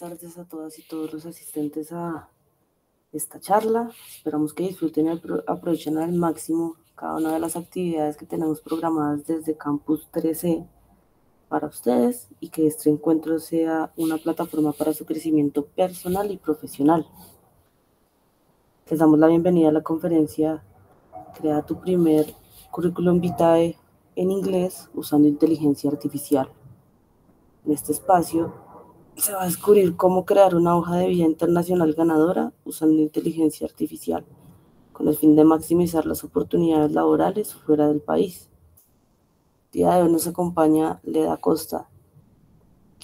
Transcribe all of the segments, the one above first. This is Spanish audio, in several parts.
buenas tardes a todas y todos los asistentes a esta charla. Esperamos que disfruten y aprovechen al máximo cada una de las actividades que tenemos programadas desde Campus 13 para ustedes y que este encuentro sea una plataforma para su crecimiento personal y profesional. Les damos la bienvenida a la conferencia Crea tu primer currículum vitae en inglés usando inteligencia artificial. En este espacio se va a descubrir cómo crear una hoja de vida internacional ganadora usando inteligencia artificial, con el fin de maximizar las oportunidades laborales fuera del país. El día de hoy nos acompaña Leda Costa,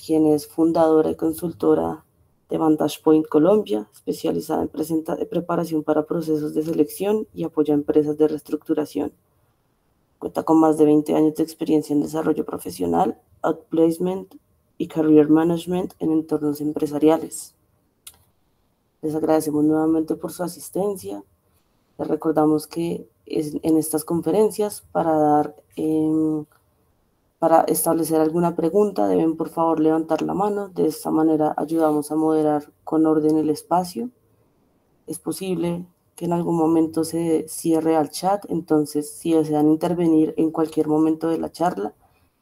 quien es fundadora y consultora de Vantage Point Colombia, especializada en preparación para procesos de selección y apoyo a empresas de reestructuración. Cuenta con más de 20 años de experiencia en desarrollo profesional, outplacement, y Career Management en entornos empresariales. Les agradecemos nuevamente por su asistencia. Les recordamos que en estas conferencias para dar, em, para establecer alguna pregunta, deben por favor levantar la mano. De esta manera ayudamos a moderar con orden el espacio. Es posible que en algún momento se cierre al chat, entonces si desean intervenir en cualquier momento de la charla,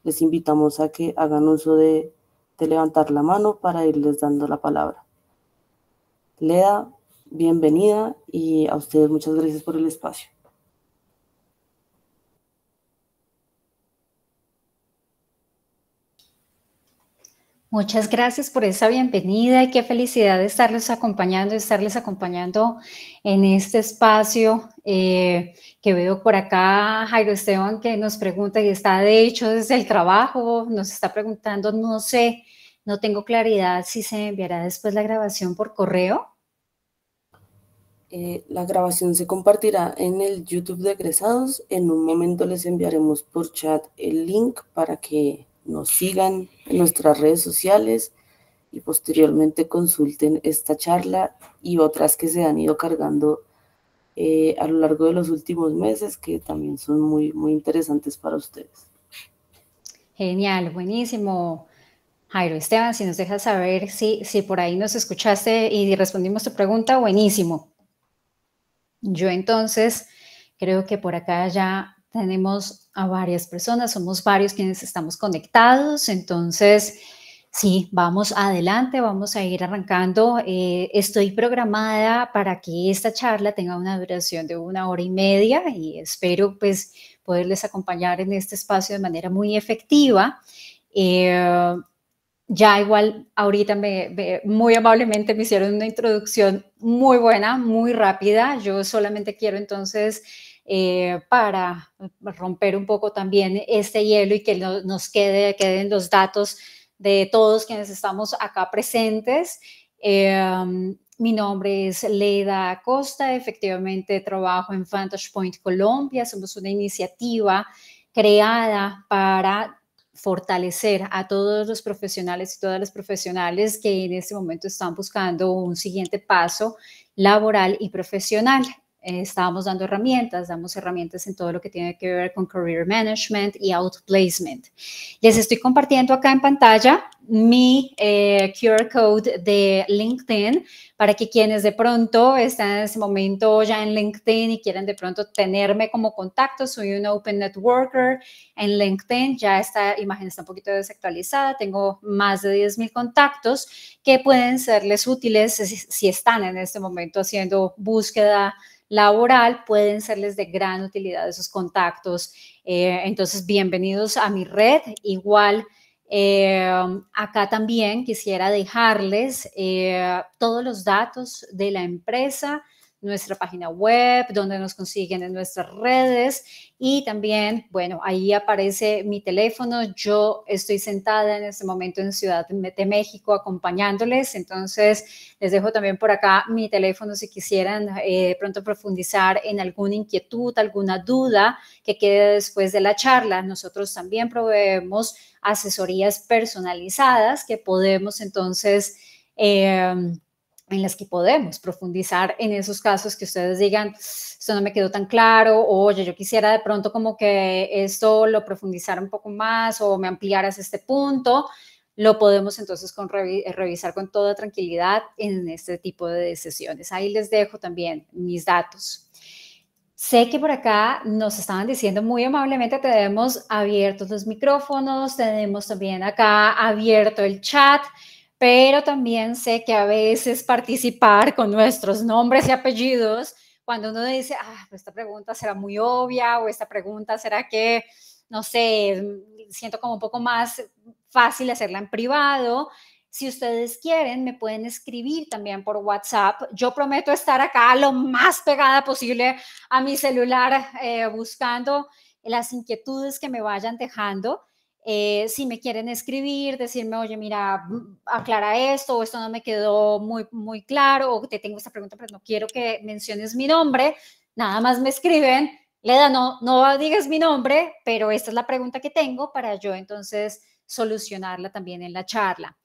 les invitamos a que hagan uso de de levantar la mano para irles dando la palabra. Leda, bienvenida y a ustedes muchas gracias por el espacio. Muchas gracias por esa bienvenida y qué felicidad de estarles acompañando, estarles acompañando en este espacio eh, que veo por acá Jairo Esteban que nos pregunta y está de hecho desde el trabajo, nos está preguntando, no sé no tengo claridad si se enviará después la grabación por correo. Eh, la grabación se compartirá en el YouTube de egresados. En un momento les enviaremos por chat el link para que nos sigan en nuestras redes sociales y posteriormente consulten esta charla y otras que se han ido cargando eh, a lo largo de los últimos meses que también son muy, muy interesantes para ustedes. Genial, buenísimo. Jairo Esteban, si nos dejas saber si, si por ahí nos escuchaste y respondimos tu pregunta, buenísimo. Yo entonces creo que por acá ya tenemos a varias personas, somos varios quienes estamos conectados, entonces sí, vamos adelante, vamos a ir arrancando. Eh, estoy programada para que esta charla tenga una duración de una hora y media y espero pues poderles acompañar en este espacio de manera muy efectiva. Eh, ya igual ahorita me, muy amablemente me hicieron una introducción muy buena, muy rápida. Yo solamente quiero entonces, eh, para romper un poco también este hielo y que nos quede, queden los datos de todos quienes estamos acá presentes. Em, mi nombre es Leda Acosta, efectivamente trabajo en Vantage Point Colombia, somos una iniciativa creada para fortalecer a todos los profesionales y todas las profesionales que en este momento están buscando un siguiente paso laboral y profesional. Eh, estábamos dando herramientas, damos herramientas en todo lo que tiene que ver con career management y outplacement. Les estoy compartiendo acá en pantalla mi eh, QR code de LinkedIn para que quienes de pronto están en ese momento ya en LinkedIn y quieren de pronto tenerme como contacto, soy un open networker en LinkedIn, ya esta imagen está un poquito desactualizada, tengo más de 10.000 contactos que pueden serles útiles si están en este momento haciendo búsqueda laboral pueden serles de gran utilidad esos contactos. Eh, entonces, bienvenidos a mi red. Igual, em, acá también quisiera dejarles eh, todos los datos de la empresa nuestra página web, donde nos consiguen en nuestras redes y también, bueno, ahí aparece mi teléfono. Yo estoy sentada en este momento en Ciudad de México acompañándoles, entonces les dejo también por acá mi teléfono si quisieran eh, pronto profundizar en alguna inquietud, alguna duda que quede después de la charla. Nosotros también proveemos asesorías personalizadas que podemos entonces... Eh, en las que podemos profundizar en esos casos que ustedes digan, esto no me quedó tan claro, o, oye, yo quisiera de pronto como que esto lo profundizar un poco más o me ampliaras este punto, lo podemos entonces con, eh, revisar con toda tranquilidad en este tipo de sesiones. Ahí les dejo también mis datos. Sé que por acá nos estaban diciendo muy amablemente, tenemos abiertos los micrófonos, tenemos también acá abierto el chat pero también sé que a veces participar con nuestros nombres y apellidos, cuando uno dice, ah, pues esta pregunta será muy obvia o esta pregunta será que, no sé, mm, siento como un poco más fácil hacerla en privado. Si ustedes quieren, me pueden escribir también por WhatsApp. Yo prometo estar acá lo más pegada posible a mi celular eh, buscando las inquietudes que me vayan dejando eh, si me quieren escribir, decirme, oye, mira, mm, aclara esto, o esto no me quedó muy, muy claro, o te tengo esta pregunta, pero no quiero que menciones mi nombre, nada más me escriben, Leda, no, no digas mi nombre, pero esta es la pregunta que tengo para yo entonces solucionarla también en la charla.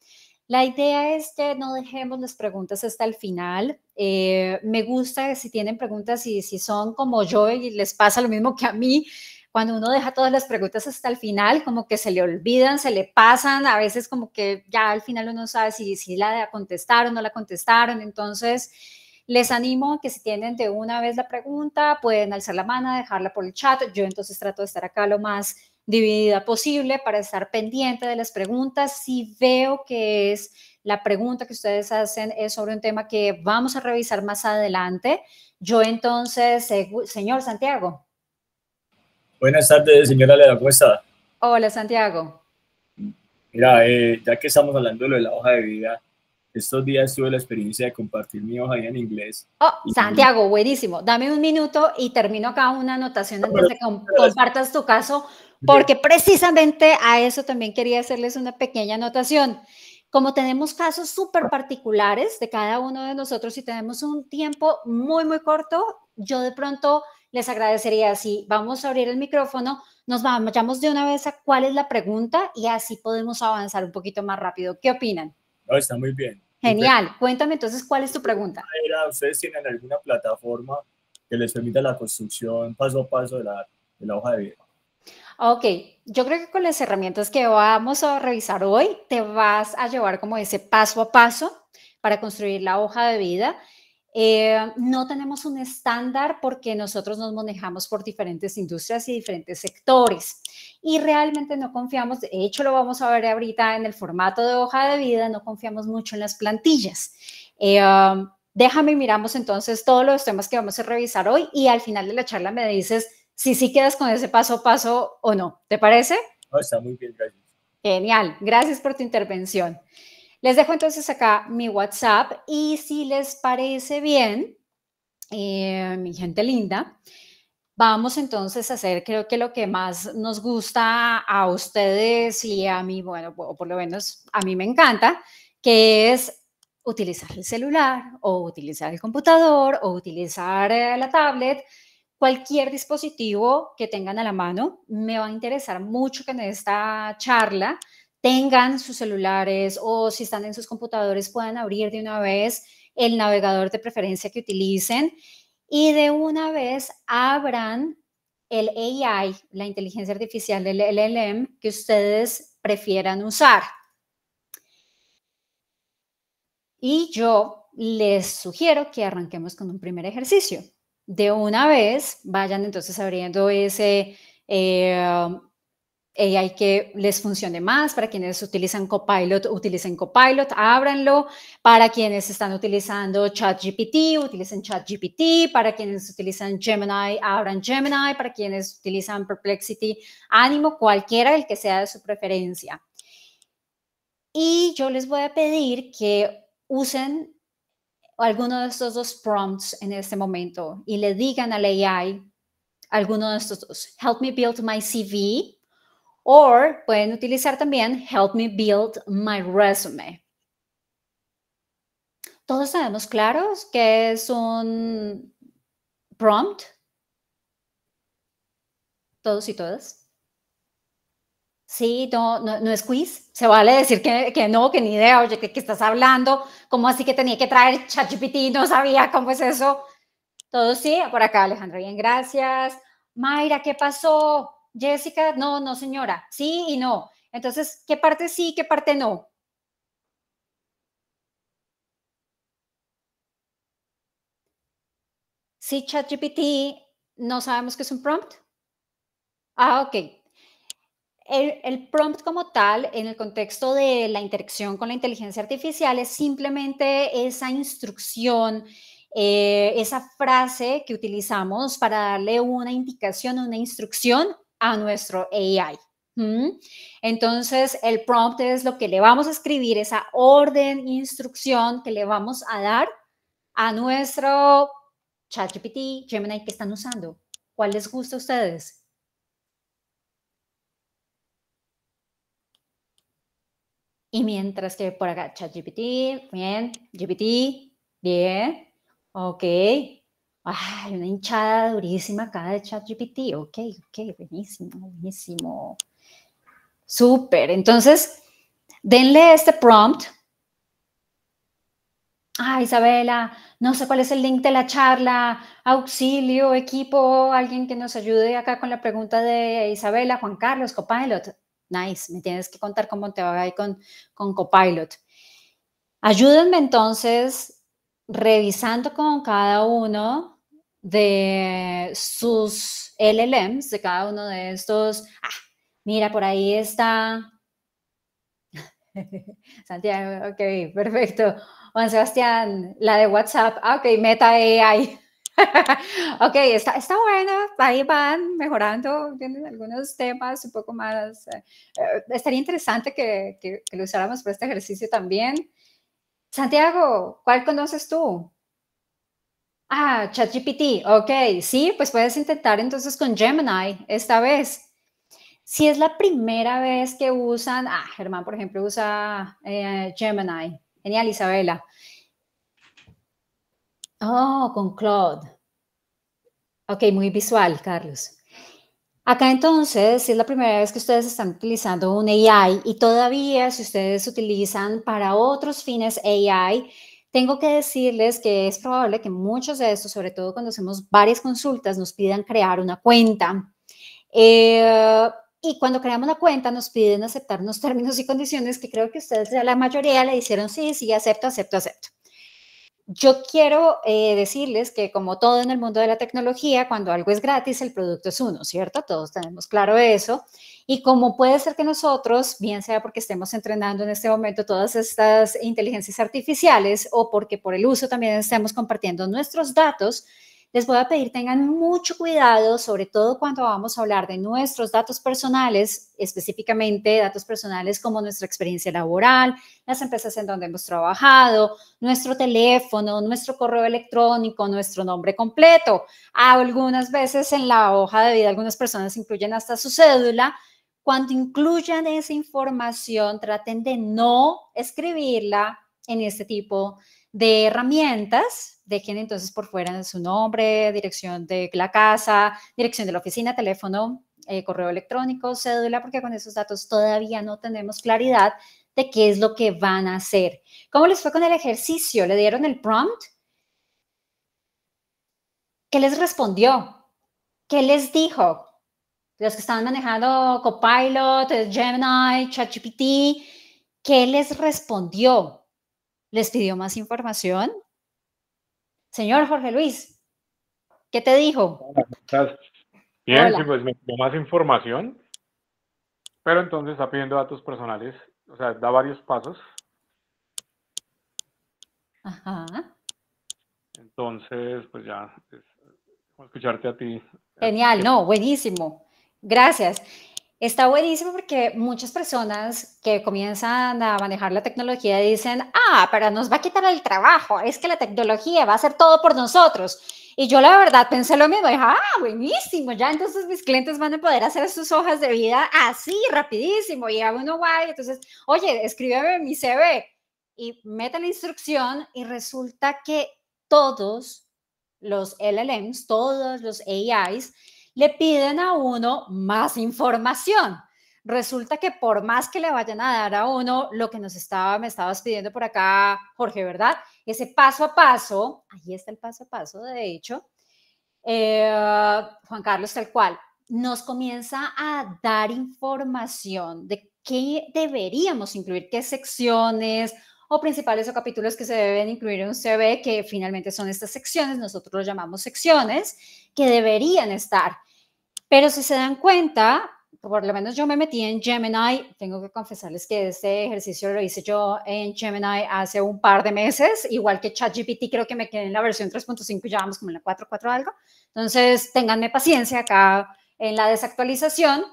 La idea es que no dejemos las preguntas hasta el final. Eh, me gusta si tienen preguntas y si son como yo y les pasa lo mismo que a mí, cuando uno deja todas las preguntas hasta el final, como que se le olvidan, se le pasan, a veces como que ya al final uno sabe si, si la contestaron o no la contestaron. Entonces, les animo que si tienen de una vez la pregunta, pueden alzar la mano, dejarla por el chat. Yo entonces trato de estar acá lo más dividida posible para estar pendiente de las preguntas. Si veo que es la pregunta que ustedes hacen es sobre un tema que vamos a revisar más adelante, yo entonces, señor Santiago, Buenas tardes, señora Leda, da Hola, Santiago. Mira, eh, ya que estamos hablando de, lo de la hoja de vida, estos días tuve la experiencia de compartir mi hoja en inglés. Oh, Santiago, buenísimo. Dame un minuto y termino acá una anotación antes de que compartas tu caso, porque precisamente a eso también quería hacerles una pequeña anotación. Como tenemos casos súper particulares de cada uno de nosotros y tenemos un tiempo muy, muy corto, yo de pronto les agradecería si vamos a abrir el micrófono, nos vayamos de una vez a cuál es la pregunta y así podemos avanzar un poquito más rápido. ¿Qué opinan? está muy bien. Genial. Cuéntame entonces cuál es tu pregunta. ¿Ustedes tienen alguna plataforma que les permita la construcción paso a paso de la, de la hoja de vida? Ok, yo creo que con las herramientas que vamos a revisar hoy, te vas a llevar como ese paso a paso para construir la hoja de vida eh, no tenemos un estándar porque nosotros nos manejamos por diferentes industrias y diferentes sectores y realmente no confiamos, de hecho lo vamos a ver ahorita en el formato de hoja de vida, no confiamos mucho en las plantillas. Eh, um, déjame miramos entonces todos los temas que vamos a revisar hoy y al final de la charla me dices si sí quedas con ese paso a paso o no, ¿te parece? está muy bien, gracias. Genial, gracias por tu intervención. Les dejo entonces acá mi WhatsApp y si les parece bien, eh, mi gente linda, vamos entonces a hacer creo que lo que más nos gusta a ustedes y a mí, bueno, o por lo menos a mí me encanta, que es utilizar el celular o utilizar el computador o utilizar eh, la tablet, cualquier dispositivo que tengan a la mano. Me va a interesar mucho que en esta charla tengan sus celulares o si están en sus computadores puedan abrir de una vez el navegador de preferencia que utilicen y de una vez abran el AI, la inteligencia artificial del LLM que ustedes prefieran usar. Y yo les sugiero que arranquemos con un primer ejercicio. De una vez, vayan entonces abriendo ese eh, eh, AI que les funcione más. Para quienes utilizan Copilot, utilicen Copilot, ábranlo. Para quienes están utilizando ChatGPT, utilicen ChatGPT. Para quienes utilizan Gemini, abran Gemini. Para quienes utilizan Perplexity, ánimo, cualquiera el que sea de su preferencia. Y yo les voy a pedir que usen alguno de estos dos prompts en este momento y le digan al AI alguno de estos dos. Help me build my CV o pueden utilizar también Help me build my resume. Todos sabemos claros que es un prompt. Todos y todas. Sí, no, es quiz. Se vale decir que, no, que ni idea, oye, que, estás hablando, cómo así que tenía que traer ChatGPT, no sabía cómo es eso. Todos sí, por acá Alejandro. bien, gracias. Mayra, ¿qué pasó? Jessica, no, no, señora, sí y no. Entonces, ¿qué parte sí, qué parte no? Si ChatGPT no sabemos qué es un prompt. Ah, ok. El, prompt como tal, en el contexto de la interacción con la inteligencia artificial, es simplemente esa instrucción, eh, esa frase que utilizamos para darle una indicación, una instrucción a nuestro AI. Entonces, el prompt es lo que le vamos a escribir, esa orden, instrucción que le vamos a dar a nuestro ChatGPT, Gemini que están usando. ¿Cuál les gusta a ustedes? Y mientras que por acá, ChatGPT, bien, GPT, bien, ok, ay, una hinchada durísima acá de ChatGPT. Ok, ok, buenísimo, buenísimo. Súper. Entonces, denle este prompt. Ah, Isabela, no sé cuál es el link de la charla. Auxilio, equipo, alguien que nos ayude acá con la pregunta de Isabela, Juan Carlos, Copilot. Nice, me tienes que contar cómo te va a con, con Copilot. Ayúdenme entonces revisando con cada uno de sus LLMs, de cada uno de estos. Ah, mira, por ahí está Santiago, ok, perfecto. Juan Sebastián, la de WhatsApp, ah, ok, Meta AI. ok, está, está buena, ahí van mejorando, tienen algunos temas un poco más. Eh, eh, estaría interesante que, que, que, lo usáramos para este ejercicio también. Santiago, ¿cuál conoces tú? Ah, ChatGPT, ok, sí, pues puedes intentar entonces con Gemini esta vez. Si es la primera vez que usan, ah, Germán, por ejemplo, usa eh, Gemini. Genial, Isabela. Oh, con Claude. Ok, muy visual, Carlos. Acá entonces, si es la primera vez que ustedes están utilizando un AI y todavía si ustedes utilizan para otros fines AI, tengo que decirles que es probable que muchos de estos, sobre todo cuando hacemos varias consultas, nos pidan crear una cuenta. Eh, y cuando creamos una cuenta nos piden aceptar unos términos y condiciones que creo que ustedes, la mayoría, le hicieron sí, sí, acepto, acepto, acepto. Yo quiero eh, decirles que como todo en el mundo de la tecnología, cuando algo es gratis, el producto es uno, ¿cierto? Todos tenemos claro eso. Y como puede ser que nosotros, bien sea porque estemos entrenando en este momento todas estas inteligencias artificiales o porque por el uso también estemos compartiendo nuestros datos, les voy a pedir tengan mucho cuidado, sobre todo cuando vamos a hablar de nuestros datos personales, específicamente datos personales como nuestra experiencia laboral, las empresas en donde hemos trabajado, nuestro teléfono, nuestro correo electrónico, nuestro nombre completo. Algunas veces en la hoja de vida algunas personas incluyen hasta su cédula, cuando incluyan esa información, traten de no escribirla en este tipo de herramientas dejen entonces por fuera su nombre, dirección de la casa, dirección de la oficina, teléfono, eh, correo electrónico, cédula, porque con esos datos todavía no tenemos claridad de qué es lo que van a hacer. ¿Cómo les fue con el ejercicio? ¿Le dieron el prompt? ¿Qué les respondió? ¿Qué les dijo? Los que estaban manejando Copilot, Gemini, ChatGPT, ¿qué les respondió? ¿Les pidió más información? Señor Jorge Luis, ¿qué te dijo? Bien, pues me dio más información, pero entonces está pidiendo datos personales, o sea, da varios pasos. Ajá. Entonces, pues ya, es, escucharte a ti. Genial, no, buenísimo. Gracias. Está buenísimo porque muchas personas que comienzan a manejar la tecnología dicen, ah, pero nos va a quitar el trabajo, es que la tecnología va a hacer todo por nosotros. Y yo la verdad pensé lo mismo, ah, buenísimo, ya entonces mis clientes van a poder hacer sus hojas de vida así, rapidísimo, y a uno guay, entonces, oye, escríbeme mi CV y meta la instrucción y resulta que todos los LLMs, todos los AIs, le piden a uno más información. Resulta que por más que le vayan a dar a uno lo que nos estaba, me estabas pidiendo por acá, Jorge, ¿verdad? Ese paso a paso, ahí está el paso a paso, de hecho, eh, Juan Carlos tal cual, nos comienza a dar información de qué deberíamos incluir, qué secciones, o principales o capítulos que se deben incluir en un CV, que finalmente son estas secciones, nosotros lo llamamos secciones, que deberían estar. Pero si se dan cuenta, por lo menos yo me metí en Gemini, tengo que confesarles que este ejercicio lo hice yo en Gemini hace un par de meses, igual que ChatGPT, creo que me quedé en la versión 3.5 y ya vamos como en la 4.4 algo. Entonces, ténganme paciencia acá en la desactualización.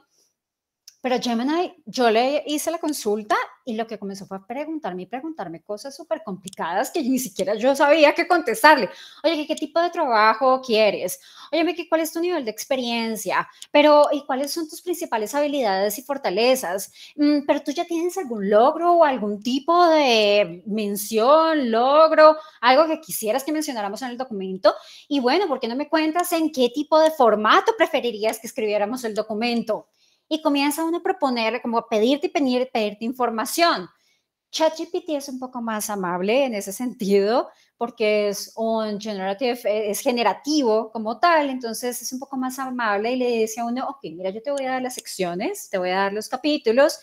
Pero Gemini, yo le hice la consulta y lo que comenzó fue a preguntarme y preguntarme cosas súper complicadas que ni siquiera yo sabía qué contestarle. Oye, ¿qué, tipo de trabajo quieres? Oye, ¿cuál es tu nivel de experiencia? Pero, ¿y cuáles son tus principales habilidades y fortalezas? Mm, ¿Pero tú ya tienes algún logro o algún tipo de mención, logro, algo que quisieras que mencionáramos en el documento? Y bueno, ¿por qué no me cuentas en qué tipo de formato preferirías que escribiéramos el documento? y comienza uno a proponer, como a pedirte y pedir, pedirte información. ChatGPT es un poco más amable en ese sentido porque es un generative, eh, es generativo como tal, entonces es un poco más amable y le dice a uno, ok, mira, yo te voy a dar las secciones, te voy a dar los capítulos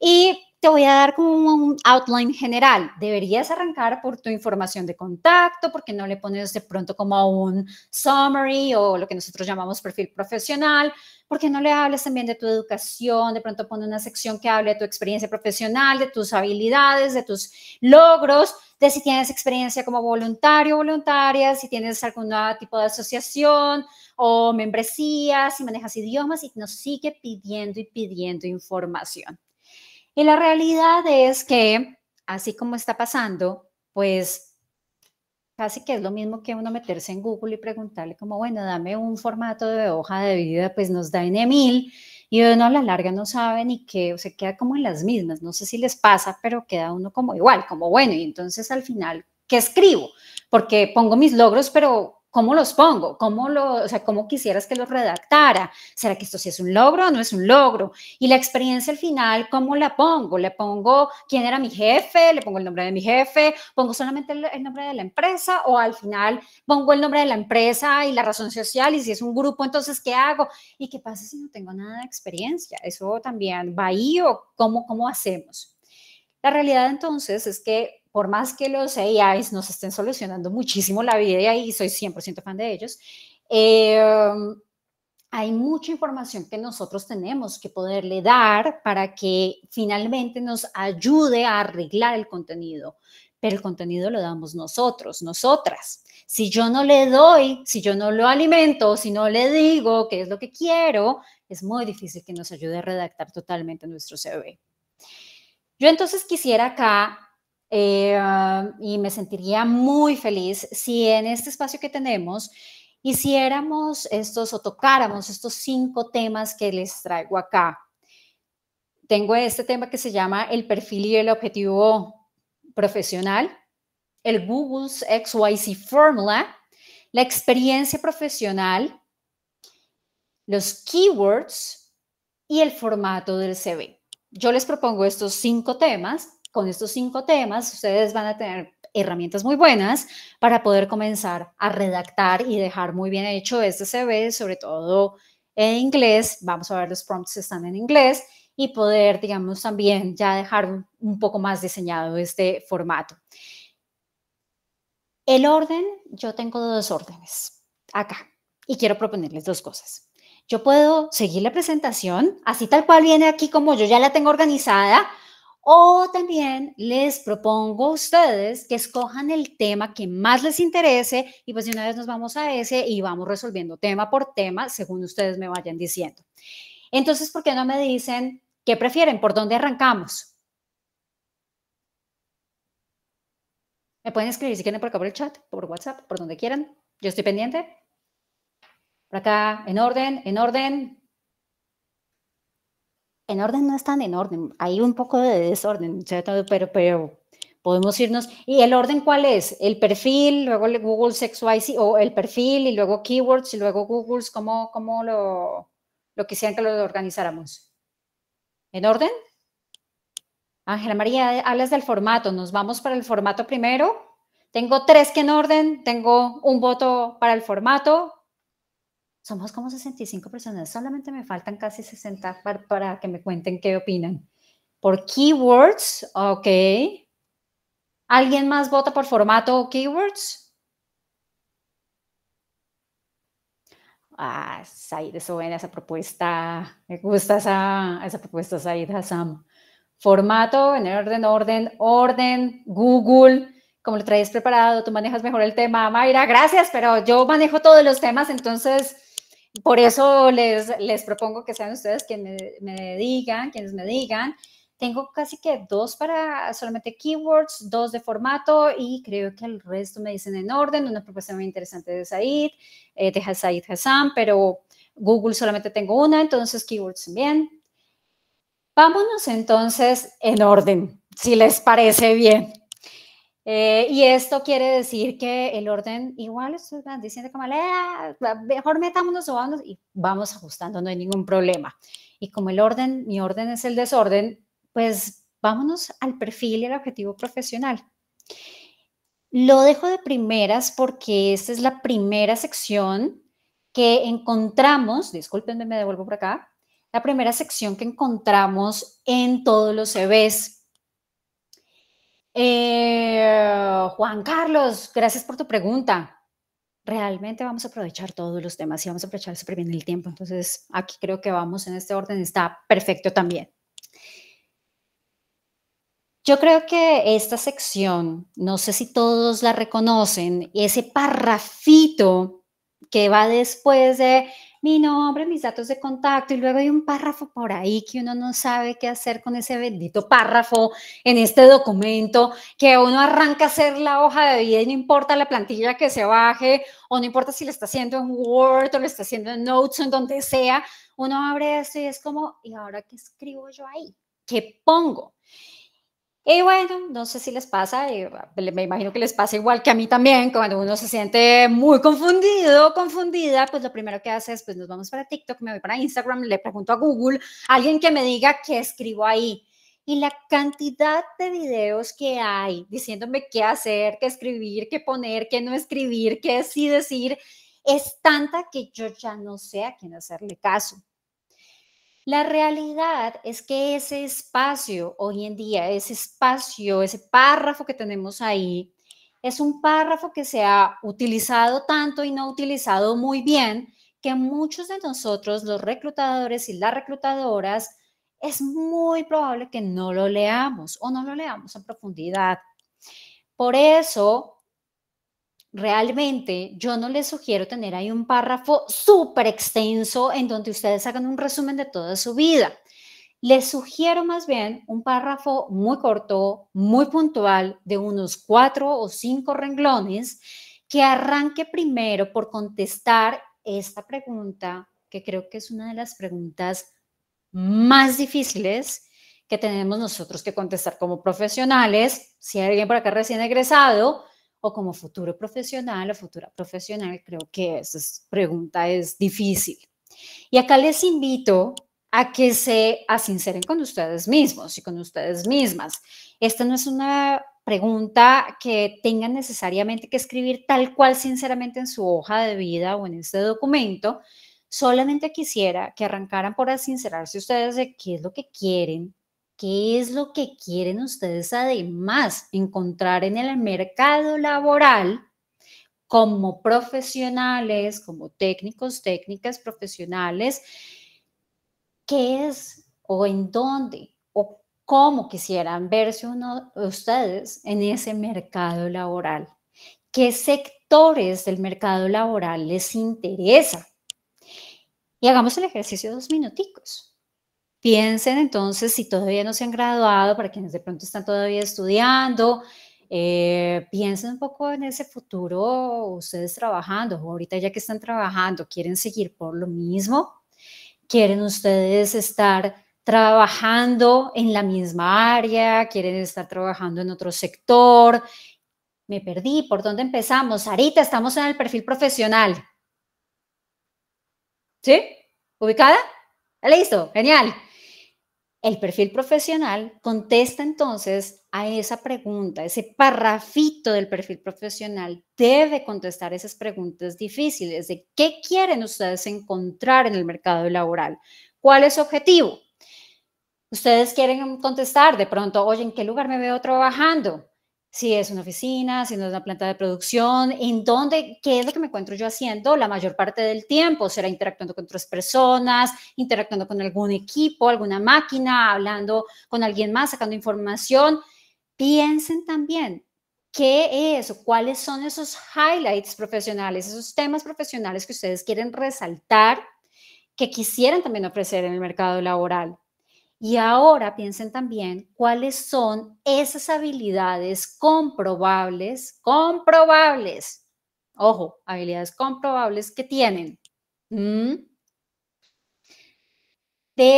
y voy a dar como un outline general. Deberías arrancar por tu información de contacto, porque no le pones de pronto como un summary o lo que nosotros llamamos perfil profesional, porque no le hables también de tu educación, de pronto pone una sección que hable de tu experiencia profesional, de tus habilidades, de tus logros, de si tienes experiencia como voluntario o voluntaria, si tienes algún tipo de asociación o membresía, si manejas idiomas y nos sigue pidiendo y pidiendo información. Y la realidad es que, así como está pasando, pues casi que es lo mismo que uno meterse en Google y preguntarle como, bueno, dame un formato de hoja de vida, pues nos da en Emil y uno a la larga no sabe ni qué, o se queda como en las mismas, no sé si les pasa, pero queda uno como igual, como bueno, y entonces al final, ¿qué escribo? Porque pongo mis logros, pero ¿Cómo los pongo? ¿Cómo, lo, o sea, ¿Cómo quisieras que los redactara? ¿Será que esto sí es un logro o no es un logro? Y la experiencia al final, ¿cómo la pongo? ¿Le pongo quién era mi jefe? ¿Le pongo el nombre de mi jefe? ¿Pongo solamente el, nombre de la empresa? ¿O al final pongo el nombre de la empresa y la razón social? Y si es un grupo, entonces, ¿qué hago? ¿Y qué pasa si no tengo nada de experiencia? Eso también va ahí o cómo, cómo hacemos. La realidad entonces es que por más que los AIs nos estén solucionando muchísimo la vida y soy 100% fan de ellos, em, hay mucha información que nosotros tenemos que poderle dar para que finalmente nos ayude a arreglar el contenido, pero el contenido lo damos nosotros, nosotras. Si yo no le doy, si yo no lo alimento, si no le digo qué es lo que quiero, es muy difícil que nos ayude a redactar totalmente nuestro CV. Yo entonces quisiera acá eh, ah, y me sentiría muy feliz si en este espacio que tenemos hiciéramos estos o tocáramos estos cinco temas que les traigo acá. Tengo este tema que se llama el perfil y el objetivo profesional, el Google's XYZ Formula, la experiencia profesional, los keywords y el formato del CV. Yo les propongo estos cinco temas con estos cinco temas, ustedes van a tener herramientas muy buenas para poder comenzar a redactar y dejar muy bien hecho este CV, sobre todo en inglés. Vamos a ver los prompts están en inglés y poder, digamos, también ya dejar un poco más diseñado este formato. El orden, yo tengo dos órdenes acá y quiero proponerles dos cosas. Yo puedo seguir la presentación así tal cual viene aquí como yo ya la tengo organizada, o también les propongo a ustedes que escojan el tema que más les interese y pues de una vez nos vamos a ese y vamos resolviendo tema por tema según ustedes me vayan diciendo. Entonces, ¿por qué no me dicen qué prefieren? ¿Por dónde arrancamos? Me pueden escribir si quieren por acá por el chat, por WhatsApp, por donde quieran. Yo estoy pendiente. Por acá, en orden, en orden en orden no están en orden, hay un poco de desorden, pero, pero podemos irnos. ¿Y el orden cuál es? El perfil, luego Google YC o el perfil y luego keywords y luego Google, ¿cómo, lo, lo quisieran que lo organizáramos? ¿En orden? Ángela María, hablas del formato, nos vamos para el formato primero. Tengo tres que en orden, tengo un voto para el formato, somos como 65 personas, solamente me faltan casi 60 para, que me cuenten qué opinan. Por keywords, ok. ¿Alguien más vota por formato o keywords? Ah, Said, eso en esa propuesta. Me gusta esa, esa propuesta, Said Hassam. Formato, en orden, orden, orden, Google como lo traes preparado, tú manejas mejor el tema. Mayra, gracias, pero yo manejo todos los temas, entonces por eso les, propongo que sean ustedes quienes me, digan, quienes me digan. Tengo casi que dos para solamente keywords, dos de formato y creo que el resto me dicen en orden. Una propuesta muy interesante de Said, eh, de Said Hassan, pero Google solamente tengo una, entonces keywords también. Vámonos entonces en orden, si les parece bien. Eh, y esto quiere decir que el orden, igual ustedes diciendo como, mejor metámonos o vamos, y vamos ajustando, no hay ningún problema. Y como el orden, mi orden es el desorden, pues vámonos al perfil y al objetivo profesional. Lo dejo de primeras porque esta es la primera sección que encontramos, disculpenme, me devuelvo por acá, la primera sección que encontramos en todos los CVs e eh, Juan Carlos, gracias por tu pregunta. Realmente vamos a aprovechar todos los temas y vamos a aprovechar súper bien el tiempo. Entonces, aquí creo que vamos en este orden, está perfecto también. Yo creo que esta sección, no sé si todos la reconocen, ese parrafito que va después de mi nombre, mis datos de contacto y luego hay un párrafo por ahí que uno no sabe qué hacer con ese bendito párrafo en este documento, que uno arranca a hacer la hoja de vida y no importa la plantilla que se baje o no importa si lo está haciendo en Word o lo está haciendo en Notes o en donde sea, uno abre esto y es como, ¿y ahora qué escribo yo ahí? ¿Qué pongo? Y bueno, no sé si les pasa, ah, me imagino que les pasa igual que a mí también, cuando uno se siente muy confundido, confundida, pues lo primero que hace es, pues nos vamos para TikTok, me voy para Instagram, le pregunto a Google, alguien que me diga qué escribo ahí. Y la cantidad de videos que hay diciéndome qué hacer, qué escribir, qué poner, qué no escribir, qué sí decir, es tanta que yo ya no sé a quién hacerle caso. La realidad es que ese espacio hoy en día, ese espacio, ese párrafo que tenemos ahí, es un párrafo que se ha utilizado tanto y no utilizado muy bien que muchos de nosotros, los reclutadores y las reclutadoras, es muy probable que no lo leamos o no lo leamos en profundidad. Por eso, realmente yo no les sugiero tener ahí un párrafo súper extenso en donde ustedes hagan un resumen de toda su vida. Les sugiero más bien un párrafo muy corto, muy puntual, de unos cuatro o cinco renglones, que arranque primero por contestar esta pregunta, que creo que es una de las preguntas más difíciles que tenemos nosotros que contestar como profesionales. Si hay alguien por acá recién egresado, como futuro profesional o futura profesional, creo que esa pregunta es difícil. Y acá les invito a que se asinceren con ustedes mismos y con ustedes mismas. Esta no es una pregunta que tengan necesariamente que escribir tal cual sinceramente en su hoja de vida o en este documento. Solamente quisiera que arrancaran por asincerarse ustedes de qué es lo que quieren, ¿Qué es lo que quieren ustedes además encontrar en el mercado laboral como profesionales, como técnicos, técnicas profesionales? ¿Qué es o en dónde o cómo quisieran verse uno, ustedes en ese mercado laboral? ¿Qué sectores del mercado laboral les interesa? Y hagamos el ejercicio dos minuticos. Piensen entonces, si todavía no se han graduado, para quienes de pronto están todavía estudiando, eh, piensen un poco en ese futuro, ustedes trabajando, ahorita ya que están trabajando, ¿quieren seguir por lo mismo? ¿Quieren ustedes estar trabajando en la misma área? ¿Quieren estar trabajando en otro sector? Me perdí, ¿por dónde empezamos? Ahorita estamos en el perfil profesional. ¿Sí? ¿Ubicada? Listo, genial. El perfil profesional contesta entonces a esa pregunta, ese parrafito del perfil profesional debe contestar esas preguntas difíciles de qué quieren ustedes encontrar en el mercado laboral, cuál es su objetivo. Ustedes quieren contestar de pronto, oye, ¿en qué lugar me veo trabajando? si es una oficina, si no es una planta de producción, en dónde, qué es lo que me encuentro yo haciendo la mayor parte del tiempo, será interactuando con otras personas, interactuando con algún equipo, alguna máquina, hablando con alguien más, sacando información. Piensen también qué es o cuáles son esos highlights profesionales, esos temas profesionales que ustedes quieren resaltar, que quisieran también ofrecer en el mercado laboral. Y ahora piensen también cuáles son esas habilidades comprobables, comprobables, ojo, habilidades comprobables que tienen. De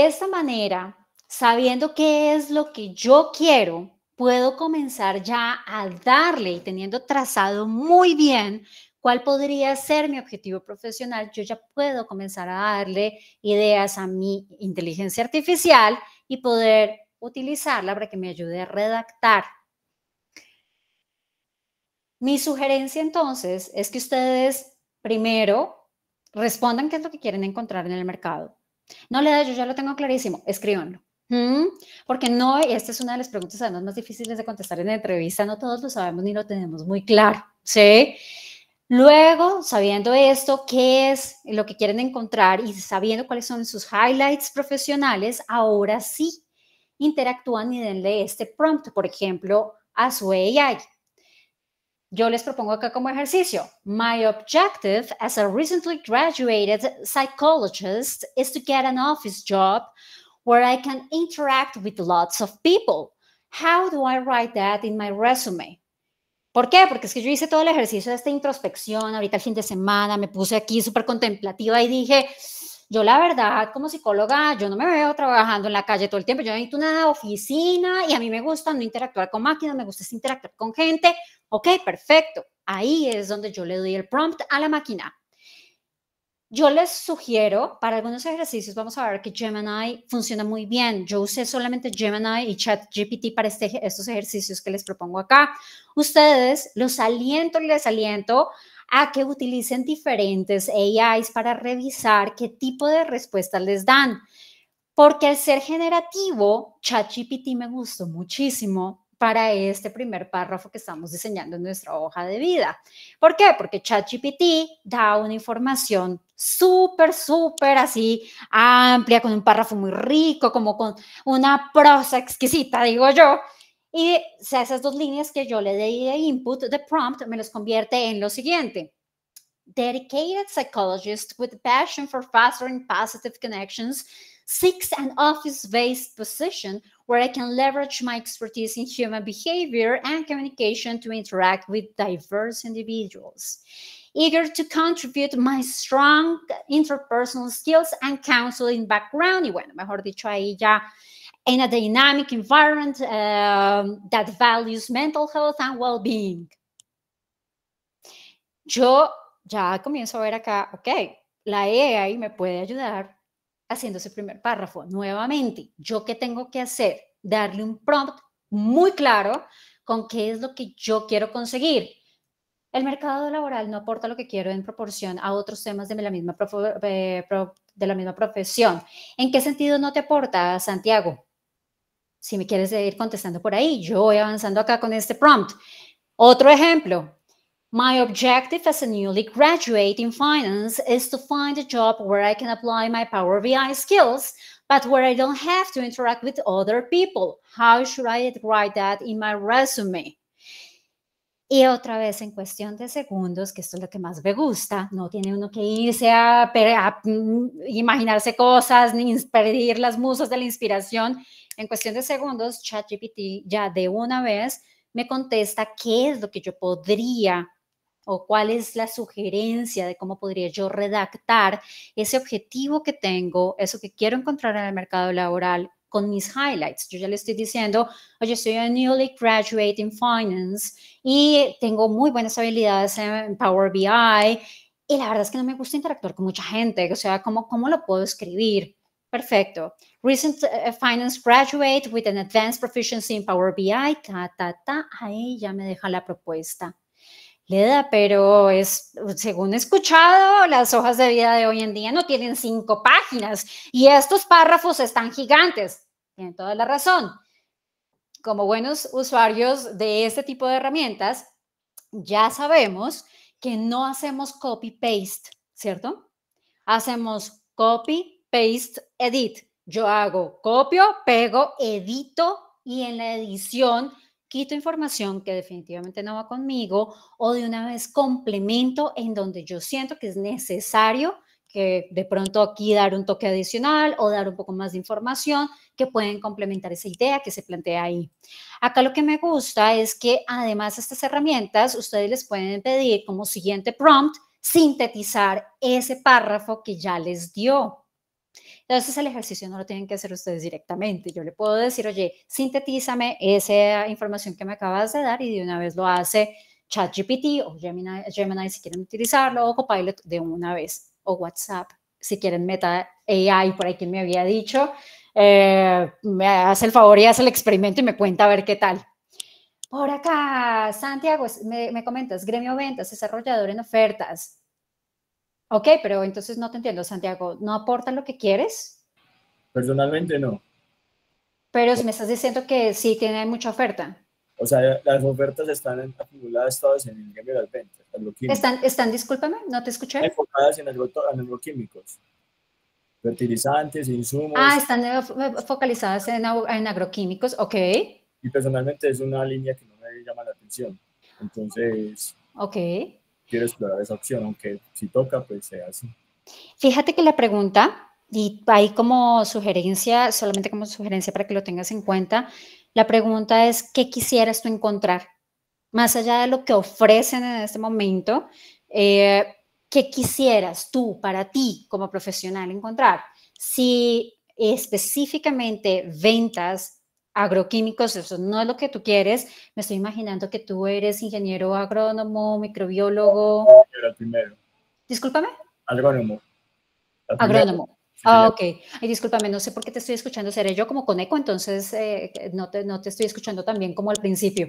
esta manera, sabiendo qué es lo que yo quiero, puedo comenzar ya a darle y teniendo trazado muy bien cuál podría ser mi objetivo profesional, yo ya puedo comenzar a darle ideas a mi inteligencia artificial y poder utilizarla para que me ayude a redactar. Mi sugerencia entonces es que ustedes primero respondan qué es lo que quieren encontrar en el mercado. No le da, yo ya lo tengo clarísimo, escríbanlo. ¿Mm? Porque no, esta es una de las preguntas más difíciles de contestar en la entrevista, no todos lo sabemos ni lo tenemos muy claro, ¿sí? Luego, sabiendo esto, qué es lo que quieren encontrar y sabiendo cuáles son sus highlights profesionales, ahora sí interactúan y denle este prompt, por ejemplo, a su AI. Yo les propongo acá como ejercicio, my objective as a recently graduated psychologist is to get an office job where I can interact with lots of people. How do I write that in my resume? ¿Por qué? Porque es que yo hice todo el ejercicio de esta introspección ahorita el fin de semana, me puse aquí súper contemplativa y dije, yo la verdad como psicóloga, yo no me veo trabajando en la calle todo el tiempo, yo necesito una oficina y a mí me gusta no interactuar con máquinas, me gusta interactuar con gente. Ok, perfecto. Ahí es donde yo le doy el prompt a la máquina. Yo les sugiero, para algunos ejercicios vamos a ver que Gemini funciona muy bien. Yo usé solamente Gemini y ChatGPT para este estos ejercicios que les propongo acá. Ustedes los aliento y les aliento a que utilicen diferentes AIs para revisar qué tipo de respuesta les dan. Porque al ser generativo, ChatGPT me gustó muchísimo, para este primer párrafo que estamos diseñando en nuestra hoja de vida. ¿Por qué? Porque ChatGPT da una información súper, súper así amplia, con un párrafo muy rico, como con una prosa exquisita, digo yo. Y esas dos líneas que yo le di de input, de prompt, me los convierte en lo siguiente. Dedicated psychologist with passion for fostering positive connections seeks an office-based position where I can leverage my expertise in human behavior and communication to interact with diverse individuals. Eager to contribute my strong interpersonal skills and counseling background, y bueno, mejor dicho, ahí ya in a dynamic environment um, that values mental health and well-being. Yo ya comienzo a ver acá, ok, la EAI me puede ayudar haciendo ese primer párrafo. Nuevamente, ¿yo qué tengo que hacer? Darle un prompt muy claro con qué es lo que yo quiero conseguir. El mercado laboral no aporta lo que quiero en proporción a otros temas de la misma, eh, de la misma profesión. ¿En qué sentido no te aporta, Santiago? Si me quieres ir contestando por ahí, yo voy avanzando acá con este prompt. Otro ejemplo, My objective as a newly graduate in finance is to find a job where I can apply my Power BI skills, but where I don't have to interact with other people. How should I write that in my resume? Y otra vez, en cuestión de segundos, que esto es lo que más me gusta, no tiene uno que irse a, mm, imaginarse cosas ni pedir las musas de la inspiración. En cuestión de segundos, ChatGPT ya de una vez me contesta qué es lo que yo podría o cuál es la sugerencia de cómo podría yo redactar ese objetivo que tengo, eso que quiero encontrar en el mercado laboral con mis highlights. Yo ya le estoy diciendo, oye, estoy a newly graduate in finance y tengo muy buenas habilidades en Power BI y la verdad es que no me gusta interactuar con mucha gente, o sea, ¿cómo, cómo lo puedo escribir? Perfecto. Recent eh, finance graduate with an advanced proficiency in Power BI, ta, ta, ta, ahí ya me deja la propuesta. Leda, pero es, según he escuchado, las hojas de vida de hoy en día no tienen cinco páginas y estos párrafos están gigantes. Tienen toda la razón. Como buenos usuarios de este tipo de herramientas, ya sabemos que no hacemos copy-paste, ¿cierto? Hacemos copy-paste, edit. Yo hago copio, pego, edito y en la edición quito información que definitivamente no va conmigo o de una vez complemento en donde yo siento que es necesario que de pronto aquí dar un toque adicional o dar un poco más de información que pueden complementar esa idea que se plantea ahí. Acá lo que me gusta es que además de estas herramientas ustedes les pueden pedir como siguiente prompt sintetizar ese párrafo que ya les dio. Entonces el ejercicio no lo tienen que hacer ustedes directamente. Yo le puedo decir, oye, sintetízame esa información que me acabas de dar y de una vez lo hace ChatGPT o Gemini, Gemini si quieren utilizarlo o Copilot de una vez o WhatsApp si quieren Meta AI por ahí quien me había dicho. Eh, me hace el favor y hace el experimento y me cuenta a ver qué tal. Por acá, Santiago, me, me comentas, gremio ventas, desarrollador en ofertas. Ok, pero entonces no te entiendo, Santiago. ¿No aportan lo que quieres? Personalmente no. Pero si me estás diciendo que sí tiene mucha oferta. O sea, las ofertas están acumuladas todas en el gremio de las Están, discúlpame, no te escuché. Enfocadas en, agroquímicos, fertilizantes, insumos. Ah, están eh, eh, focalizadas en, en, agroquímicos, ok. Y personalmente es una línea que no me llama la atención. Entonces. Ok quieres explorar esa opción, aunque si toca, pues sea así. Fíjate que la pregunta, y ahí como sugerencia, solamente como sugerencia para que lo tengas en cuenta, la pregunta es, ¿qué quisieras tú encontrar? Más allá de lo que ofrecen en este momento, eh, ¿qué quisieras tú para ti como profesional encontrar? Si específicamente ventas agroquímicos, eso no es lo que tú quieres. Me estoy imaginando que tú eres ingeniero agrónomo, microbiólogo. el primero. Discúlpame. Agrónomo. Agrónomo. Ah, ok. Y discúlpame, no sé por qué te estoy escuchando. Seré yo como con eco, entonces eh, eh, no, te, no te estoy escuchando también como al principio.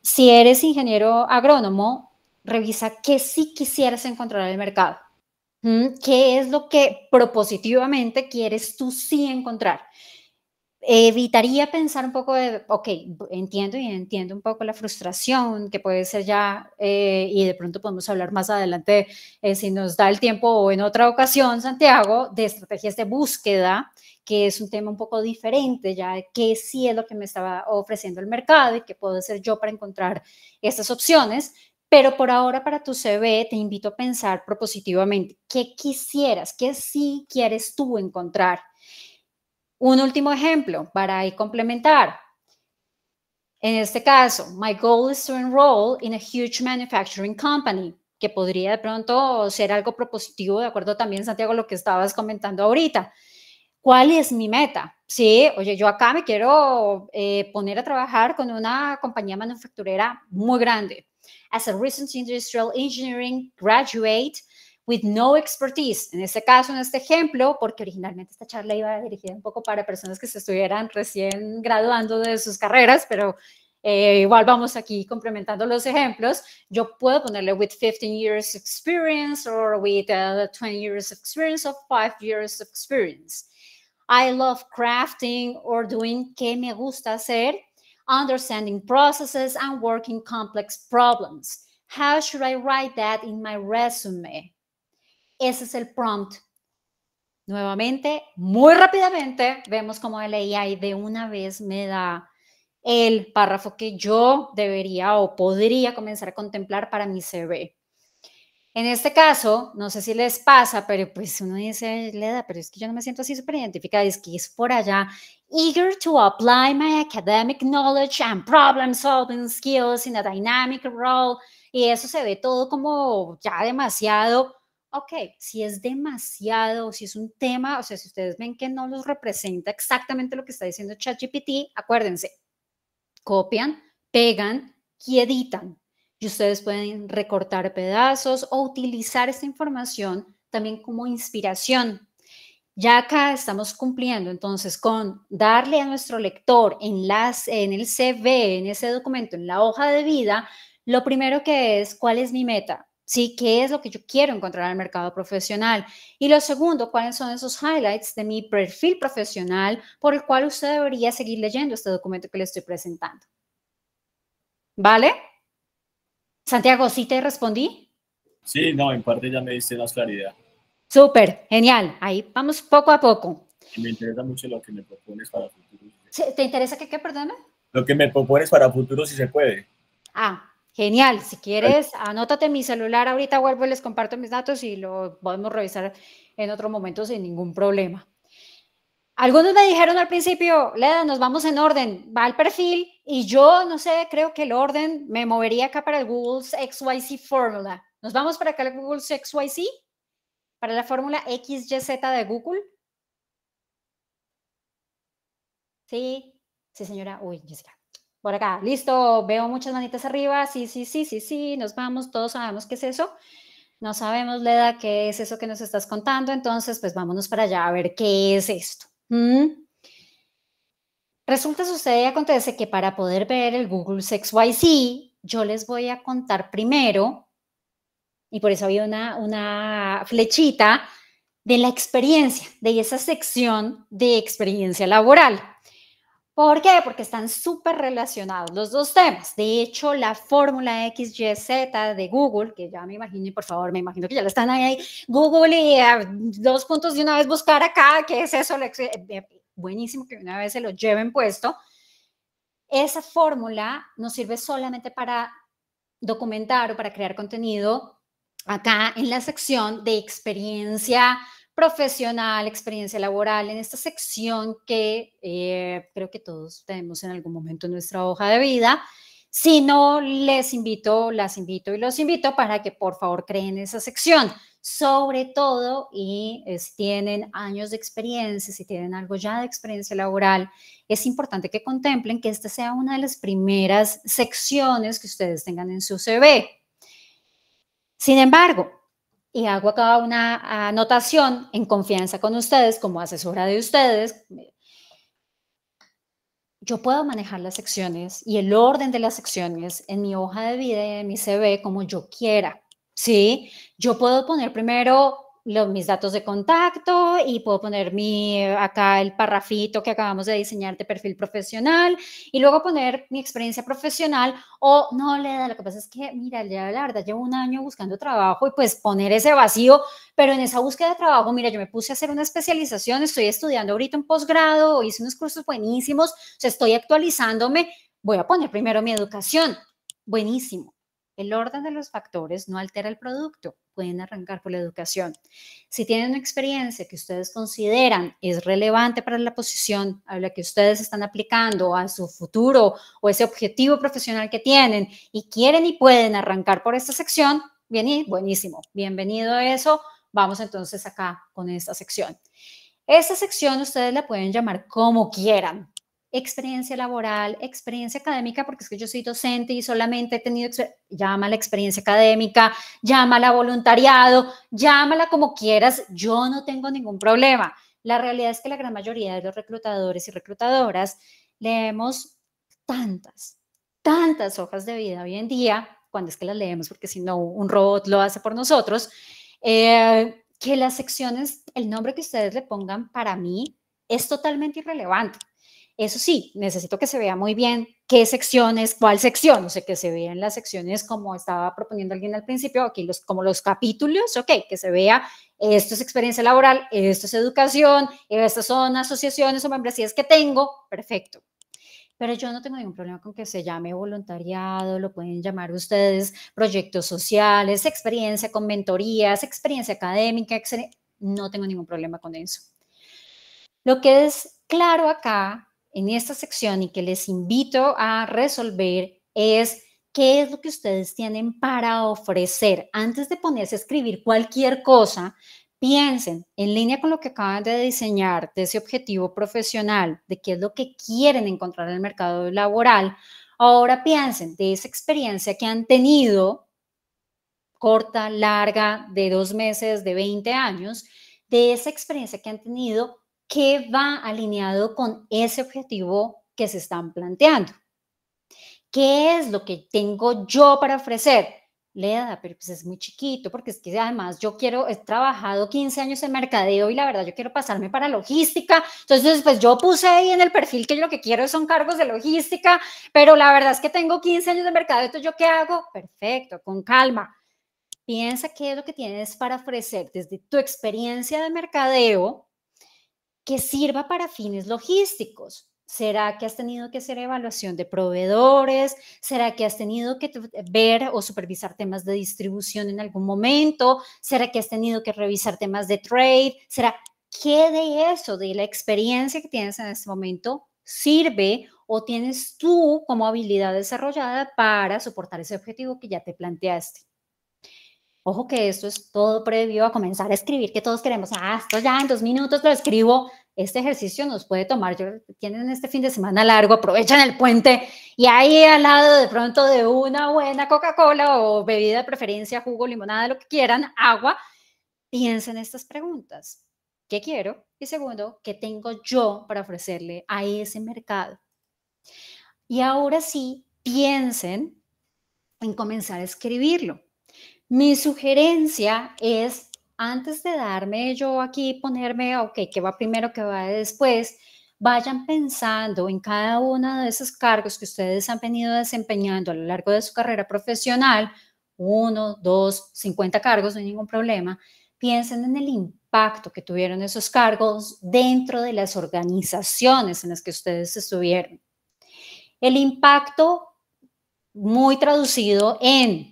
Si eres ingeniero agrónomo, revisa qué sí quisieras encontrar en el mercado. ¿Mm? ¿Qué es lo que propositivamente quieres tú sí encontrar? evitaría pensar un poco de, ok, entiendo y entiendo un poco la frustración que puede ser ya, eh, y de pronto podemos hablar más adelante, eh, si nos da el tiempo o en otra ocasión, Santiago, de estrategias de búsqueda, que es un tema un poco diferente ya de qué sí es lo que me estaba ofreciendo el mercado y qué puedo hacer yo para encontrar estas opciones. Pero por ahora para tu CV te invito a pensar propositivamente, ¿qué quisieras? ¿Qué sí quieres tú encontrar? Un último ejemplo para complementar. En este caso, my goal is to enroll in a huge manufacturing company, que podría de pronto ser algo propositivo, de acuerdo también, Santiago, lo que estabas comentando ahorita. ¿Cuál es mi meta? Sí, oye, yo acá me quiero eh, poner a trabajar con una compañía manufacturera muy grande. As a recent industrial engineering graduate, with no expertise, en este caso, en este ejemplo, porque originalmente esta charla iba dirigida un poco para personas que se estuvieran recién graduando de sus carreras, pero eh, igual vamos aquí complementando los ejemplos, yo puedo ponerle with 15 years experience or with 20 uh, years experience or 5 years experience. I love crafting or doing que me gusta hacer, understanding processes and working complex problems. How should I write that in my resume? Ese es el prompt. Nuevamente, muy rápidamente, vemos cómo el AI de una vez me da el párrafo que yo debería o podría comenzar a contemplar para mi CV. En este caso, no sé si les pasa, pero pues uno dice, Leda, pero es que yo no me siento así súper identificada, es que es por allá. Eager to apply my academic knowledge and problem solving skills in a dynamic role. Y eso se ve todo como ya demasiado ok, si es demasiado, si es un tema, o sea, si ustedes ven que no los representa exactamente lo que está diciendo ChatGPT, acuérdense, copian, pegan y editan. Y ustedes pueden recortar pedazos o utilizar esta información también como inspiración. Ya acá estamos cumpliendo entonces con darle a nuestro lector en, las, en el CV, en ese documento, en la hoja de vida, lo primero que es, ¿cuál es mi meta? ¿Sí? ¿Qué es lo que yo quiero encontrar en el mercado profesional? Y lo segundo, ¿cuáles son esos highlights de mi perfil profesional por el cual usted debería seguir leyendo este documento que le estoy presentando? ¿Vale? Santiago, ¿sí te respondí? Sí, no, en parte ya me diste más claridad. Súper, genial. Ahí vamos poco a poco. Me interesa mucho lo que me propones para futuro. ¿Te interesa qué, perdona? Lo que me propones para futuro si se puede. Ah, Genial, si quieres, anótate mi celular, ahorita vuelvo y les comparto mis datos y lo podemos revisar en otro momento sin ningún problema. Algunos me dijeron al principio, Leda, nos vamos en orden, va al perfil y yo, no sé, creo que el orden me movería acá para el Google XYZ Formula. ¿Nos vamos para acá al Google XYZ? ¿Para la fórmula XYZ de Google? Sí, sí señora. Uy, Jessica por acá, listo, veo muchas manitas arriba, sí, sí, sí, sí, sí, nos vamos, todos sabemos qué es eso. No sabemos, Leda, qué es eso que nos estás contando, entonces pues vámonos para allá a ver qué es esto. Resulta, sucede y acontece que para poder ver el Google Sex YC, yo les voy a contar primero, y por eso había una, una flechita de la experiencia, de esa sección de experiencia laboral. ¿Por qué? Porque están súper relacionados los dos temas. De hecho, la fórmula XYZ de Google, que ya me imagino, y por favor, me imagino que ya la están ahí, Google y ah, dos puntos de una vez buscar acá, ¿qué es eso? Eh, eh, buenísimo que una vez se lo lleven puesto. Esa fórmula nos sirve solamente para documentar o para crear contenido acá en la sección de experiencia profesional, experiencia laboral, en esta sección que eh, creo que todos tenemos en algún momento en nuestra hoja de vida. Si no, les invito, las invito y los invito para que por favor creen esa sección, sobre todo y si tienen años de experiencia, si tienen algo ya de experiencia laboral, es importante que contemplen que esta sea una de las primeras secciones que ustedes tengan en su CV. Sin embargo, y hago acá una anotación en confianza con ustedes, como asesora de ustedes. Yo puedo manejar las secciones y el orden de las secciones en mi hoja de vida y en mi CV como yo quiera, ¿sí? Yo puedo poner primero mis datos de contacto y puedo poner mi, acá el parrafito que acabamos de diseñar de perfil profesional y luego poner mi experiencia profesional o no, Leda, lo que pasa es que, mira, ya la verdad llevo un año buscando trabajo y pues poner ese vacío, pero en esa búsqueda de trabajo, mira, yo me puse a hacer una especialización, estoy estudiando ahorita un posgrado, hice unos cursos buenísimos, o sea, estoy actualizándome, voy a poner primero mi educación, buenísimo. El orden de los factores no altera el producto pueden arrancar por la educación. Si tienen una experiencia que ustedes consideran es relevante para la posición a la que ustedes están aplicando, a su futuro o ese objetivo profesional que tienen y quieren y pueden arrancar por esta sección, bien y buenísimo. Bienvenido a eso. Vamos entonces acá con esta sección. Esta sección ustedes la pueden llamar como quieran experiencia laboral, experiencia académica, porque es que yo soy docente y solamente he tenido, llama la experiencia académica, llama la voluntariado, llámala como quieras, yo no tengo ningún problema. La realidad es que la gran mayoría de los reclutadores y reclutadoras leemos tantas, tantas hojas de vida hoy en día, cuando es que las leemos, porque si no, un robot lo hace por nosotros, eh, que las secciones, el nombre que ustedes le pongan para mí es totalmente irrelevante. Eso sí, necesito que se vea muy bien qué secciones, cuál sección, o sea, que se vean las secciones como estaba proponiendo alguien al principio, aquí los, como los capítulos, ok, que se vea esto es experiencia laboral, esto es educación, estas son asociaciones o membresías que tengo, perfecto. Pero yo no tengo ningún problema con que se llame voluntariado, lo pueden llamar ustedes proyectos sociales, experiencia con mentorías, experiencia académica, no tengo ningún problema con eso. Lo que es claro acá en esta sección y que les invito a resolver es qué es lo que ustedes tienen para ofrecer. Antes de ponerse a escribir cualquier cosa, piensen en línea con lo que acaban de diseñar, de ese objetivo profesional, de qué es lo que quieren encontrar en el mercado laboral. Ahora piensen de esa experiencia que han tenido, corta, larga, de dos meses, de 20 años, de esa experiencia que han tenido, ¿Qué va alineado con ese objetivo que se están planteando. ¿Qué es lo que tengo yo para ofrecer? Lea, pero pues es muy chiquito, porque es que además yo quiero, he trabajado 15 años en mercadeo y la verdad yo quiero pasarme para logística. Entonces, pues yo puse ahí en el perfil que lo que quiero son cargos de logística, pero la verdad es que tengo 15 años de mercadeo, entonces yo qué hago? Perfecto, con calma. Piensa qué es lo que tienes para ofrecer desde tu experiencia de mercadeo, que sirva para fines logísticos. ¿Será que has tenido que hacer evaluación de proveedores? ¿Será que has tenido que ver o supervisar temas de distribución en algún momento? ¿Será que has tenido que revisar temas de trade? ¿Será qué de eso, de la experiencia que tienes en este momento, sirve o tienes tú como habilidad desarrollada para soportar ese objetivo que ya te planteaste? Ojo que esto es todo previo a comenzar a escribir, que todos queremos, ah, esto ya en dos minutos lo escribo. Este ejercicio nos puede tomar, tienen este fin de semana largo, aprovechan el puente y ahí al lado de pronto de una buena Coca-Cola o bebida de preferencia, jugo, limonada, lo que quieran, agua, piensen estas preguntas. ¿Qué quiero? Y segundo, ¿qué tengo yo para ofrecerle a ese mercado? Y ahora sí, piensen en comenzar a escribirlo. Mi sugerencia es, antes de darme yo aquí, ponerme, ok, ¿qué va primero, qué va después? Vayan pensando en cada uno de esos cargos que ustedes han venido desempeñando a lo largo de su carrera profesional, uno, dos, 50 cargos, no hay ningún problema. Piensen en el impacto que tuvieron esos cargos dentro de las organizaciones en las que ustedes estuvieron. El impacto muy traducido en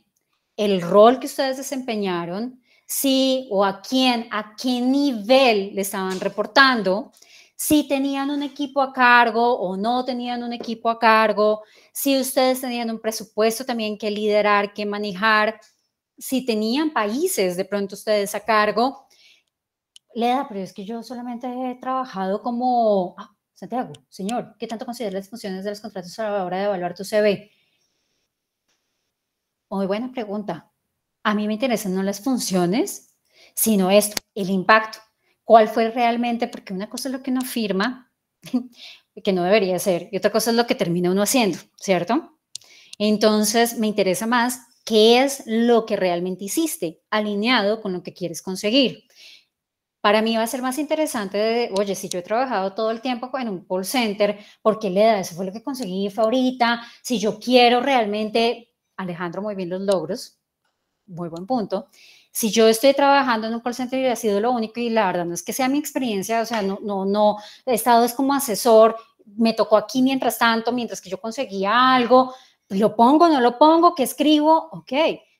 el rol que ustedes desempeñaron, si o a quién, a qué nivel le estaban reportando, si tenían un equipo a cargo o no tenían un equipo a cargo, si ustedes tenían un presupuesto también que liderar, que manejar, si tenían países de pronto ustedes a cargo. Leda, pero es que yo solamente he trabajado como... Ah, Santiago, señor, ¿qué tanto considera las funciones de los contratos a la hora de evaluar tu CV? Muy buena pregunta. A mí me interesan no las funciones, sino esto, el impacto. ¿Cuál fue realmente? Porque una cosa es lo que uno firma, que no debería ser, y otra cosa es lo que termina uno haciendo, ¿cierto? Entonces, me interesa más qué es lo que realmente hiciste, alineado con lo que quieres conseguir. Para mí va a ser más interesante, oye, si yo he trabajado todo el tiempo en un call center, ¿por qué le da? Eso fue lo que conseguí, favorita. Si yo quiero realmente Alejandro, muy bien los logros, muy buen punto. Si yo estoy trabajando en un call center y ha sido lo único y la verdad no es que sea mi experiencia, o sea, no, no, no, he estado es como asesor, me tocó aquí mientras tanto, mientras que yo conseguía algo, lo pongo, no lo pongo, que escribo, ok.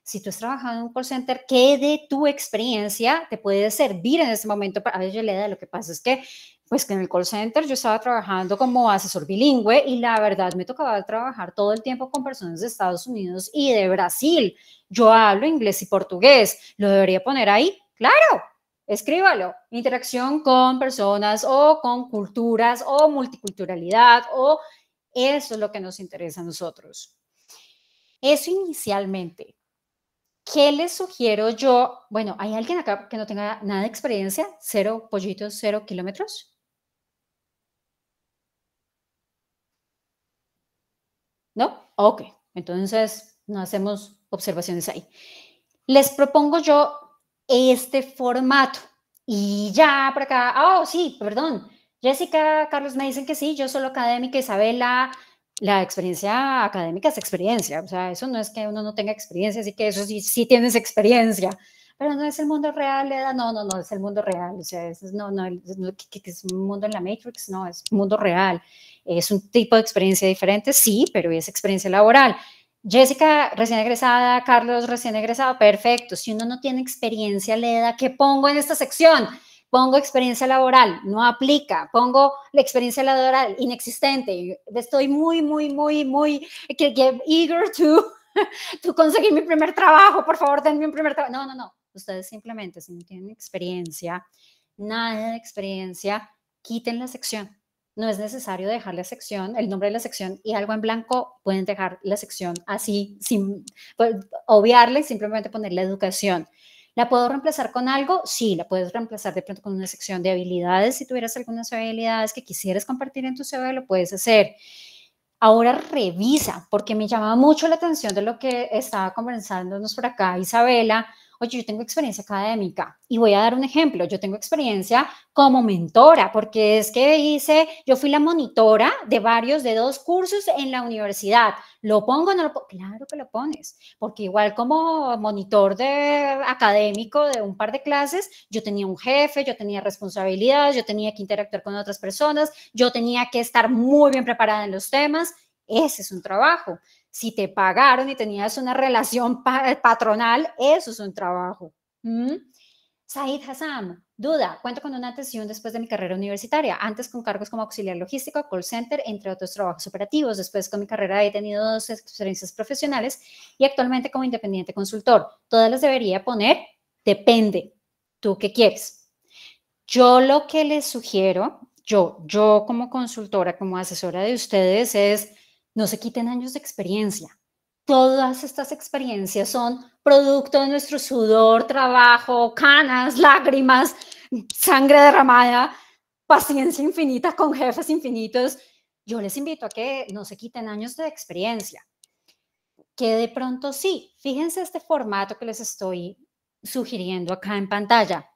Si tú has trabajado en un call center, ¿qué de tu experiencia te puede servir en este momento? A ver, yo le da, lo que pasa es que pues que en el call center yo estaba trabajando como asesor bilingüe y la verdad me tocaba trabajar todo el tiempo con personas de Estados Unidos y de Brasil. Yo hablo inglés y portugués. ¿Lo debería poner ahí? Claro, escríbalo. Interacción con personas o con culturas o multiculturalidad o eso es lo que nos interesa a nosotros. Eso inicialmente. ¿Qué les sugiero yo? Bueno, ¿hay alguien acá que no tenga nada de experiencia? ¿Cero pollitos, cero kilómetros? Ok, entonces no hacemos observaciones ahí. Les propongo yo este formato. Y ya para acá, oh, sí, perdón. Jessica, Carlos me dicen que sí, yo solo académica, Isabela, la experiencia académica es experiencia, o sea, eso no es que uno no tenga experiencia, así que eso sí, tienes experiencia, pero no es el mundo real, no, no, no es el mundo real, o sea, es, no, no, es, es un mundo en la Matrix, no, es mundo real. Es un tipo de experiencia diferente, sí, pero es experiencia laboral. Jessica recién egresada, Carlos recién egresado, perfecto. Si uno no tiene experiencia, da, ¿qué pongo en esta sección? Pongo experiencia laboral, no aplica. Pongo la experiencia laboral inexistente. Estoy muy, muy, muy, muy eager to, to conseguir mi primer trabajo. Por favor, denme un primer trabajo. No, no, no. Ustedes simplemente, si no tienen experiencia, nada de experiencia, quiten la sección no es necesario dejar la sección, el nombre de la sección y algo en blanco, pueden dejar la sección así, sin y pues, obviarle, simplemente poner la educación. ¿La puedo reemplazar con algo? Sí, la puedes reemplazar de pronto con una sección de habilidades. Si tuvieras algunas habilidades que quisieras compartir en tu CV, lo puedes hacer. Ahora revisa, porque me llama mucho la atención de lo que estaba conversándonos por acá Isabela, oye, yo tengo experiencia académica y voy a dar un ejemplo, yo tengo experiencia como mentora, porque es que hice, yo fui la monitora de varios, de dos cursos en la universidad. ¿Lo pongo o no lo pongo? Claro que lo pones, porque igual como monitor de, académico de un par de clases, yo tenía un jefe, yo tenía responsabilidades, yo tenía que interactuar con otras personas, yo tenía que estar muy bien preparada en los temas. Ese es un trabajo. Si te pagaron y tenías una relación patronal, eso es un trabajo. Said Hassam, duda, cuento con una atención después de mi carrera universitaria, antes con cargos como auxiliar logístico, call center, entre otros trabajos operativos. Después con mi carrera he tenido dos experiencias profesionales y actualmente como independiente consultor. Todas las debería poner, depende, tú qué quieres. Yo lo que les sugiero, yo, yo como consultora, como asesora de ustedes, es no se quiten años de experiencia. Todas estas experiencias son producto de nuestro sudor, trabajo, canas, lágrimas, sangre derramada, paciencia infinita con jefes infinitos. Yo les invito a que no se quiten años de experiencia. Que de pronto sí, fíjense este formato que les estoy sugiriendo acá en pantalla.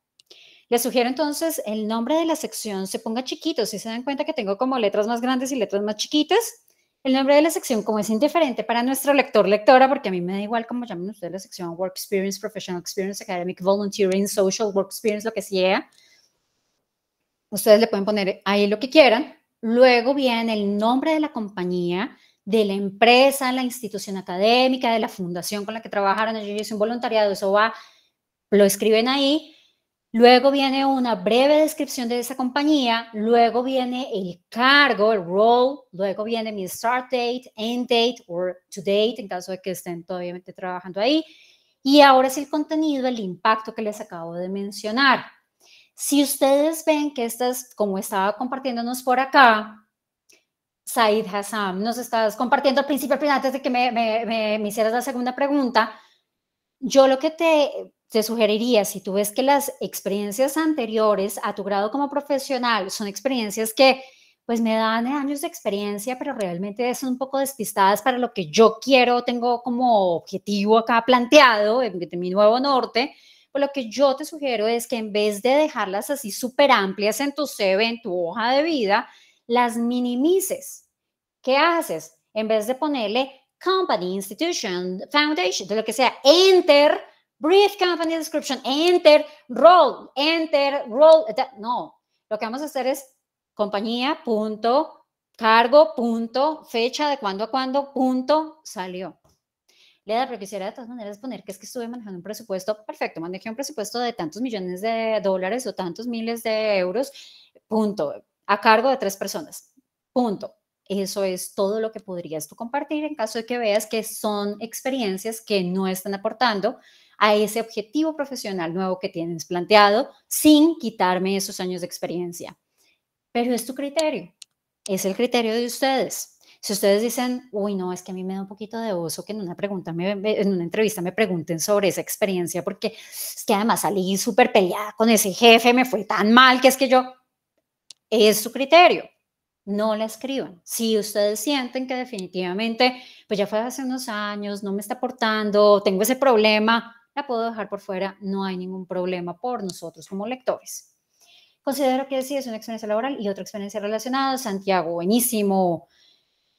Les sugiero entonces el nombre de la sección se ponga chiquito, si se dan cuenta que tengo como letras más grandes y letras más chiquitas. El nombre de la sección, como es indiferente para nuestro lector, lectora, porque a mí me da igual cómo llamen ustedes la sección, Work Experience, Professional Experience, Academic Volunteering, Social Work Experience, lo que sea, ustedes le pueden poner ahí lo que quieran. Luego viene el nombre de la compañía, de la empresa, la institución académica, de la fundación con la que trabajaron. Yo hice un voluntariado, eso va, lo escriben ahí. Luego viene una breve descripción de esa compañía, luego viene el cargo, el role, luego viene mi start date, end date o to date en caso de que estén todavía trabajando ahí. Y ahora es el contenido, el impacto que les acabo de mencionar. Si ustedes ven que estas, como estaba compartiéndonos por acá, Said Hassam, nos estabas compartiendo al principio, antes de que me hicieras la segunda pregunta, yo lo que te te sugeriría, si tú ves que las experiencias anteriores a tu grado como profesional son experiencias que pues me dan años de experiencia, pero realmente son un poco despistadas para lo que yo quiero, tengo como objetivo acá planteado en, mi nuevo norte, Por pues lo que yo te sugiero es que en vez de dejarlas así súper amplias en tu CV, en tu hoja de vida, las minimices. ¿Qué haces? En vez de ponerle company, institution, foundation, de lo que sea, enter, Brief Company Description, enter, role enter, role No, lo que vamos a hacer es compañía, punto, cargo, punto, fecha de cuándo a cuándo, punto, salió. Leda, pero quisiera de todas maneras poner que es que estuve manejando un presupuesto, perfecto, manejé un presupuesto de tantos millones de dólares o tantos miles de euros, punto, a cargo de tres personas, punto. Eso es todo lo que podrías tú compartir en caso de que veas que son experiencias que no están aportando a ese objetivo profesional nuevo que tienes planteado sin quitarme esos años de experiencia. Pero es tu criterio, es el criterio de ustedes. Si ustedes dicen, uy, no, es que a mí me da un poquito de oso que en una pregunta, en una entrevista me pregunten sobre esa experiencia, porque es que además salí súper peleada con ese jefe, me fue tan mal que es que yo, es su criterio, no la escriban. Si ustedes sienten que definitivamente, pues ya fue hace unos años, no me está aportando, tengo ese problema, la puedo dejar por fuera, no hay ningún problema por nosotros como lectores. Considero que sí es una experiencia laboral y otra experiencia relacionada. Santiago, buenísimo.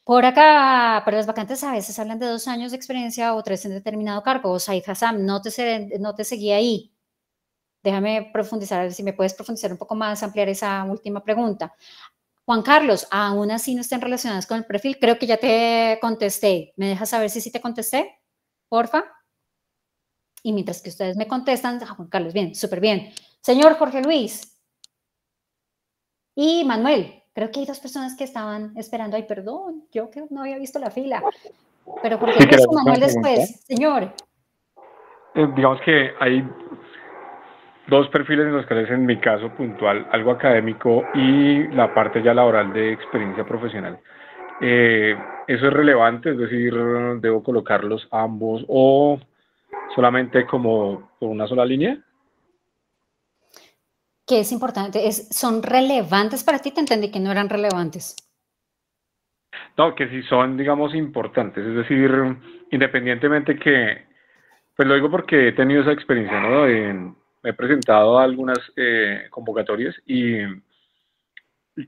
Por acá, pero las vacantes a veces hablan de dos años de experiencia o tres en determinado cargo. O sea, Hassam, no te, no te seguí ahí. Déjame profundizar, si me puedes profundizar un poco más, ampliar esa última pregunta. Juan Carlos, aún así no estén relacionadas con el perfil. Creo que ya te contesté. ¿Me dejas saber si sí te contesté? Porfa. Y mientras que ustedes me contestan, Juan Carlos, bien, súper bien. Señor Jorge Luis y Manuel, creo que hay dos personas que estaban esperando. Ay, perdón, yo que no había visto la fila. Pero por qué Manuel después, señor. Eh, digamos que hay dos perfiles en los cuales en mi caso puntual, algo académico y la parte ya laboral de experiencia profesional. Eh, eso es relevante, es decir, debo colocarlos ambos o solamente como por una sola línea? Que es importante, ¿son relevantes para ti? Te entendí que no eran relevantes. No, que sí son, digamos, importantes, es decir, independientemente que, pues lo digo porque he tenido esa experiencia, ¿no? Me he presentado a algunas eh, convocatorias y,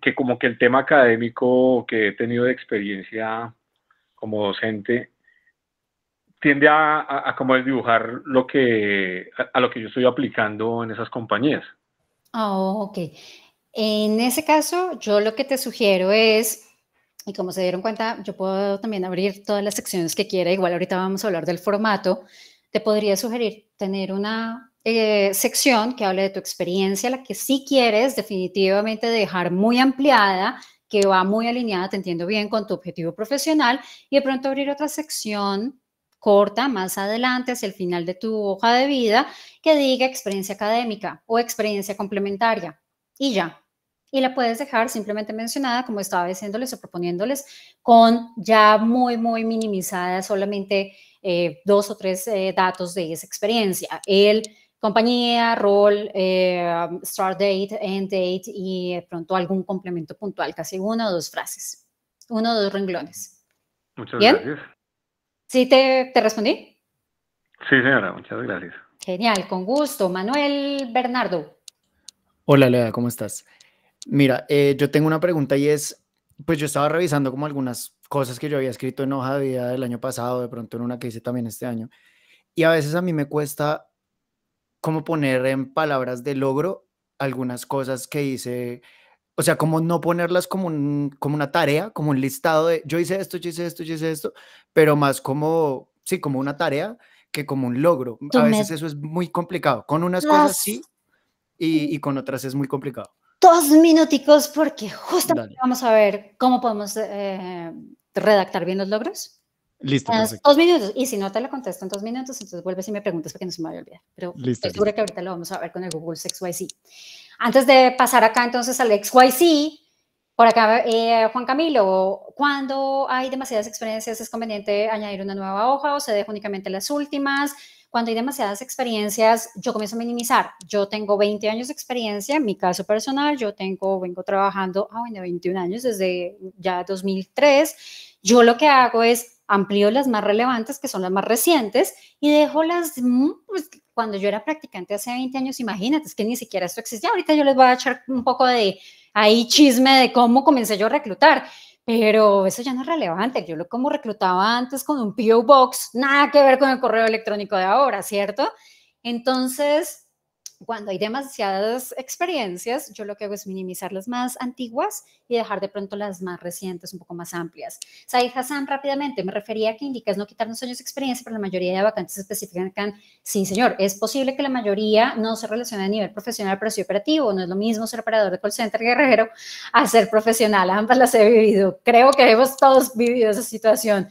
que como que el tema académico que he tenido de experiencia como docente tiende a, a, a dibujar lo que, a, lo que yo estoy aplicando en esas compañías. Ah, ok. En ese caso, yo lo que te sugiero es, y como se dieron cuenta, yo puedo también abrir todas las secciones que quiera, igual ahorita vamos a hablar del formato, te podría sugerir tener una eh, sección que hable de tu experiencia, la que sí quieres definitivamente dejar muy ampliada, que va muy alineada, te entiendo bien, con tu objetivo profesional, y de pronto abrir otra sección corta más adelante, hacia el final de tu hoja de vida, que diga experiencia académica o experiencia complementaria. Y ya. Y la puedes dejar simplemente mencionada, como estaba diciéndoles o proponiéndoles, con ya muy, muy minimizada solamente eh, dos o tres eh, datos de esa experiencia. El compañía, rol, eh, start date, end date y pronto algún complemento puntual, casi una o dos frases, uno o dos renglones. Muchas gracias. ¿Sí te, te respondí? Sí, señora, muchas gracias. Genial, con gusto. Manuel Bernardo. Hola, Lea, ¿cómo estás? Mira, eh, yo tengo una pregunta y es, pues yo estaba revisando como algunas cosas que yo había escrito en hoja de vida del año pasado, de pronto en una que hice también este año, y a veces a mí me cuesta como poner en palabras de logro algunas cosas que hice o sea, como no ponerlas como, como una tarea, como un listado de yo hice esto, yo hice esto, yo hice esto, pero más como, sí, como una tarea que como un logro. a veces eso es muy complicado. Con unas cosas sí y, y, con otras es muy complicado. Dos minuticos porque justamente vamos a ver cómo podemos eh, redactar bien los logros. Listo. dos minutos. Y si no te lo contesto en dos minutos, entonces vuelves y me preguntas porque no se me vaya a olvidar. Pero estoy que ahorita lo vamos a ver con el Google XYZ. Antes de pasar acá entonces al XYZ, por acá, eh, Juan Camilo, cuando hay demasiadas experiencias, ¿es conveniente añadir una nueva hoja o se deja únicamente las últimas? Cuando hay demasiadas experiencias, yo comienzo a minimizar. Yo tengo 20 años de experiencia, en mi caso personal, yo tengo, vengo trabajando, ah, bueno, 21 años desde ya 2003. Yo lo que hago es amplío las más relevantes, que son las más recientes, y dejo las, mm, pues, cuando yo era practicante hace 20 años, imagínate, es que ni siquiera esto existía. Ahorita yo les voy a echar un poco de ahí chisme de cómo comencé yo a reclutar, pero eso ya no es relevante. Yo lo como reclutaba antes con un PO Box, nada que ver con el correo electrónico de ahora, ¿cierto? Entonces, cuando hay demasiadas experiencias, yo lo que hago es minimizar las más antiguas y dejar de pronto las más recientes, un poco más amplias. Said Hassan, rápidamente, me refería a que indicas no quitarnos años de experiencia, pero la mayoría de vacantes especifican, sí señor, es posible que la mayoría no se relacione a nivel profesional, pero sí operativo, no es lo mismo ser operador de call center guerrero a ser profesional, ambas las he vivido, creo que hemos todos vivido esa situación.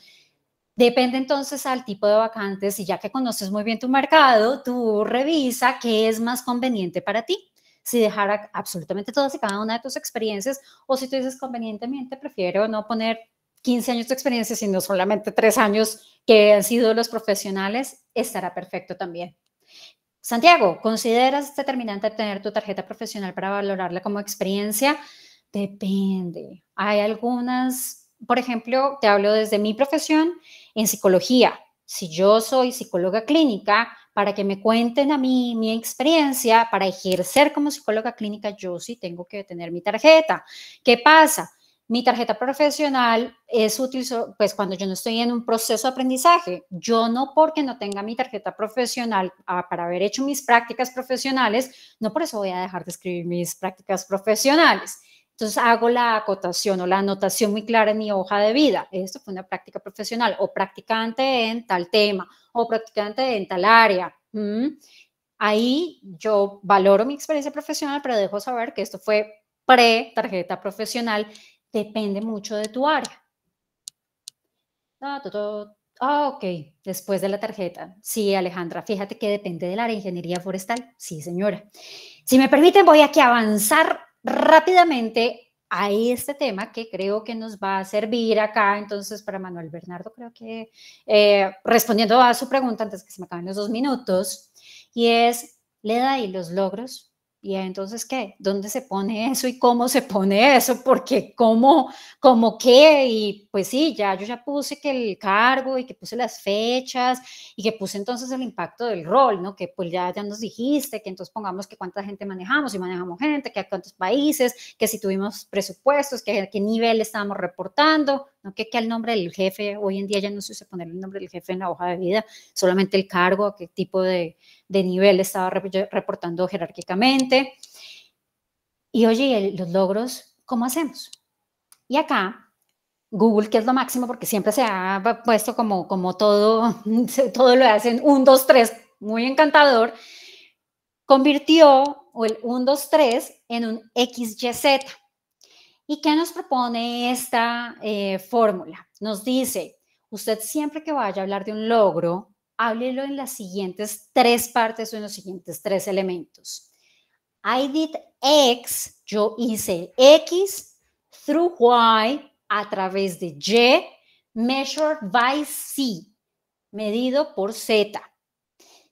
Depende entonces al tipo de vacantes y ya que conoces muy bien tu mercado, tú revisa qué es más conveniente para ti. Si dejar absolutamente todas y cada una de tus experiencias o si tú dices convenientemente, prefiero no poner 15 años de experiencia, sino solamente 3 años que han sido los profesionales, estará perfecto también. Santiago, ¿consideras determinante tener tu tarjeta profesional para valorarla como experiencia? Depende. Hay algunas por ejemplo, te hablo desde mi profesión en psicología. Si yo soy psicóloga clínica, para que me cuenten a mí mi experiencia, para ejercer como psicóloga clínica, yo sí tengo que tener mi tarjeta. ¿Qué pasa? Mi tarjeta profesional es útil pues cuando yo no estoy en un proceso de aprendizaje. Yo no porque no tenga mi tarjeta profesional ah, para haber hecho mis prácticas profesionales, no por eso voy a dejar de escribir mis prácticas profesionales. Entonces hago la acotación o la anotación muy clara en mi hoja de vida. Esto fue una práctica profesional o practicante en tal tema o practicante en tal área. Ahí yo valoro mi experiencia profesional, pero dejo saber que esto fue pre-tarjeta profesional. Depende mucho de tu área. Ah, ah ok, después de la tarjeta. Sí, Alejandra, fíjate que depende del área de ingeniería forestal. Sí, señora. Si me permiten, voy aquí a avanzar rápidamente a este tema que creo que nos va a servir acá entonces para Manuel Bernardo, creo que eh, respondiendo a su pregunta antes que se me acaben los dos minutos, y es, ¿le da y los logros y entonces, ¿qué? ¿Dónde se pone eso y cómo se pone eso? Porque cómo, cómo qué, y pues sí, ya yo ya puse que el cargo y que puse las fechas y que puse entonces el impacto del rol, ¿no? Que pues ya, ya nos dijiste que entonces pongamos que cuánta gente manejamos y manejamos gente, que a cuántos países, que si tuvimos presupuestos, que a qué nivel estábamos reportando no que, que el nombre del jefe, hoy en día ya no se usa poner el nombre del jefe en la hoja de vida, solamente el cargo, qué tipo de, nivel estaba reportando jerárquicamente. Y oye, los logros, ¿cómo hacemos? Y acá Google, que es lo máximo, porque siempre se ha puesto como, como todo, todo lo hacen un, dos, tres, muy encantador, convirtió el 1, 2, 3 en un XYZ. ¿Y qué nos propone esta eh, fórmula? Nos dice, usted siempre que vaya a hablar de un logro, háblelo en las siguientes tres partes o en los siguientes tres elementos. I did X, yo hice X, through Y, a través de Y, measured by C, medido por Z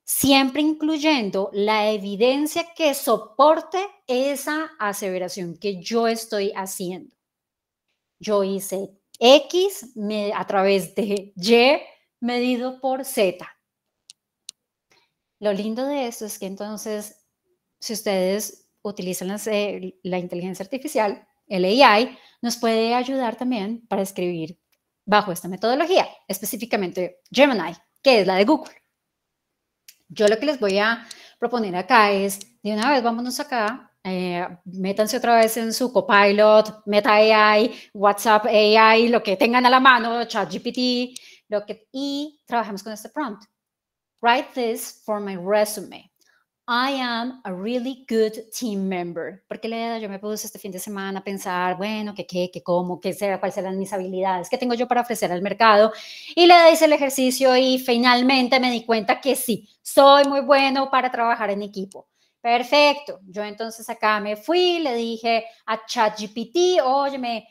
siempre incluyendo la evidencia que soporte esa aseveración que yo estoy haciendo. Yo hice X a través de Y medido por Z. Lo lindo de esto es que entonces, si ustedes utilizan eh, la inteligencia artificial, el AI, nos puede ayudar también para escribir bajo esta metodología, específicamente Gemini, que es la de Google. Yo lo que les voy a proponer acá es, de una vez vámonos acá, eh, métanse otra vez en su copilot, Meta AI, WhatsApp AI, lo que tengan a la mano, ChatGPT, lo que, y trabajemos con este prompt. Write this for my resume. I am a really good team member. Porque Leda, yo me puse este fin de semana a pensar, bueno, qué, qué, qué, cómo, qué será, cuáles serán mis habilidades, qué tengo yo para ofrecer al mercado. Y le hice el ejercicio y finalmente me di cuenta que sí, soy muy bueno para trabajar en equipo. Perfecto. Yo entonces acá me fui, le dije a ChatGPT, me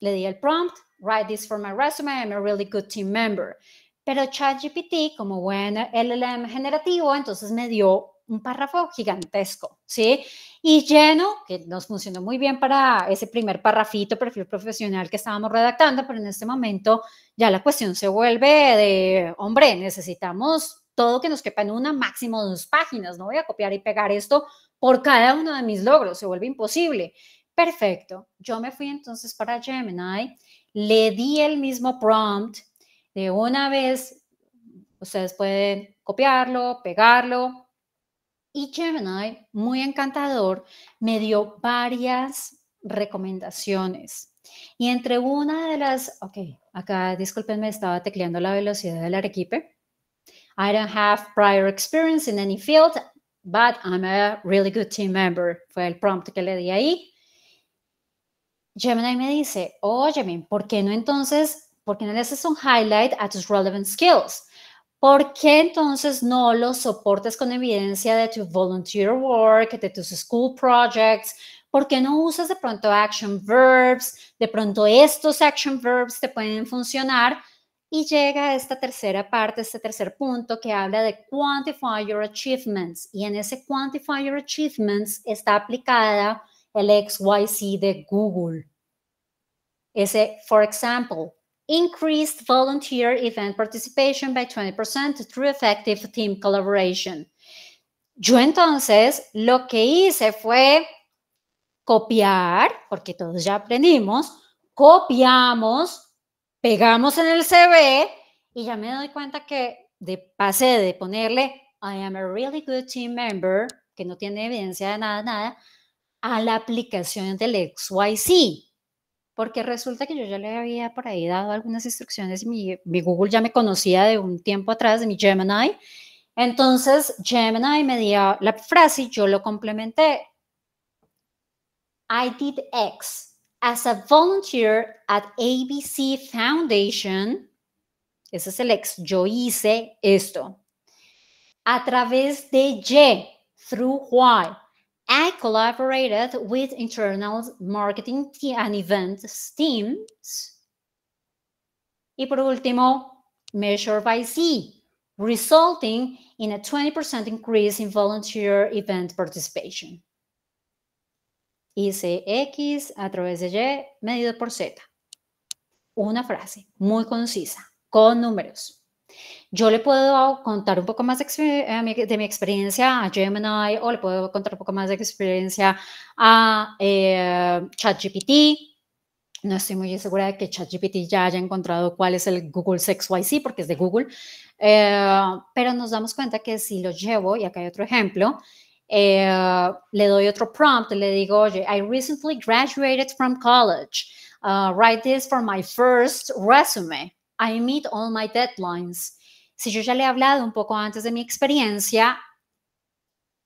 le di el prompt, write this for my resume, I'm a really good team member. Pero ChatGPT, como buen LLM generativo, entonces me dio un párrafo gigantesco, ¿sí? Y lleno, que nos funcionó muy bien para ese primer párrafito, perfil profesional que estábamos redactando, pero en este momento ya la cuestión se vuelve de, hombre, necesitamos todo que nos quepa en una, máximo dos páginas, no voy a copiar y pegar esto por cada uno de mis logros, se vuelve imposible. Perfecto, yo me fui entonces para Gemini, le di el mismo prompt, de una vez ustedes pueden copiarlo, pegarlo. Y Gemini, muy encantador, me dio varias recomendaciones. Y entre una de las, ok, acá disculpenme, estaba tecleando la velocidad del arequipe. I don't have prior experience in any field, but I'm a really good team member. Fue el prompt que le di ahí. Gemini me dice, oye, ¿por qué no entonces porque qué no le un highlight a tus relevant skills? ¿Por qué entonces no lo soportas con evidencia de tu volunteer work, de tus school projects? ¿Por qué no usas de pronto action verbs? De pronto estos action verbs te pueden funcionar. Y llega esta tercera parte, este tercer punto que habla de quantify your achievements. Y en ese quantify your achievements está aplicada el XYZ de Google. Ese, for example, increased volunteer event participation by 20% through effective team collaboration. Yo entonces lo que hice fue copiar, porque todos ya aprendimos, copiamos, pegamos en el CV y ya me doy cuenta que de pasé de ponerle I am a really good team member, que no tiene evidencia de nada, nada, a la aplicación del XYZ porque resulta que yo ya le había por ahí dado algunas instrucciones, mi, Google ya me conocía de un tiempo atrás, de mi Gemini, entonces Gemini me dio la frase y yo lo complementé. I did X as a volunteer at ABC Foundation. Ese es el X. Yo hice esto. A través de Y, through Y I collaborated with internal marketing and events teams. Y por último, measure by C, resulting in a 20% increase in volunteer event participation. Hice X a través de Y medido por Z. Una frase muy concisa, con números. Yo le puedo contar un poco más eh, de, mi experiencia a Gemini o le puedo contar un poco más de experiencia a eh, ChatGPT. No estoy muy segura de que ChatGPT ya haya encontrado cuál es el Google Sex porque es de Google, eh, pero nos damos cuenta que si lo llevo, y acá hay otro ejemplo, le doy otro prompt, le digo, oye, I recently graduated from college. Uh, write this for my first resume. I meet all my deadlines. Si yo ya le he hablado un poco antes de mi experiencia,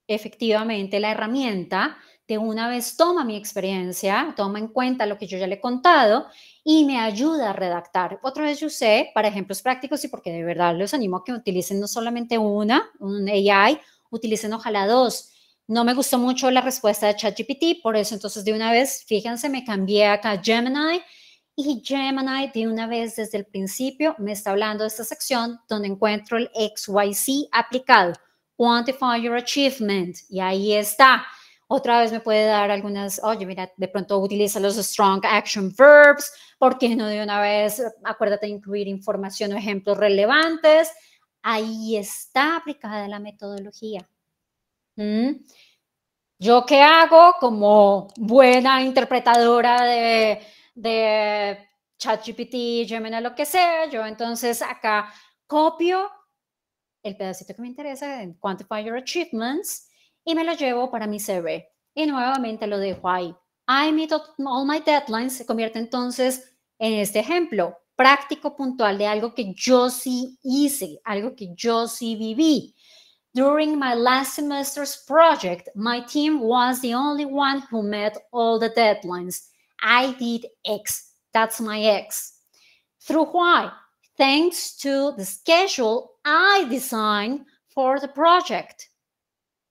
efectivamente la herramienta de una vez toma mi experiencia, toma en cuenta lo que yo ya le he contado y me ayuda a redactar. Otra vez yo usé para ejemplos prácticos y porque de verdad los animo a que utilicen no solamente una, un AI, utilicen ojalá dos. No me gustó mucho la respuesta de ChatGPT, por eso entonces de una vez, fíjense, me cambié acá a Gemini y Gemini de una vez desde el principio me está hablando de esta sección donde encuentro el XYZ aplicado. Quantify your achievement. Y ahí está. Otra vez me puede dar algunas, oye, mira, de pronto utiliza los strong action verbs, ¿por qué no de una vez? Acuérdate de incluir información o ejemplos relevantes. Ahí está aplicada la metodología. ¿Mm? ¿Yo qué hago como buena interpretadora de de ChatGPT, Gemini, lo que sea. Yo entonces acá copio el pedacito que me interesa en Quantify Your Achievements y me lo llevo para mi CV. Y nuevamente lo dejo ahí. I meet all my deadlines se convierte entonces en este ejemplo práctico, puntual de algo que yo sí hice, algo que yo sí viví. During my last semester's project, my team was the only one who met all the deadlines. I did X. That's my X. Through why? Thanks to the schedule I designed for the project.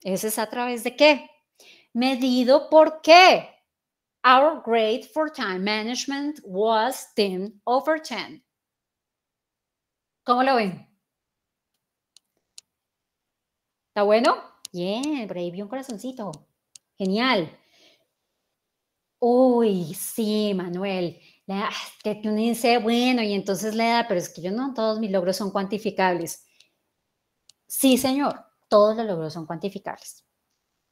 Ese es a través de qué? Medido por qué. Our grade for time management was 10 over 10. ¿Cómo lo ven? ¿Está bueno? Bien, yeah, un corazoncito. Genial. Uy, sí, Manuel. La, que uno dice, bueno, y entonces le da, pero es que yo no, todos mis logros son cuantificables. Sí, señor, todos los logros son cuantificables.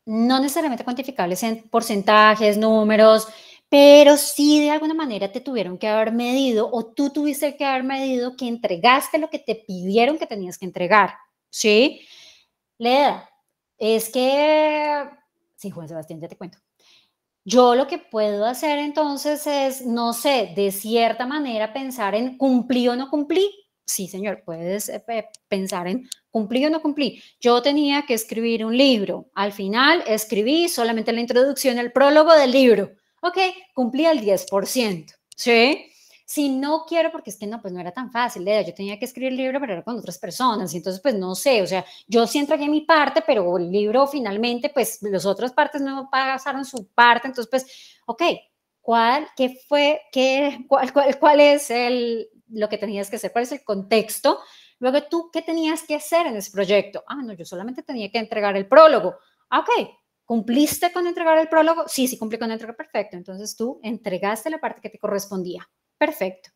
No necesariamente cuantificables en porcentajes, números, pero sí de alguna manera te tuvieron que haber medido o tú tuviste que haber medido que entregaste lo que te pidieron que tenías que entregar, ¿sí? da. es que, sí, Juan Sebastián, ya te cuento. Yo lo que puedo hacer entonces es, no sé, de cierta manera pensar en cumplí o no cumplí. Sí, señor, puedes eh, pensar en cumplí o no cumplí. Yo tenía que escribir un libro. Al final escribí solamente la introducción, el prólogo del libro. Ok, cumplí al 10%. ¿Sí? si no quiero, porque es que no, pues no era tan fácil, yo tenía que escribir el libro, pero era con otras personas, y entonces pues no sé, o sea, yo sí entregué mi parte, pero el libro finalmente, pues las otras partes no pasaron su parte, entonces pues, ok, ¿cuál, qué fue, qué, cuál, es el, lo que tenías que hacer, cuál es el contexto? Luego tú, ¿qué tenías que hacer en ese proyecto? Ah, no, yo solamente tenía que entregar el prólogo. Ah, ok, ¿Cumpliste con entregar el prólogo? Sí, sí cumplí con entregar, perfecto. Entonces tú entregaste la parte que te correspondía perfecto.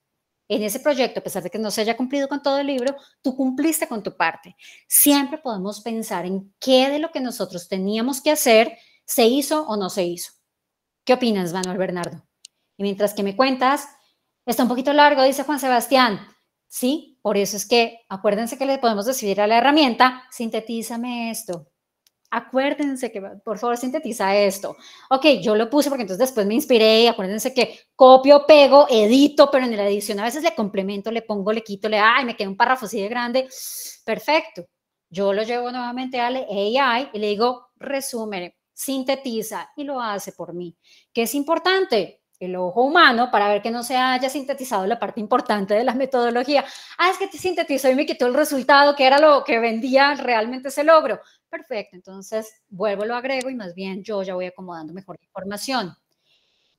En ese proyecto, a pesar de que no se haya cumplido con todo el libro, tú cumpliste con tu parte. Siempre podemos pensar en qué de lo que nosotros teníamos que hacer se hizo o no se hizo. ¿Qué opinas, Manuel Bernardo? Y mientras que me cuentas, está un poquito largo, dice Juan Sebastián. Sí, por eso es que acuérdense que le podemos decir a la herramienta, sintetízame esto, acuérdense que, por favor, sintetiza esto. Ok, yo lo puse porque entonces después me inspiré y acuérdense que copio, pego, edito, pero en la edición a veces le complemento, le pongo, le quito, le, ay, me queda un párrafo así de grande. Perfecto. Yo lo llevo nuevamente a AI y le digo, resumen, sintetiza y lo hace por mí. ¿Qué es importante? el ojo humano para ver que no se haya sintetizado la parte importante de la metodología. Ah, es que te sintetizó y me quitó el resultado, que era lo que vendía realmente ese logro. Perfecto, entonces vuelvo, lo agrego y más bien yo ya voy acomodando mejor la información.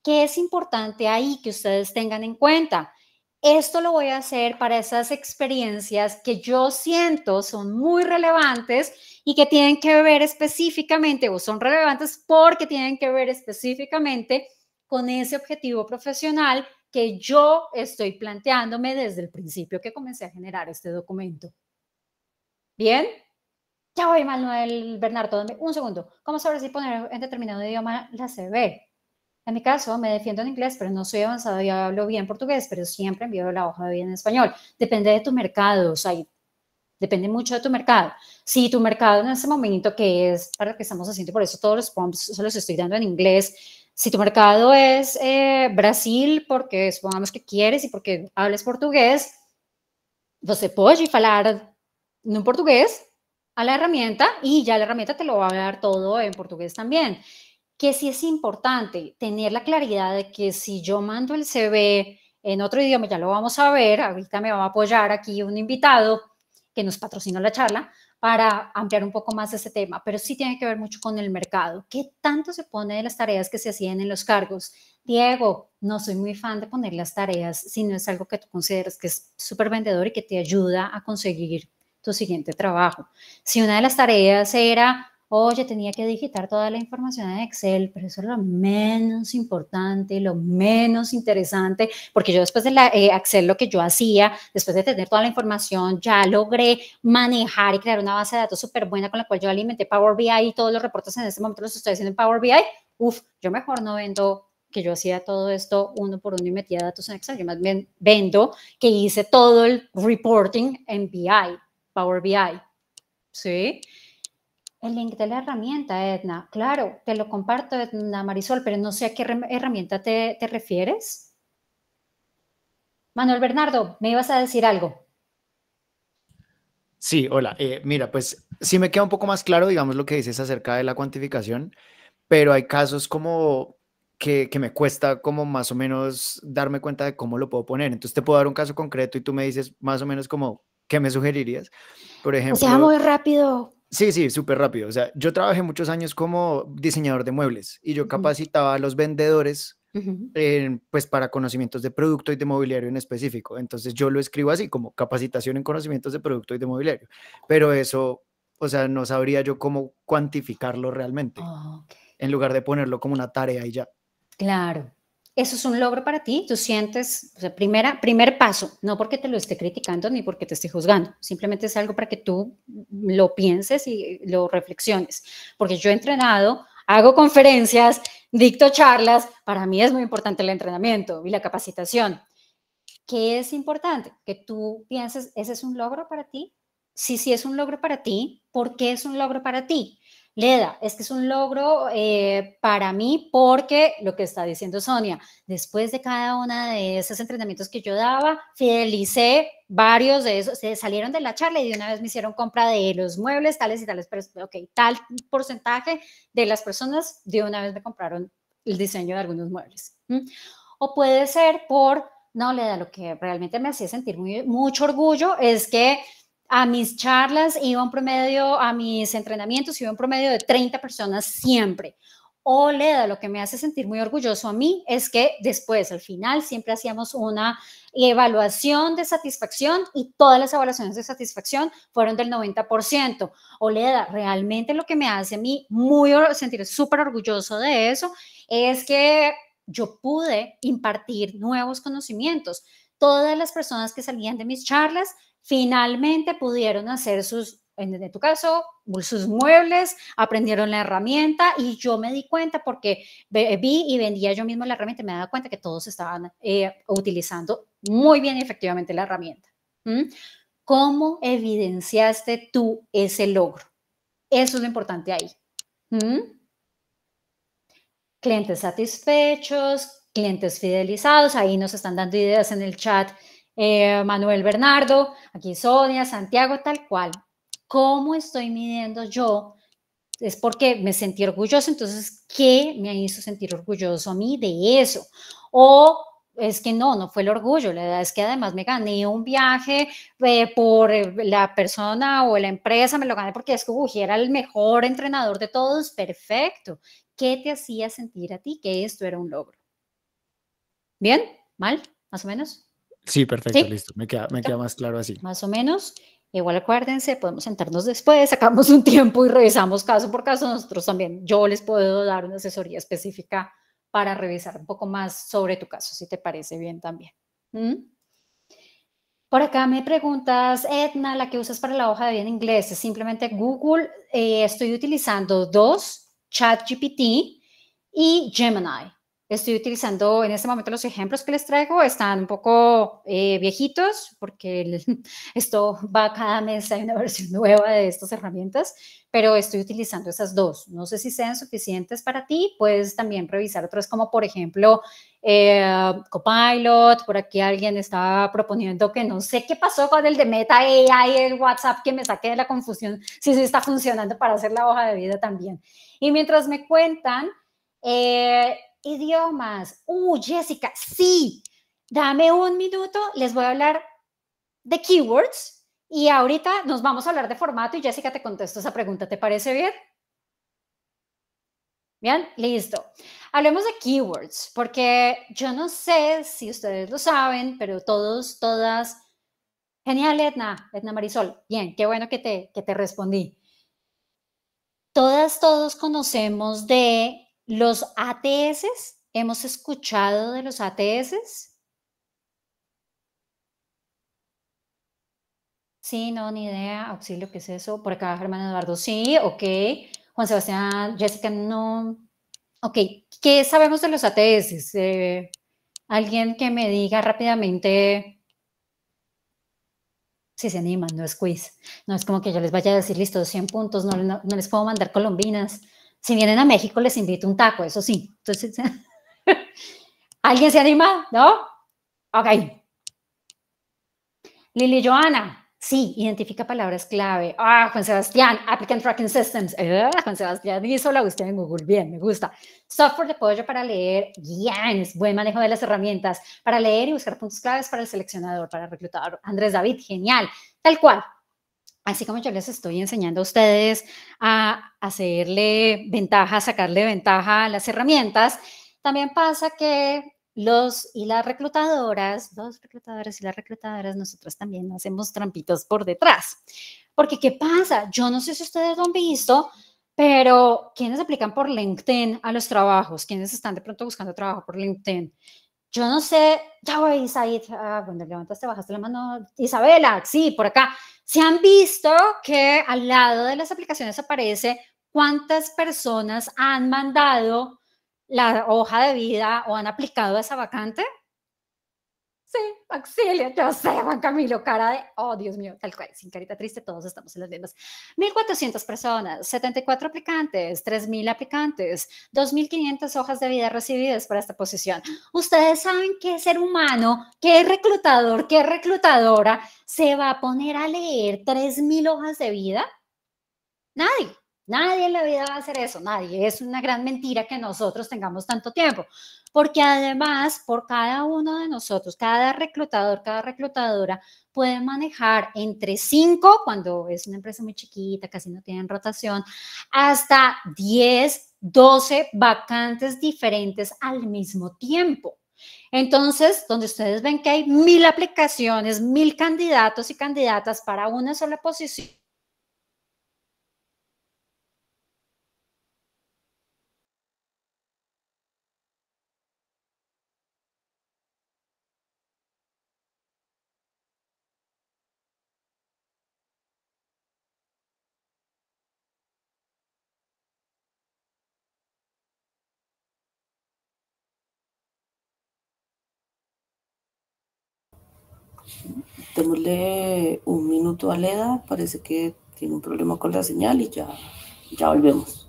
¿Qué es importante ahí que ustedes tengan en cuenta? Esto lo voy a hacer para esas experiencias que yo siento son muy relevantes y que tienen que ver específicamente, o son relevantes porque tienen que ver específicamente con ese objetivo profesional que yo estoy planteándome desde el principio que comencé a generar este documento. ¿Bien? Ya voy, Manuel Bernardo, dame un segundo. ¿Cómo sabes si poner en determinado idioma la CV? En mi caso, me defiendo en inglés, pero no soy avanzado y hablo bien portugués, pero siempre envío la hoja de vida en español. Depende de tu mercado, o sea, depende mucho de tu mercado. Si tu mercado en ese momento, que es para lo que estamos haciendo, por eso todos los prompts se los estoy dando en inglés, si tu mercado es eh, Brasil, porque supongamos que quieres y porque hables hablas pues, se se hablar falar un portugués a la herramienta y ya la herramienta te lo va a dar todo en portugués también. Que sí es importante tener la claridad de que si yo mando el CV en otro idioma, ya lo vamos a ver, ahorita me va a apoyar aquí un invitado que nos patrocina la charla, para ampliar un poco más ese tema, pero sí tiene que ver mucho con el mercado. ¿Qué tanto se pone de las tareas que se hacían en los cargos? Diego, no soy muy fan de poner las tareas si no es algo que tú consideras que es súper vendedor y que te ayuda a conseguir tu siguiente trabajo. Si una de las tareas era oye, tenía que digitar toda la información en Excel, pero eso es lo menos importante, lo menos interesante, porque yo después de la, eh, Excel lo que yo hacía, después de tener toda la información, ya logré manejar y crear una base de datos súper buena con la cual yo alimenté Power BI y todos los reportes en este momento los estoy haciendo en Power BI. Uf, yo mejor no vendo que yo hacía todo esto uno por uno y metía datos en Excel. Yo más bien vendo que hice todo el reporting en BI, Power BI. ¿Sí? El link de la herramienta, Edna. Claro, te lo comparto, Edna Marisol, pero no sé a qué herramienta te, refieres. Manuel Bernardo, me ibas a decir algo. Sí, hola. Eh, mira, pues sí me queda un poco más claro, digamos, lo que dices acerca de la cuantificación, pero hay casos como que, que me cuesta como más o menos darme cuenta de cómo lo puedo poner. Entonces te puedo dar un caso concreto y tú me dices más o menos como, ¿qué me sugerirías? Por ejemplo... O sea, muy rápido Sí, sí, súper rápido. O sea, yo trabajé muchos años como diseñador de muebles y yo capacitaba a los vendedores eh, pues para conocimientos de producto y de mobiliario en específico. Entonces yo lo escribo así como capacitación en conocimientos de producto y de mobiliario. Pero eso, o sea, no sabría yo cómo cuantificarlo realmente. En lugar de ponerlo como una tarea y ya. Claro, eso es un logro para ti, tú sientes, o sea, primera, primer paso, no porque te lo esté criticando ni porque te esté juzgando, simplemente es algo para que tú lo pienses y lo reflexiones, porque yo he entrenado, hago conferencias, dicto charlas, para mí es muy importante el entrenamiento y la capacitación. ¿Qué es importante? Que tú pienses, ¿ese es un logro para ti? Si sí, sí es un logro para ti, ¿por qué es un logro para ti? Leda, es que es un logro eh, para mí porque lo que está diciendo Sonia, después de cada una de esos entrenamientos que yo daba, fidelicé varios de esos, se salieron de la charla y de una vez me hicieron compra de los muebles, tales y tales, pero, ok, tal porcentaje de las personas de una vez me compraron el diseño de algunos muebles. O puede ser por, no, Leda, lo que realmente me hacía sentir mucho orgullo es que a mis charlas iba un promedio, a mis entrenamientos iba un promedio de 30 personas siempre. Oleda, lo que me hace sentir muy orgulloso a mí es que después, al final, siempre hacíamos una evaluación de satisfacción y todas las evaluaciones de satisfacción fueron del 90%. Oleda, realmente lo que me hace a mí muy sentir súper orgulloso de eso es que yo pude impartir nuevos conocimientos. Todas las personas que salían de mis charlas finalmente pudieron hacer sus, en tu caso, sus muebles, aprendieron la herramienta y yo me di cuenta porque vi y vendía yo mismo la herramienta y me daba cuenta que todos estaban eh, utilizando muy bien efectivamente la herramienta. ¿Cómo evidenciaste tú ese logro? Eso es lo importante ahí. Clientes satisfechos, clientes fidelizados, ahí nos están dando ideas en el chat eh, Manuel Bernardo, aquí Sonia, Santiago, tal cual. ¿Cómo estoy midiendo yo? Es porque me sentí orgulloso, entonces, ¿qué me hizo sentir orgulloso a mí de eso? O es que no, no fue el orgullo, la verdad es que además me gané un viaje eh, por eh, la persona o la empresa, me lo gané porque es que uy, era el mejor entrenador de todos, perfecto. ¿Qué te hacía sentir a ti que esto era un logro? ¿Bien? ¿Mal? ¿Más o menos? Sí, perfecto, listo. Me queda, me queda más claro así. Más o menos. Igual acuérdense, podemos sentarnos después, sacamos un tiempo y revisamos caso por caso. Nosotros también, yo les puedo dar una asesoría específica para revisar un poco más sobre tu caso, si te parece bien también. ¿Mm? Por acá me preguntas, Edna, la que usas para la hoja de bien inglés simplemente Google. Eh, estoy utilizando dos, ChatGPT y Gemini. Estoy utilizando en este momento los ejemplos que les traigo, están un poco eh, viejitos porque esto va cada mes, hay una versión nueva de estas herramientas, pero estoy utilizando esas dos. No sé si sean suficientes para ti, puedes también revisar otras como por ejemplo eh, Copilot, por aquí alguien estaba proponiendo que no sé qué pasó con el de Meta AI, el WhatsApp, que me saque de la confusión, si sí, está funcionando para hacer la hoja de vida también. Y mientras me cuentan... Eh, idiomas. Uh, Jessica, sí, dame un minuto, les voy a hablar de keywords y ahorita nos vamos a hablar de formato y Jessica te contesto esa pregunta, ¿te parece bien? Bien, listo. Hablemos de keywords, porque yo no sé si ustedes lo saben, pero todos, todas. Genial, Edna, Edna Marisol. Bien, qué bueno que te, que te respondí. Todas, todos conocemos de los ATS, ¿hemos escuchado de los ATS? Sí, no, ni idea. Auxilio, ¿qué es eso? Por acá, Germán Eduardo. Sí, ok. Juan Sebastián, Jessica, no. Ok, ¿qué sabemos de los ATS? Eh, alguien que me diga rápidamente si se animan, no es quiz. No es como que yo les vaya a decir, listo, 100 puntos, no les puedo mandar colombinas. Si vienen a México, les invito un taco, eso sí. Entonces, ¿alguien se anima? ¿No? Ok. Lili Joana, sí, identifica palabras clave. Ah, Juan Sebastián, Applicant Tracking Systems. Eh, Juan Sebastián hizo la búsqueda en Google, bien, me gusta. Software de apoyo para leer, bien, buen manejo de las herramientas, para leer y buscar puntos claves para el seleccionador, para el reclutador. Andrés David, genial, tal cual. Así como yo les estoy enseñando a ustedes a hacerle ventaja, sacarle ventaja a las herramientas, también pasa que los y las reclutadoras, los reclutadores y las reclutadoras, nosotros también hacemos trampitos por detrás. Porque, ¿qué pasa? Yo no sé si ustedes lo han visto, pero quienes aplican por LinkedIn a los trabajos? quienes están de pronto buscando trabajo por LinkedIn? Yo no sé, ya voy, Isaí, ah, cuando levantaste, bajaste la mano, Isabela, sí, por acá. Se han visto que al lado de las aplicaciones aparece cuántas personas han mandado la hoja de vida o han aplicado esa vacante sí, auxilia, yo sé, Camilo, cara de, oh Dios mío, tal cual, sin carita triste, todos estamos en las mismas. 1.400 personas, 74 aplicantes, 3.000 aplicantes, 2.500 hojas de vida recibidas para esta posición. Ustedes saben qué ser humano, qué reclutador, qué reclutadora se va a poner a leer 3.000 hojas de vida. Nadie. Nadie en la vida va a hacer eso, nadie. Es una gran mentira que nosotros tengamos tanto tiempo, porque además por cada uno de nosotros, cada reclutador, cada reclutadora puede manejar entre 5, cuando es una empresa muy chiquita, casi no tienen rotación, hasta 10, 12 vacantes diferentes al mismo tiempo. Entonces, donde ustedes ven que hay mil aplicaciones, mil candidatos y candidatas para una sola posición, Démosle un minuto a Leda, parece que tiene un problema con la señal y ya, ya volvemos.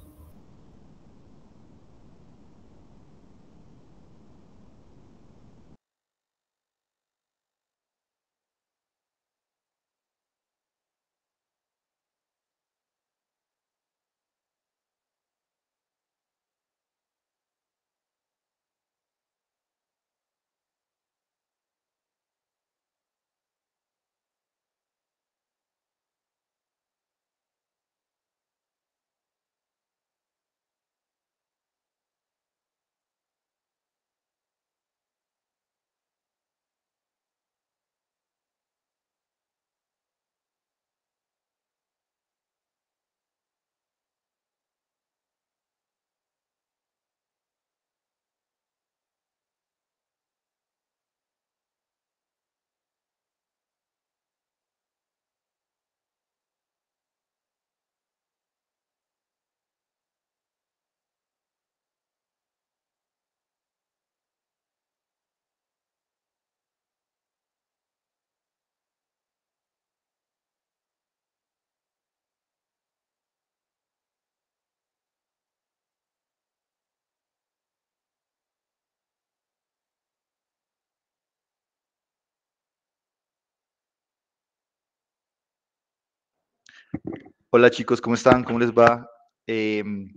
Hola chicos, ¿cómo están? ¿Cómo les va? Em,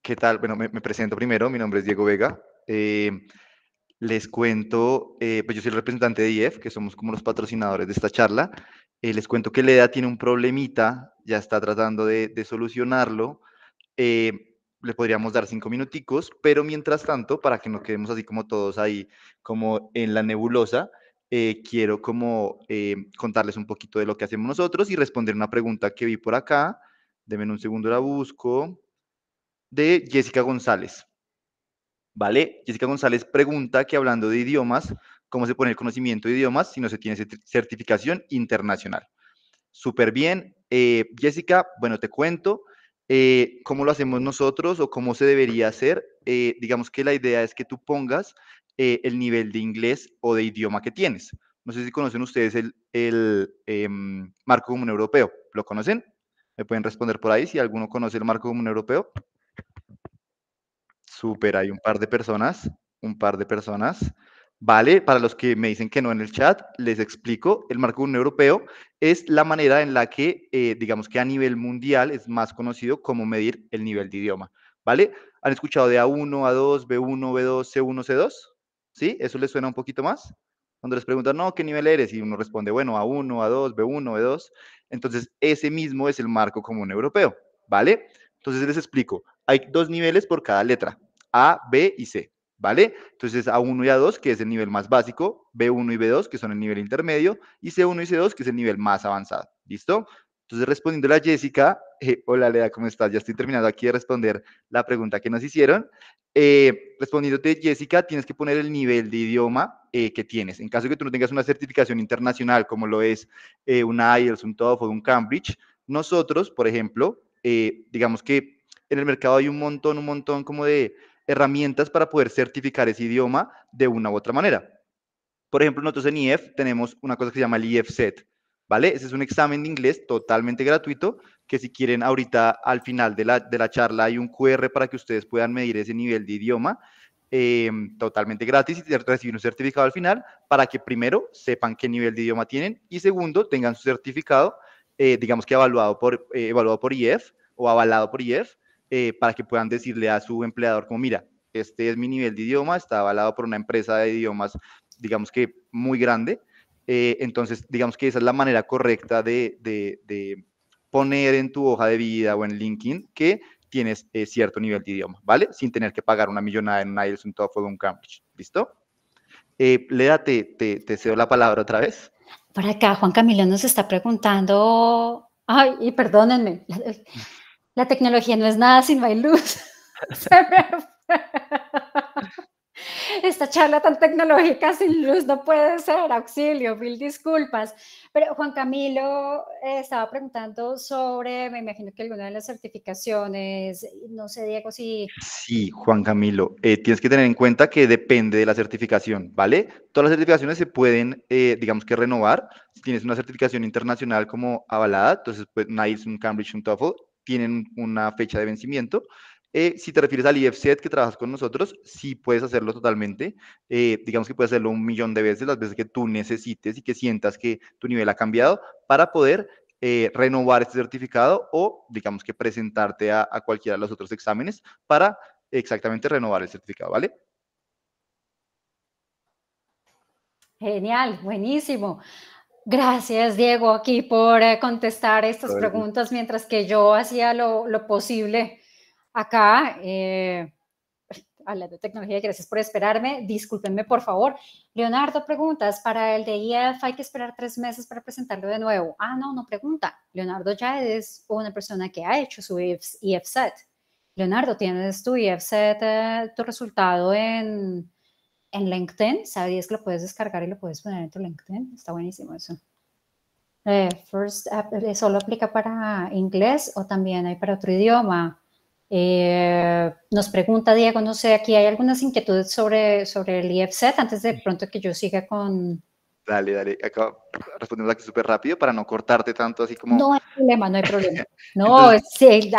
¿Qué tal? Bueno, me, presento primero, mi nombre es Diego Vega. Em, les cuento, eh, pues yo soy el representante de IEF, que somos como los patrocinadores de esta charla. Eh, les cuento que LEDA tiene un problemita, ya está tratando de, de solucionarlo. Em, le podríamos dar cinco minuticos, pero mientras tanto, para que no quedemos así como todos ahí, como en la nebulosa, eh, quiero como eh, contarles un poquito de lo que hacemos nosotros y responder una pregunta que vi por acá, Deme un segundo la busco, de Jessica González. ¿Vale? Jessica González pregunta que hablando de idiomas, ¿cómo se pone el conocimiento de idiomas si no se tiene certificación internacional? Súper bien. Eh, Jessica, bueno, te cuento. cómo lo hacemos nosotros o cómo se debería hacer. digamos que la idea es que tú pongas eh, el nivel de inglés o de idioma que tienes. No sé si conocen ustedes el, el em, marco común europeo. ¿Lo conocen? Me pueden responder por ahí si alguno conoce el marco común europeo. Super, hay un par de personas, un par de personas. Vale, para los que me dicen que no en el chat, les explico, el marco común europeo es la manera en la que, eh, digamos que a nivel mundial es más conocido como medir el nivel de idioma. ¿Vale? ¿Han escuchado de A1, A2, B1, B2, C1, C2? ¿Sí? ¿Eso les suena un poquito más? Cuando les preguntan, no, ¿qué nivel eres? Y uno responde, bueno, A1, A2, B1, B2. Entonces, ese mismo es el marco común europeo, ¿vale? Entonces, les explico. Hay dos niveles por cada letra, A, B y C, ¿vale? Entonces, A1 y A2, que es el nivel más básico, B1 y B2, que son el nivel intermedio, y C1 y C2, que es el nivel más avanzado, ¿listo? Entonces, respondiendo a Jessica, eh, hola, Lea, ¿cómo estás? Ya estoy terminando aquí de responder la pregunta que nos hicieron. Eh, respondiéndote, Jessica, tienes que poner el nivel de idioma eh, que tienes. En caso de que tú no tengas una certificación internacional, como lo es una IELTS, un TOEFL, un Cambridge, nosotros, por ejemplo, digamos que en el mercado hay un montón, un montón como de herramientas para poder certificar ese idioma de una u otra manera. Por ejemplo, nosotros en IEF tenemos una cosa que se llama el IEF Set, ¿vale? Ese es un examen de inglés totalmente gratuito, que si quieren ahorita al final de la, de la charla hay un QR para que ustedes puedan medir ese nivel de idioma. Em, totalmente gratis y recibir un certificado al final para que primero sepan qué nivel de idioma tienen y segundo tengan su certificado, eh, digamos que evaluado por, eh, evaluado por IEF o avalado por IEF eh, para que puedan decirle a su empleador como mira, este es mi nivel de idioma, está avalado por una empresa de idiomas digamos que muy grande eh, entonces, digamos que esa es la manera correcta de, poner en tu hoja de vida o en LinkedIn que tienes eh, cierto nivel de idioma, ¿vale? Sin tener que pagar una millonada en un IELTS, un TOEFL o un Cambridge, ¿listo? Eh, Leda, te, te, cedo la palabra otra vez. Por acá, Juan Camilo nos está preguntando, ay, y perdónenme, la, tecnología no es nada sin my luz. esta charla tan tecnológica sin luz no puede ser, auxilio, mil disculpas. Pero Juan Camilo eh, estaba preguntando sobre, me imagino que alguna de las certificaciones, no sé Diego si... Sí, Juan Camilo, eh, tienes que tener en cuenta que depende de la certificación, ¿vale? Todas las certificaciones se pueden, eh, digamos que renovar. Si tienes una certificación internacional como avalada, entonces pues NICE, un Cambridge, un TOEFL, tienen una fecha de vencimiento. Eh, si te refieres al IFSET que trabajas con nosotros, sí puedes hacerlo totalmente. Eh, digamos que puedes hacerlo un millón de veces, las veces que tú necesites y que sientas que tu nivel ha cambiado para poder eh, renovar este certificado o, digamos que presentarte a, cualquiera de los otros exámenes para exactamente renovar el certificado, ¿vale? Genial, buenísimo. Gracias, Diego, aquí por contestar estas preguntas mientras que yo hacía lo, lo posible acá. hablando eh, de tecnología, gracias por esperarme. Discúlpenme, por favor. Leonardo, preguntas para el de e hay que esperar tres meses para presentarlo de nuevo. Ah, no, no pregunta. Leonardo ya es una persona que ha hecho su IEF e set. Leonardo, ¿tienes tu IEF eh, tu resultado en, LinkedIn? ¿Sabías que lo puedes descargar y lo puedes poner en tu LinkedIn? Está buenísimo eso. Eh, first, ¿solo aplica para inglés o también hay para otro idioma? Eh, nos pregunta Diego, no sé, aquí hay algunas inquietudes sobre, sobre el IFZ antes de pronto que yo siga con... Dale, dale, acá respondemos aquí súper rápido para no cortarte tanto así como... No hay problema, no hay problema. No,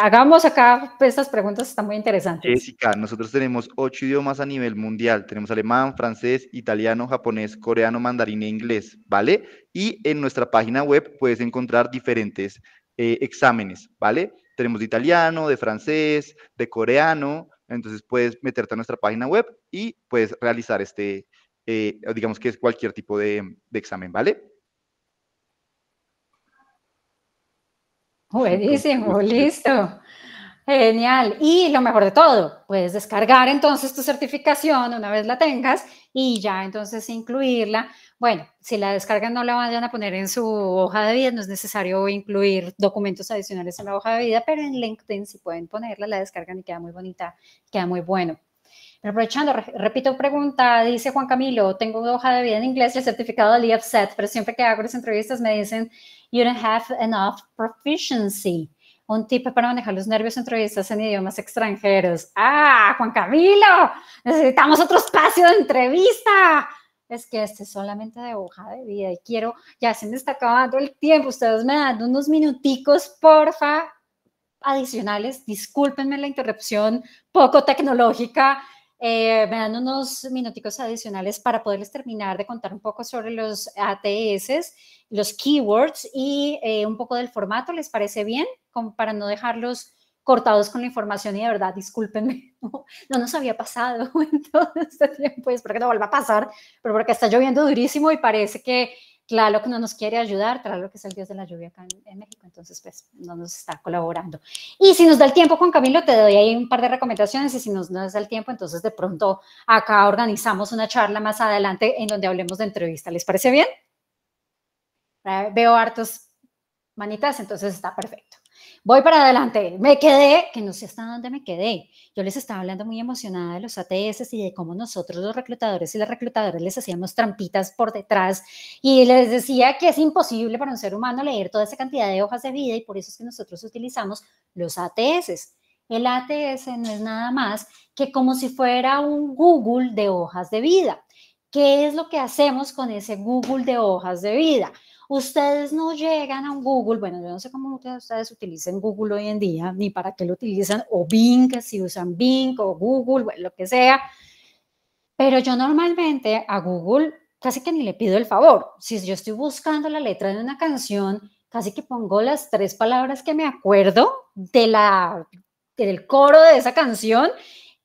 hagamos acá, pues, estas preguntas están muy interesantes. Jessica, nosotros tenemos ocho idiomas a nivel mundial. Tenemos alemán, francés, italiano, japonés, coreano, mandarín e inglés, ¿vale? Y en nuestra página web puedes encontrar diferentes eh, exámenes, ¿vale? Tenemos de italiano, de francés, de coreano. Entonces puedes meterte a nuestra página web y puedes realizar este, eh, digamos que es cualquier tipo de, de examen, ¿vale? Buenísimo, listo. Genial. Y lo mejor de todo, puedes descargar entonces tu certificación una vez la tengas y ya entonces incluirla. Bueno, si la descargan no la vayan a poner en su hoja de vida, no es necesario incluir documentos adicionales en la hoja de vida, pero en LinkedIn si pueden ponerla, la descargan y queda muy bonita, queda muy bueno. Pero aprovechando, repito pregunta, dice Juan Camilo, tengo una hoja de vida en inglés y certificado de set, pero siempre que hago las entrevistas me dicen, you don't have enough proficiency un tip para manejar los nervios entrevistas en idiomas extranjeros. ¡Ah, Juan Camilo! Necesitamos otro espacio de entrevista. Es que este es solamente de hoja de vida y quiero, ya se me está acabando el tiempo, ustedes me dan unos minuticos, porfa, adicionales. Discúlpenme la interrupción poco tecnológica eh, me dan unos minuticos adicionales para poderles terminar de contar un poco sobre los ATS, los keywords y eh, un poco del formato. ¿Les parece bien? Como para no dejarlos cortados con la información y de verdad, discúlpenme, no, nos había pasado en todo este tiempo, espero que no vuelva a pasar, pero porque está lloviendo durísimo y parece que Claro que no nos quiere ayudar, claro que es el dios de la lluvia acá en, México, entonces pues no nos está colaborando. Y si nos da el tiempo, con Camilo, te doy ahí un par de recomendaciones y si nos, nos da el tiempo, entonces de pronto acá organizamos una charla más adelante en donde hablemos de entrevista. ¿Les parece bien? Veo hartos manitas, entonces está perfecto voy para adelante, me quedé, que no sé hasta dónde me quedé. Yo les estaba hablando muy emocionada de los ATS y de cómo nosotros los reclutadores y las reclutadoras les hacíamos trampitas por detrás y les decía que es imposible para un ser humano leer toda esa cantidad de hojas de vida y por eso es que nosotros utilizamos los ATS. El ATS no es nada más que como si fuera un Google de hojas de vida. ¿Qué es lo que hacemos con ese Google de hojas de vida? Ustedes no llegan a un Google, bueno, yo no sé cómo ustedes utilizan Google hoy en día, ni para qué lo utilizan, o Bing, si usan Bing o Google, bueno, lo que sea. Pero yo normalmente a Google casi que ni le pido el favor. Si yo estoy buscando la letra de una canción, casi que pongo las tres palabras que me acuerdo de la, del coro de esa canción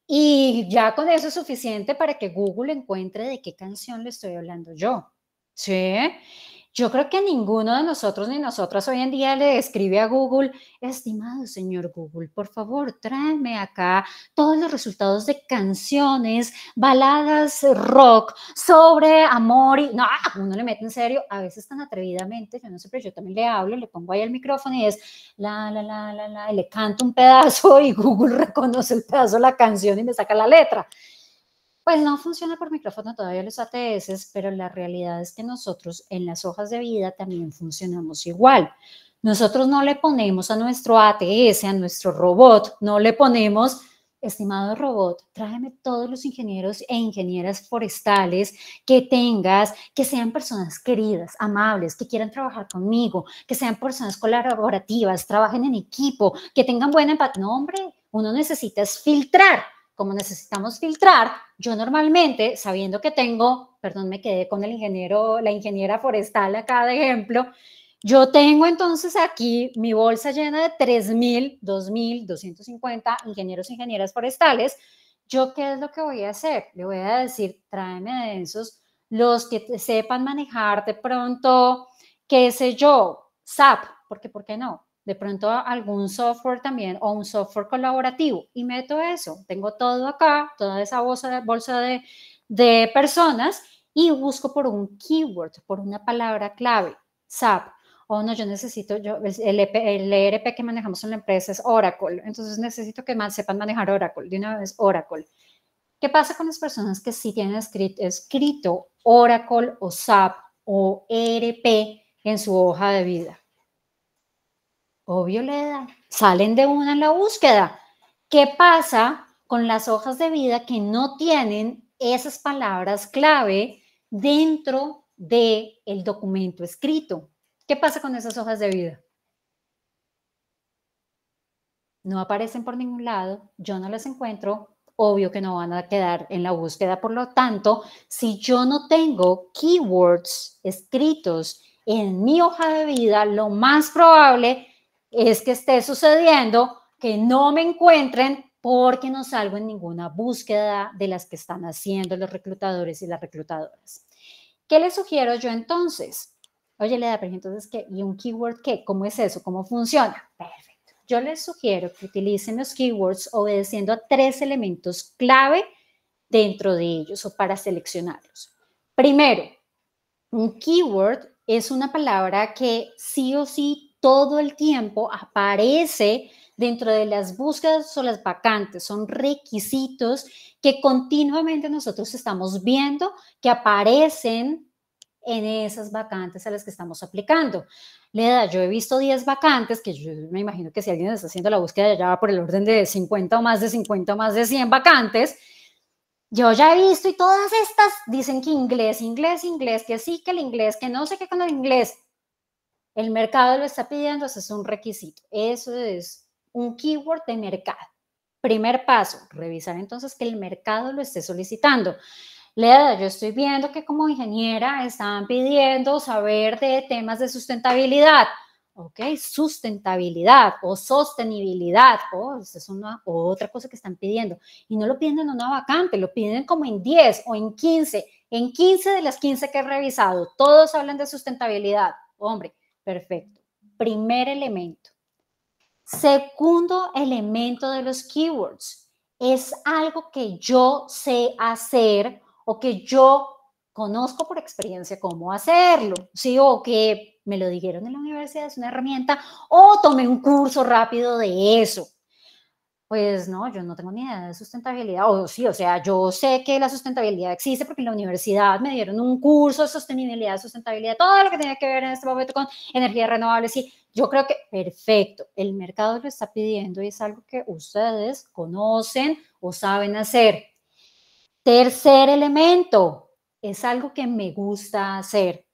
y ya con eso es suficiente para que Google encuentre de qué canción le estoy hablando yo. ¿Sí? Yo creo que ninguno de nosotros ni nosotras hoy en día le escribe a Google, estimado señor Google, por favor, tráeme acá todos los resultados de canciones, baladas, rock, sobre amor y... No, uno le mete en serio, a veces tan atrevidamente, yo no sé, pero yo también le hablo, le pongo ahí el micrófono y es la, la, la, la, la, y le canto un pedazo y Google reconoce el pedazo de la canción y me saca la letra. Pues no funciona por micrófono todavía los ATS, pero la realidad es que nosotros en las hojas de vida también funcionamos igual. Nosotros no le ponemos a nuestro ATS, a nuestro robot, no le ponemos, estimado robot, tráeme todos los ingenieros e ingenieras forestales que tengas, que sean personas queridas, amables, que quieran trabajar conmigo, que sean personas colaborativas, trabajen en equipo, que tengan buena empatía. No, hombre, uno necesita filtrar como necesitamos filtrar, yo normalmente, sabiendo que tengo, perdón, me quedé con el ingeniero, la ingeniera forestal acá de ejemplo, yo tengo entonces aquí mi bolsa llena de 3.000, 2,250 ingenieros e ingenieras forestales. ¿Yo qué es lo que voy a hacer? Le voy a decir, tráeme de esos los que sepan manejar de pronto, qué sé yo, SAP, porque ¿por qué no? de pronto algún software también o un software colaborativo y meto eso. Tengo todo acá, toda esa bolsa, bolsa de, personas y busco por un keyword, por una palabra clave, SAP. O oh, no, yo necesito, el, el, ERP e que manejamos en la empresa es Oracle, entonces necesito que sepan manejar Oracle, de una vez Oracle. ¿Qué pasa con las personas que sí tienen escrito, escrito Oracle o SAP o ERP en su hoja de vida? Obvio le da. Salen de una en la búsqueda. ¿Qué pasa con las hojas de vida que no tienen esas palabras clave dentro del el documento escrito? ¿Qué pasa con esas hojas de vida? No aparecen por ningún lado, yo no las encuentro, obvio que no van a quedar en la búsqueda. Por lo tanto, si yo no tengo keywords escritos en mi hoja de vida, lo más probable es que esté sucediendo, que no me encuentren porque no salgo en ninguna búsqueda de las que están haciendo los reclutadores y las reclutadoras. ¿Qué les sugiero yo entonces? Oye, da pero entonces, ¿qué? ¿Y un keyword qué? ¿Cómo es eso? ¿Cómo funciona? Perfecto. Yo les sugiero que utilicen los keywords obedeciendo a tres elementos clave dentro de ellos o para seleccionarlos. Primero, un keyword es una palabra que sí o sí todo el tiempo aparece dentro de las búsquedas o las vacantes. Son requisitos que continuamente nosotros estamos viendo que aparecen en esas vacantes a las que estamos aplicando. Le da, yo he visto 10 vacantes, que yo me imagino que si alguien está haciendo la búsqueda ya va por el orden de 50 o más de 50 o más de 100 vacantes. Yo ya he visto y todas estas dicen que inglés, inglés, inglés, que sí, que el inglés, que no sé qué con el inglés. El mercado lo está pidiendo, eso es un requisito. Eso es un keyword de mercado. Primer paso, revisar entonces que el mercado lo esté solicitando. Lea, yo estoy viendo que como ingeniera están pidiendo saber de temas de sustentabilidad. Ok, sustentabilidad o sostenibilidad. o oh, es una otra cosa que están pidiendo. Y no lo piden en una vacante, lo piden como en 10 o en 15. En 15 de las 15 que he revisado, todos hablan de sustentabilidad. Hombre, Perfecto. Primer elemento. Segundo elemento de los keywords. Es algo que yo sé hacer o que yo conozco por experiencia cómo hacerlo, ¿sí? O que me lo dijeron en la universidad, es una herramienta, o tomé un curso rápido de eso, pues no, yo no tengo ni idea de sustentabilidad, o sí, o sea, yo sé que la sustentabilidad existe porque en la universidad me dieron un curso de sostenibilidad, sustentabilidad, todo lo que tiene que ver en este momento con energías renovables, y yo creo que perfecto, el mercado lo está pidiendo y es algo que ustedes conocen o saben hacer. Tercer elemento, es algo que me gusta hacer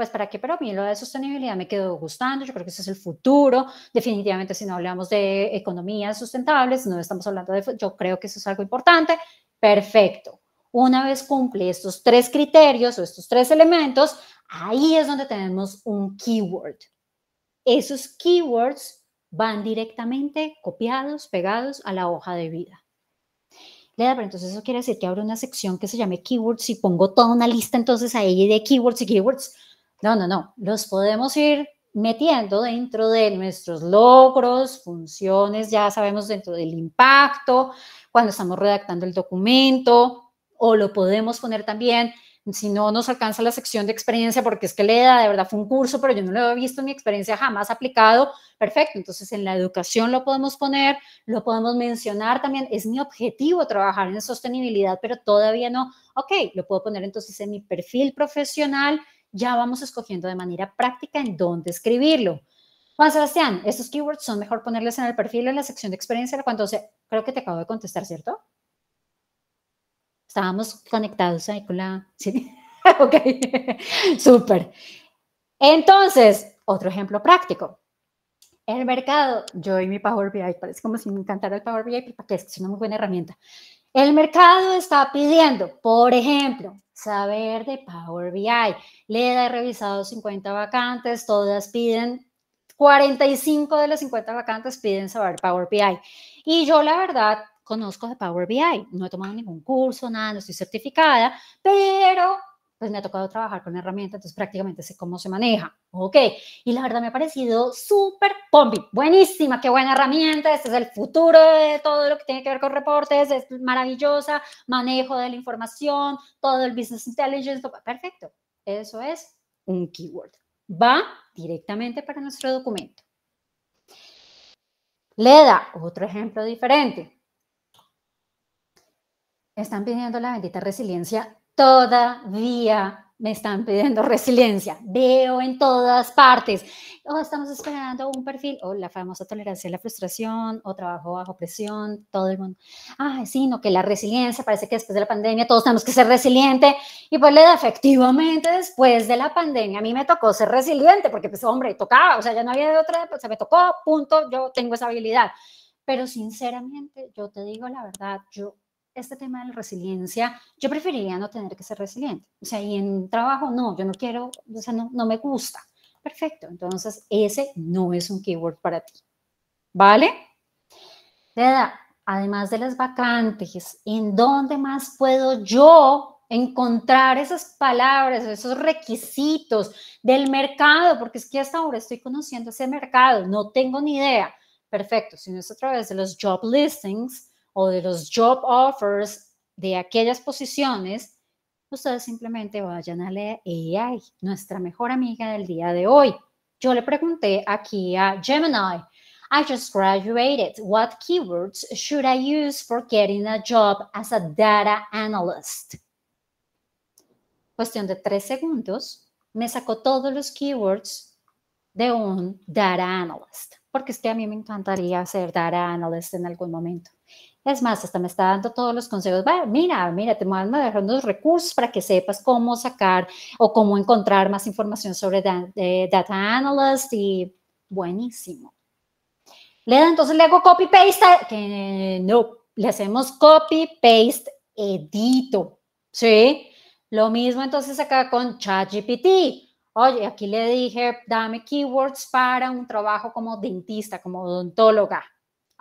pues para qué, pero a mí lo de sostenibilidad me quedó gustando, yo creo que ese es el futuro, definitivamente si no hablamos de economías sustentables, no estamos hablando de, yo creo que eso es algo importante, perfecto. Una vez cumple estos tres criterios o estos tres elementos, ahí es donde tenemos un keyword. Esos keywords van directamente copiados, pegados a la hoja de vida. pero entonces eso quiere decir que abro una sección que se llame keywords y pongo toda una lista entonces ahí de keywords y keywords. No, no, no, los podemos ir metiendo dentro de nuestros logros, funciones, ya sabemos dentro del impacto, cuando estamos redactando el documento, o lo podemos poner también, si no nos alcanza la sección de experiencia, porque es que le da, de verdad fue un curso, pero yo no lo he visto mi experiencia jamás aplicado, perfecto, entonces en la educación lo podemos poner, lo podemos mencionar también, es mi objetivo trabajar en sostenibilidad, pero todavía no, ok, lo puedo poner entonces en mi perfil profesional ya vamos escogiendo de manera práctica en dónde escribirlo. Juan Sebastián, estos keywords son mejor ponerles en el perfil en la sección de experiencia cuando se, creo que te acabo de contestar, ¿cierto? Estábamos conectados ahí con la... ok, súper. Entonces, otro ejemplo práctico. El mercado, yo y mi Power BI, parece como si me encantara el Power BI, porque es una muy buena herramienta. El mercado está pidiendo, por ejemplo, saber de Power BI. Le he revisado 50 vacantes, todas piden 45 de las 50 vacantes piden saber Power BI. Y yo la verdad conozco de Power BI, no he tomado ningún curso, nada, no estoy certificada, pero pues me ha tocado trabajar con herramienta, entonces prácticamente sé cómo se maneja. Ok, y la verdad me ha parecido súper pompi, buenísima, qué buena herramienta, este es el futuro de todo lo que tiene que ver con reportes, es maravillosa, manejo de la información, todo el business intelligence, perfecto. Eso es un keyword. Va directamente para nuestro documento. Le da otro ejemplo diferente. Están pidiendo la bendita resiliencia todavía me están pidiendo resiliencia. Veo en todas partes. Oh, estamos esperando un perfil. O oh, la famosa tolerancia a la frustración, o trabajo bajo presión, todo el mundo. Ay, sí, no, que la resiliencia, parece que después de la pandemia todos tenemos que ser resiliente. Y pues le da efectivamente después de la pandemia. A mí me tocó ser resiliente, porque pues hombre, tocaba, o sea, ya no había de otra, pues, se me tocó, punto, yo tengo esa habilidad. Pero sinceramente, yo te digo la verdad, yo este tema de la resiliencia, yo preferiría no tener que ser resiliente. O sea, y en trabajo, no, yo no quiero, o sea, no, no me gusta. Perfecto, entonces ese no es un keyword para ti. ¿Vale? además de las vacantes, ¿en dónde más puedo yo encontrar esas palabras, esos requisitos del mercado, porque es que hasta ahora estoy conociendo ese mercado, no tengo ni idea. Perfecto, si no es a través de los job listings, o de los job offers de aquellas posiciones, ustedes simplemente vayan a leer AI, nuestra mejor amiga del día de hoy. Yo le pregunté aquí a Gemini, I just graduated. What keywords should I use for getting a job as a data analyst? Cuestión de tres segundos, me sacó todos los keywords de un data analyst, porque es que a mí me encantaría ser data analyst en algún momento. Es más, hasta me está dando todos los consejos. mira, mira, te voy a dejar unos recursos para que sepas cómo sacar o cómo encontrar más información sobre Data Analyst y buenísimo. Le entonces le hago copy paste, que no, le hacemos copy paste edito, ¿sí? Lo mismo entonces acá con ChatGPT. Oye, aquí le dije, dame keywords para un trabajo como dentista, como odontóloga.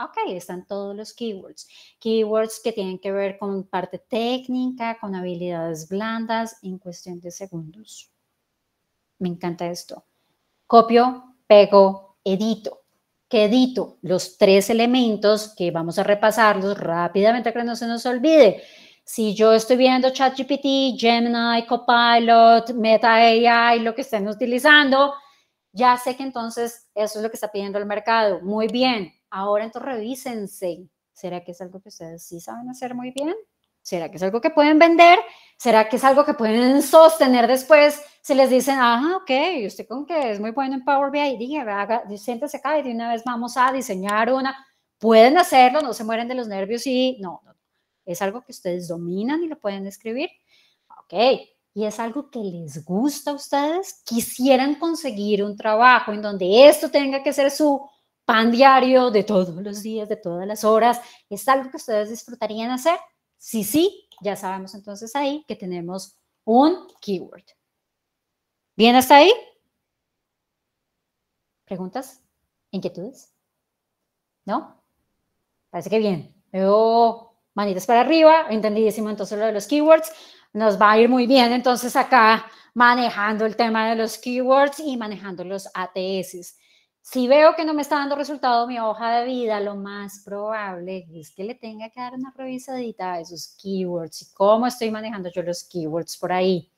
Ok, están todos los keywords. Keywords que tienen que ver con parte técnica, con habilidades blandas en cuestión de segundos. Me encanta esto. Copio, pego, edito. ¿Qué edito? Los tres elementos que vamos a repasarlos rápidamente para que no se nos olvide. Si yo estoy viendo ChatGPT, Gemini, Copilot, Meta AI, lo que estén utilizando, ya sé que entonces eso es lo que está pidiendo el mercado. Muy bien, Ahora entonces revísense. ¿Será que es algo que ustedes sí saben hacer muy bien? ¿Será que es algo que pueden vender? ¿Será que es algo que pueden sostener después? Si les dicen, ah, ok, usted con que es muy bueno en Power BI, Dije, haga, siéntese acá y de una vez vamos a diseñar una. Pueden hacerlo, no se mueren de los nervios y no, no. Es algo que ustedes dominan y lo pueden escribir. Ok, y es algo que les gusta a ustedes. Quisieran conseguir un trabajo en donde esto tenga que ser su pan diario de todos los días, de todas las horas. ¿Es algo que ustedes disfrutarían hacer? Sí, sí, ya sabemos entonces ahí que tenemos un keyword. ¿Bien hasta ahí? ¿Preguntas? ¿Inquietudes? ¿No? Parece que bien. Veo manitas para arriba, entendidísimo entonces lo de los keywords. Nos va a ir muy bien entonces acá manejando el tema de los keywords y manejando los ATS. Si veo que no me está dando resultado mi hoja de vida, lo más probable es que le tenga que dar una revisadita a esos keywords y cómo estoy manejando yo los keywords por ahí.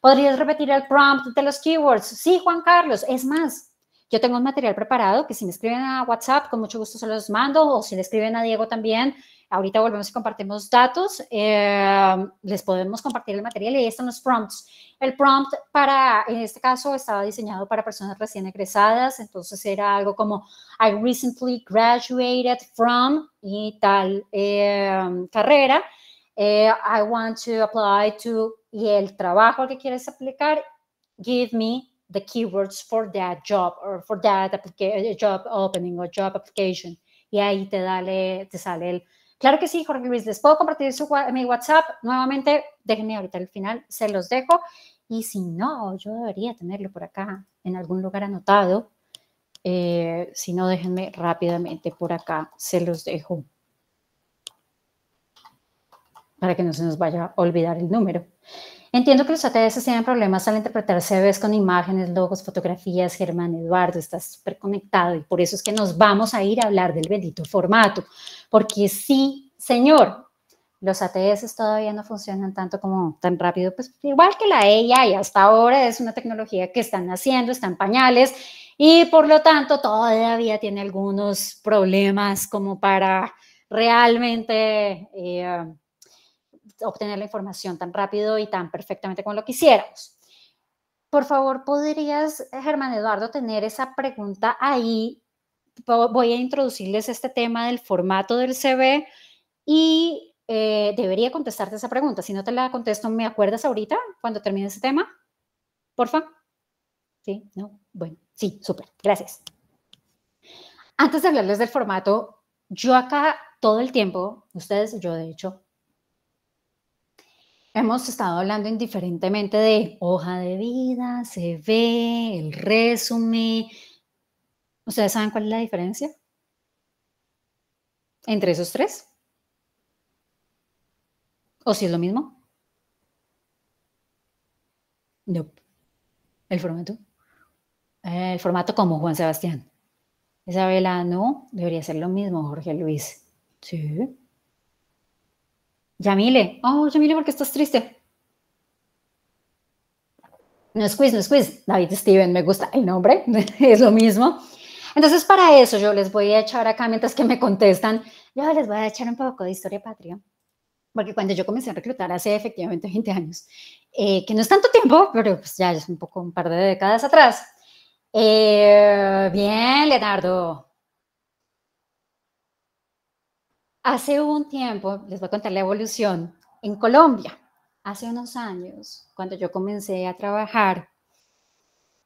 ¿Podrías repetir el prompt de los keywords? Sí, Juan Carlos. Es más, yo tengo un material preparado que si me escriben a WhatsApp, con mucho gusto se los mando, o si le escriben a Diego también, Ahorita volvemos y compartimos datos. Eh, les podemos compartir el material y ahí están los prompts. El prompt para, en este caso, estaba diseñado para personas recién egresadas, entonces era algo como I recently graduated from y tal em, carrera. Eh, I want to apply to y el trabajo que quieres aplicar. Give me the keywords for that job or for that job opening or job application. Y ahí te, dale, te sale el Claro que sí, Jorge Luis, les puedo compartir su, mi WhatsApp nuevamente. Déjenme ahorita al final, se los dejo. Y si no, yo debería tenerlo por acá, en algún lugar anotado. Eh, si no, déjenme rápidamente por acá, se los dejo para que no se nos vaya a olvidar el número. Entiendo que los ATS tienen problemas al interpretar CVs con imágenes, logos, fotografías. Germán Eduardo, estás súper conectado y por eso es que nos vamos a ir a hablar del bendito formato. Porque sí, señor, los ATS todavía no funcionan tanto como tan rápido, pues igual que la y hasta ahora es una tecnología que están haciendo, están pañales y por lo tanto todavía tiene algunos problemas como para realmente eh, obtener la información tan rápido y tan perfectamente como lo quisiéramos. Por favor, ¿podrías, Germán Eduardo, tener esa pregunta ahí? Voy a introducirles este tema del formato del CV y eh, debería contestarte esa pregunta. Si no te la contesto, ¿me acuerdas ahorita cuando termine ese tema? Porfa. Sí, no. Bueno, sí, súper. Gracias. Antes de hablarles del formato, yo acá todo el tiempo, ustedes, yo de hecho, Hemos estado hablando indiferentemente de hoja de vida, CV, el resumen. ¿Ustedes saben cuál es la diferencia entre esos tres? ¿O si es lo mismo? No. ¿El formato? El formato como Juan Sebastián. Isabela, no, debería ser lo mismo, Jorge Luis. Sí. Yamile, oh, Yamile, ¿por qué estás triste? No es quiz, no es quiz. David Steven, me gusta el nombre, es lo mismo. Entonces, para eso yo les voy a echar acá, mientras que me contestan, yo les voy a echar un poco de historia patria. Porque cuando yo comencé a reclutar hace efectivamente 20 años, eh, que no es tanto tiempo, pero pues ya es un poco un par de décadas atrás. Eh, bien, Leonardo, Hace un tiempo, les voy a contar la evolución, en Colombia, hace unos años, cuando yo comencé a trabajar,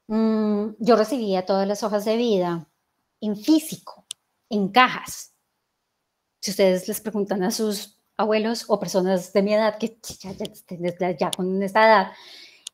mm, yo recibía todas las hojas de vida en físico, en cajas. Si ustedes les preguntan a sus abuelos o personas de mi edad, que ya, con esta edad,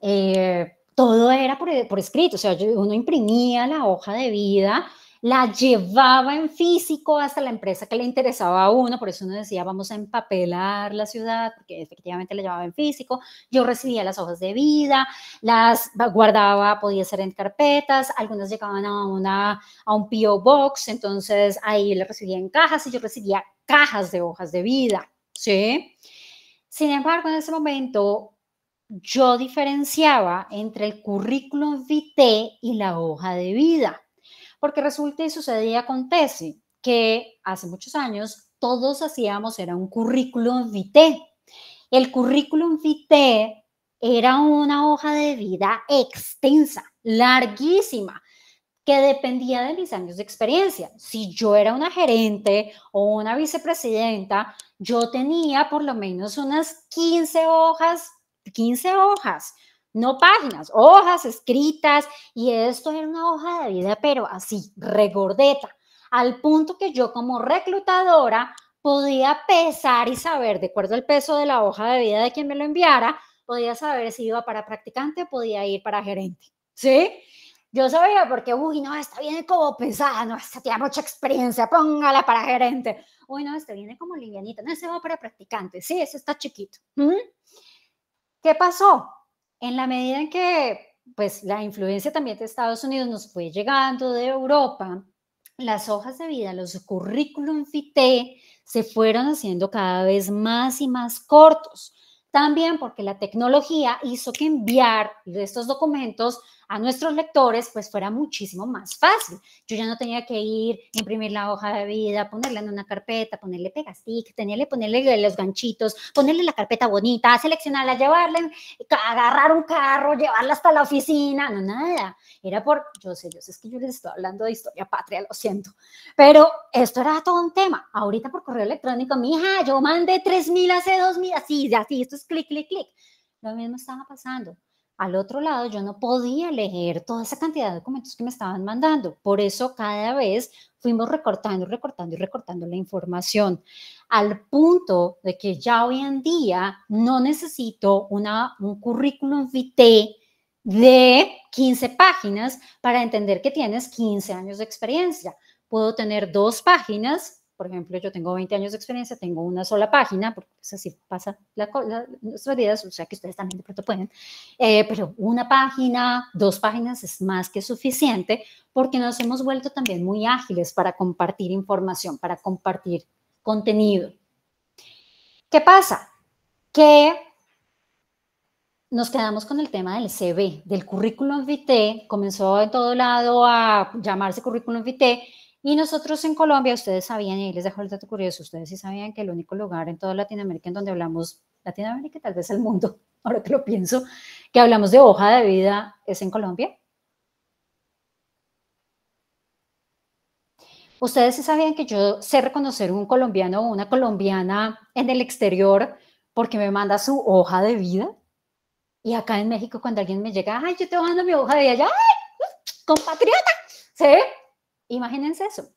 eh, todo era por, por, escrito, o sea, uno imprimía la hoja de vida la llevaba en físico hasta la empresa que le interesaba a uno, por eso uno decía, vamos a empapelar la ciudad, porque efectivamente la llevaba en físico, yo recibía las hojas de vida, las guardaba, podía ser en carpetas, algunas llegaban a, a un PO Box, entonces ahí le recibía en cajas y yo recibía cajas de hojas de vida, ¿sí? Sin embargo, en ese momento yo diferenciaba entre el currículum vitae y la hoja de vida. Porque resulta y sucede y acontece que hace muchos años todos hacíamos, era un currículum vitae. El currículum vitae era una hoja de vida extensa, larguísima, que dependía de mis años de experiencia. Si yo era una gerente o una vicepresidenta, yo tenía por lo menos unas 15 hojas, 15 hojas no páginas, hojas escritas, y esto era una hoja de vida, pero así, regordeta, al punto que yo como reclutadora podía pesar y saber, de acuerdo al peso de la hoja de vida de quien me lo enviara, podía saber si iba para practicante, o podía ir para gerente, ¿sí? Yo sabía porque, uy, no, esta viene como pesada, no, esta tiene mucha experiencia, póngala para gerente. Uy, no, esta viene como livianita, no, se este va para practicante, sí, eso está chiquito. ¿Mm? ¿Qué pasó? en la medida en que pues la influencia también de Estados Unidos nos fue llegando de Europa, las hojas de vida, los currículum vitae se fueron haciendo cada vez más y más cortos. También porque la tecnología hizo que enviar estos documentos a nuestros lectores, pues fuera muchísimo más fácil. Yo ya no tenía que ir, imprimir la hoja de vida, ponerla en una carpeta, ponerle pegastic, tenerle, ponerle los ganchitos, ponerle la carpeta bonita, seleccionarla, llevarla, agarrar un carro, llevarla hasta la oficina, no nada. Era por, yo sé, yo sé, es que yo les estoy hablando de historia patria, lo siento, pero esto era todo un tema. Ahorita por correo electrónico, mija, yo mandé 3.000 hace 2.000, así, así, esto es clic, clic, clic. Lo mismo estaba pasando. Al otro lado, yo no podía leer toda esa cantidad de documentos que me estaban mandando. Por eso cada vez fuimos recortando, recortando y recortando la información, al punto de que ya hoy en día no necesito una, un currículum vitae de 15 páginas para entender que tienes 15 años de experiencia. Puedo tener dos páginas por ejemplo, yo tengo 20 años de experiencia, tengo una sola página, porque pues, así pasa la, la, nuestras vidas, o sea que ustedes también de pronto pueden, eh, pero una página, dos páginas es más que suficiente porque nos hemos vuelto también muy ágiles para compartir información, para compartir contenido. ¿Qué pasa? Que nos quedamos con el tema del CV, del currículum vitae, comenzó en todo lado a llamarse currículum vitae y nosotros en Colombia, ustedes sabían, y les dejo el dato curioso, ustedes sí sabían que el único lugar en toda Latinoamérica en donde hablamos, Latinoamérica tal vez el mundo, ahora que lo pienso, que hablamos de hoja de vida es en Colombia. Ustedes sí sabían que yo sé reconocer un colombiano o una colombiana en el exterior porque me manda su hoja de vida. Y acá en México, cuando alguien me llega, ay, yo te mando mi hoja de vida, ya, mm, compatriota, ¿sí? Imagínense eso.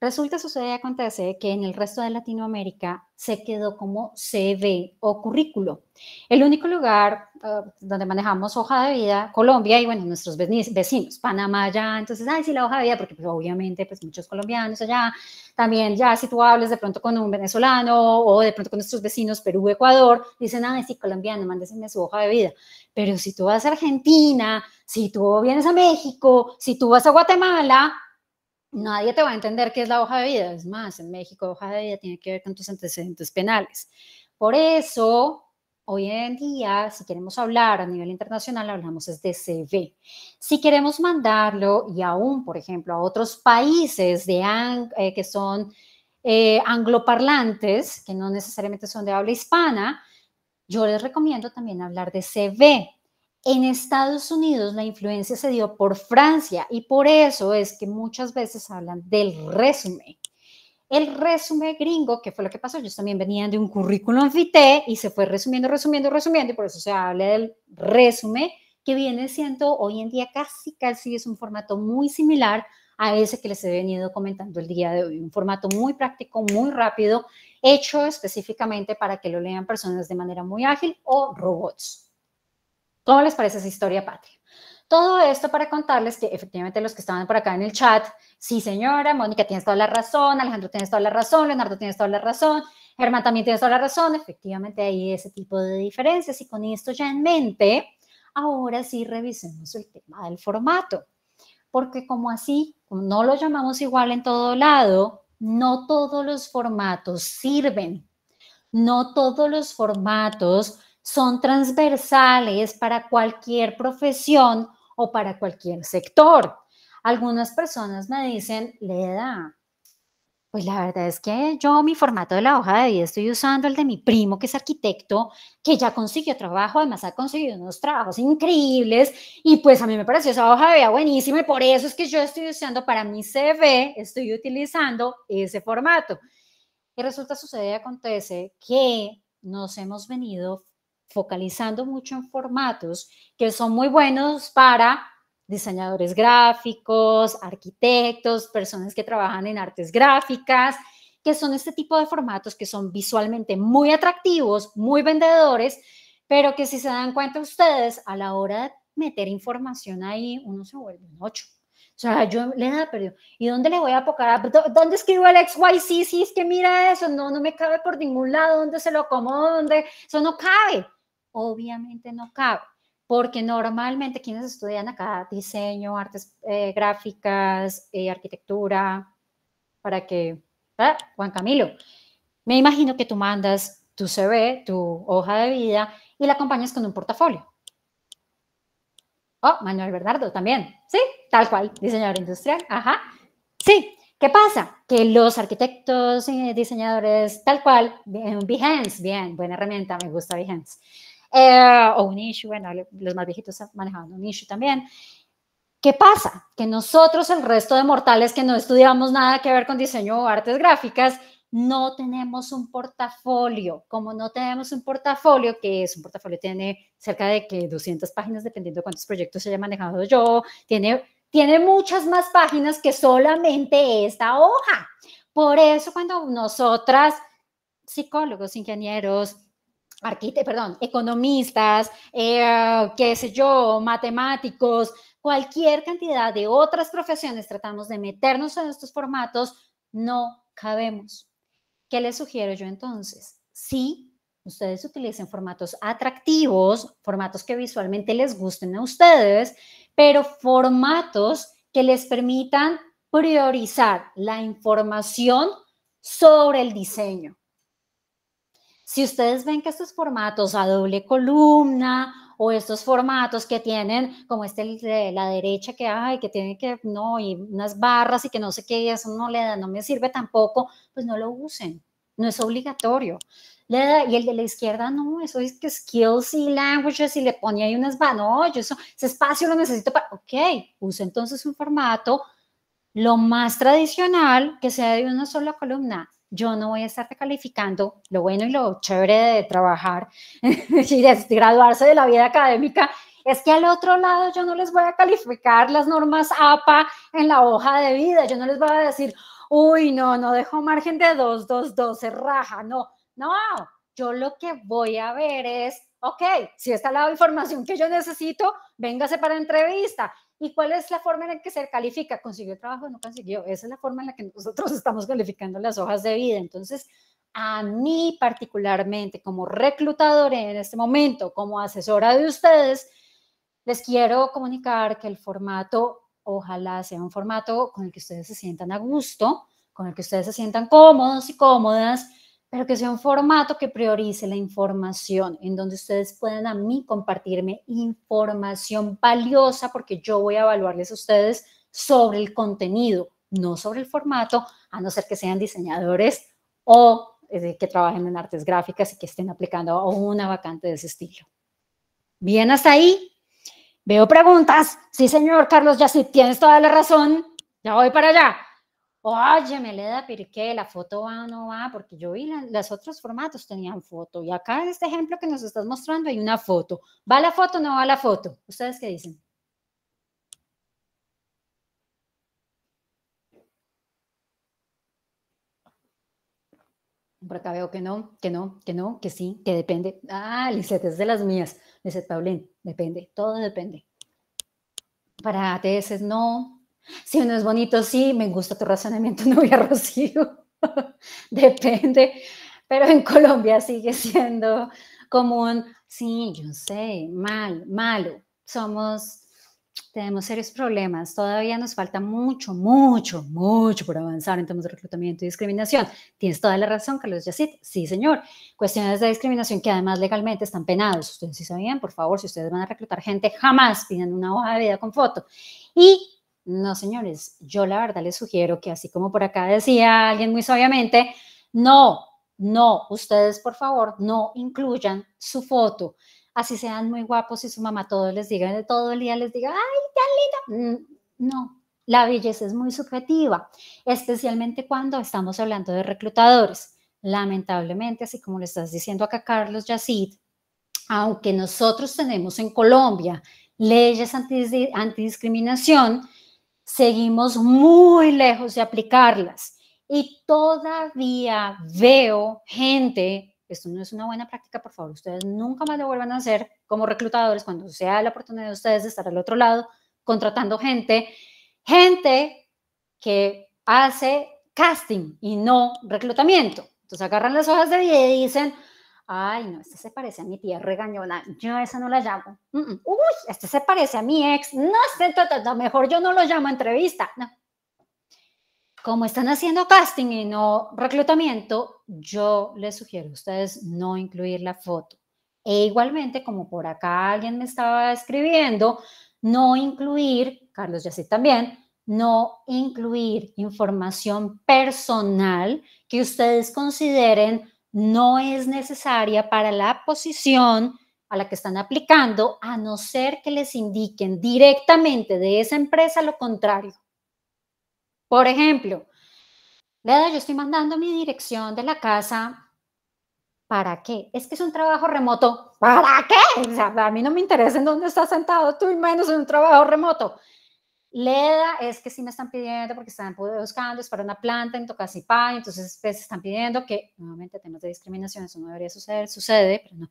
Resulta, sucede y acontece que en el resto de Latinoamérica se quedó como CV o currículo. El único lugar eh, donde manejamos hoja de vida, Colombia y bueno, nuestros vecinos, Panamá ya, entonces, ay, sí, la hoja de vida, porque pues, obviamente pues muchos colombianos allá, también ya si tú hables de pronto con un venezolano o de pronto con nuestros vecinos Perú, Ecuador, dicen, ay, sí, colombiano, mándeseme su hoja de vida. Pero si tú vas a Argentina, si tú vienes a México, si tú vas a Guatemala, nadie te va a entender qué es la hoja de vida. Es más, en México hoja de vida tiene que ver con tus antecedentes penales. Por eso, hoy en día, si queremos hablar a nivel internacional, hablamos es de CV. Si queremos mandarlo y aún, por ejemplo, a otros países de, eh, que son eh, angloparlantes, que no necesariamente son de habla hispana, yo les recomiendo también hablar de CV. En Estados Unidos la influencia se dio por Francia y por eso es que muchas veces hablan del resumen. El resumen gringo, que fue lo que pasó, ellos también venían de un currículum FITE y se fue resumiendo, resumiendo, resumiendo y por eso se habla del resumen que viene siendo hoy en día casi, casi es un formato muy similar a ese que les he venido comentando el día de hoy. Un formato muy práctico, muy rápido, hecho específicamente para que lo lean personas de manera muy ágil o robots. ¿Cómo les parece esa historia patria? Todo esto para contarles que efectivamente los que estaban por acá en el chat, sí señora, Mónica tienes toda la razón, Alejandro tienes toda la razón, Leonardo tienes toda la razón, Germán también tienes toda la razón, efectivamente hay ese tipo de diferencias y con esto ya en mente, ahora sí revisemos el tema del formato, porque como así, no lo llamamos igual en todo lado, no todos los formatos sirven, no todos los formatos son transversales para cualquier profesión o para cualquier sector. Algunas personas me dicen, Leda, pues la verdad es que yo mi formato de la hoja de vida estoy usando el de mi primo, que es arquitecto, que ya consiguió trabajo, además ha conseguido unos trabajos increíbles y pues a mí me pareció esa hoja de vida buenísima y por eso es que yo estoy usando para mi CV, estoy utilizando ese formato. Y resulta, sucede, acontece que nos hemos venido focalizando mucho en formatos que son muy buenos para diseñadores gráficos, arquitectos, personas que trabajan en artes gráficas, que son este tipo de formatos que son visualmente muy atractivos, muy vendedores, pero que si se dan cuenta ustedes a la hora de meter información ahí, uno se vuelve un 8. O sea, yo le da perdido. ¿Y dónde le voy a apocar? ¿Dónde escribo el XYZ? es que mira eso, no, no me cabe por ningún lado. ¿Dónde se lo acomodo? ¿Dónde? Eso no cabe obviamente no cabe, porque normalmente quienes estudian acá diseño, artes eh, gráficas, eh, arquitectura, para que, ¿verdad? Juan Camilo, me imagino que tú mandas tu CV, tu hoja de vida y la acompañas con un portafolio. Oh, Manuel Bernardo también, sí, tal cual, diseñador industrial, ajá, sí. ¿Qué pasa? Que los arquitectos y diseñadores, tal cual, Behance, bien, buena herramienta, me gusta Behance o un issue, bueno, los más viejitos manejaban un issue también. ¿Qué pasa? Que nosotros, el resto de mortales que no estudiamos nada que ver con diseño o artes gráficas, no tenemos un portafolio. Como no tenemos un portafolio, que es un portafolio, tiene cerca de que 200 páginas, dependiendo de cuántos proyectos haya manejado yo, tiene, tiene muchas más páginas que solamente esta hoja. Por eso cuando nosotras, psicólogos, ingenieros, perdón, economistas, eh, qué sé yo, matemáticos, cualquier cantidad de otras profesiones tratamos de meternos en estos formatos, no cabemos. ¿Qué les sugiero yo entonces? Sí, ustedes utilicen formatos atractivos, formatos que visualmente les gusten a ustedes, pero formatos que les permitan priorizar la información sobre el diseño. Si ustedes ven que estos formatos a doble columna o estos formatos que tienen, como este de la derecha que hay, que tiene que, no, y unas barras y que no sé qué, eso no le da, no me sirve tampoco, pues no lo usen, no es obligatorio. Da, y el de la izquierda, no, eso es que skills y languages y le ponía ahí unas, no, yo eso, ese espacio lo necesito para, ok, use entonces un formato lo más tradicional que sea de una sola columna yo no voy a estarte calificando lo bueno y lo chévere de trabajar y de graduarse de la vida académica. Es que al otro lado yo no les voy a calificar las normas APA en la hoja de vida. Yo no les voy a decir, uy, no, no dejo margen de 2, 2, 12, raja. No, no, yo lo que voy a ver es, ok, si está la información que yo necesito, véngase para entrevista. ¿Y cuál es la forma en la que se califica? ¿Consiguió trabajo o no consiguió? Esa es la forma en la que nosotros estamos calificando las hojas de vida. Entonces, a mí particularmente como reclutadora en este momento, como asesora de ustedes, les quiero comunicar que el formato, ojalá sea un formato con el que ustedes se sientan a gusto, con el que ustedes se sientan cómodos y cómodas pero que sea un formato que priorice la información, en donde ustedes puedan a mí compartirme información valiosa, porque yo voy a evaluarles a ustedes sobre el contenido, no sobre el formato, a no ser que sean diseñadores o eh, que trabajen en artes gráficas y que estén aplicando una vacante de ese estilo. Bien, hasta ahí. Veo preguntas. Sí, señor Carlos, ya sí, tienes toda la razón. Ya voy para allá oye, Meleda, pero ¿qué? ¿La foto va o no va? Porque yo vi las los otros formatos tenían foto. Y acá en este ejemplo que nos estás mostrando hay una foto. ¿Va la foto o no va la foto? ¿Ustedes qué dicen? Por acá veo que no, que no, que no, que sí, que depende. Ah, Lisette, es de las mías. Lisette Paulín, depende, todo depende. Para ATS no, si uno es bonito, sí, me gusta tu razonamiento, no voy a Rocío. Depende. Pero en Colombia sigue siendo común, sí, yo sé, mal, malo. Somos, tenemos serios problemas. Todavía nos falta mucho, mucho, mucho por avanzar en temas de reclutamiento y discriminación. Tienes toda la razón, Carlos Yacit. Sí, señor. Cuestiones de discriminación que además legalmente están penados. Ustedes sí sabían, por favor, si ustedes van a reclutar gente, jamás piden una hoja de vida con foto. Y no, señores, yo la verdad les sugiero que así como por acá decía alguien muy sabiamente, no, no, ustedes por favor no incluyan su foto. Así sean muy guapos y su mamá todo les diga, todo el día les diga, ay, tan linda. Mm, no, la belleza es muy subjetiva, especialmente cuando estamos hablando de reclutadores. Lamentablemente, así como le estás diciendo acá Carlos Yacid, aunque nosotros tenemos en Colombia leyes antidiscriminación, seguimos muy lejos de aplicarlas. Y todavía veo gente, esto no es una buena práctica, por favor, ustedes nunca más lo vuelvan a hacer como reclutadores cuando sea la oportunidad de ustedes de estar al otro lado contratando gente, gente que hace casting y no reclutamiento. Entonces agarran las hojas de vida y dicen, Ay, no, este se parece a mi tía regañona. Yo esa no la llamo. Uy, este se parece a mi ex. No, mejor yo no lo llamo entrevista. Como están haciendo casting y no reclutamiento, yo les sugiero a ustedes no incluir la foto. E igualmente, como por acá alguien me estaba escribiendo, no incluir, Carlos y también, no incluir información personal que ustedes consideren no es necesaria para la posición a la que están aplicando, a no ser que les indiquen directamente de esa empresa lo contrario. Por ejemplo, Leda, yo estoy mandando mi dirección de la casa. ¿Para qué? Es que es un trabajo remoto. ¿Para qué? a mí no me interesa en dónde estás sentado tú y menos en un trabajo remoto. Leda es que sí me están pidiendo porque están buscando, es para una planta en Tocasipay, entonces pues, están pidiendo que, nuevamente temas de discriminación, eso no debería suceder, sucede, pero no.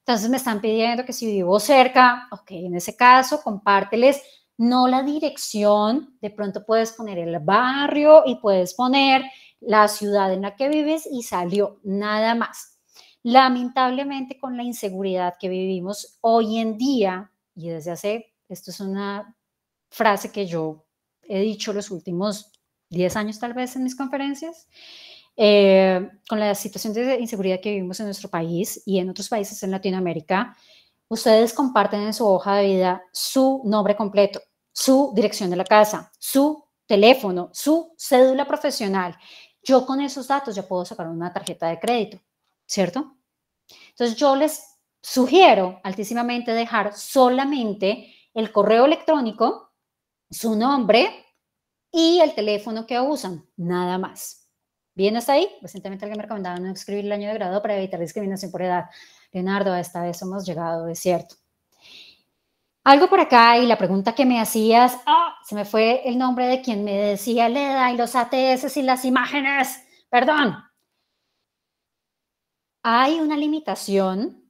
Entonces me están pidiendo que si vivo cerca, ok, en ese caso compárteles no la dirección, de pronto puedes poner el barrio y puedes poner la ciudad en la que vives y salió, nada más. Lamentablemente con la inseguridad que vivimos hoy en día y desde hace, esto es una frase que yo he dicho los últimos 10 años tal vez en mis conferencias. Eh, con la situación de inseguridad que vivimos en nuestro país y en otros países en Latinoamérica, ustedes comparten en su hoja de vida su nombre completo, su dirección de la casa, su teléfono, su cédula profesional. Yo con esos datos ya puedo sacar una tarjeta de crédito, ¿cierto? Entonces yo les sugiero altísimamente dejar solamente el correo electrónico su nombre y el teléfono que usan, nada más. Bien, hasta ahí. Recientemente alguien me recomendaba no escribir el año de grado para evitar discriminación por edad. Leonardo, a esta vez hemos llegado, es cierto. Algo por acá y la pregunta que me hacías, ah, se me fue el nombre de quien me decía Leda y los ATS y las imágenes. Perdón. Hay una limitación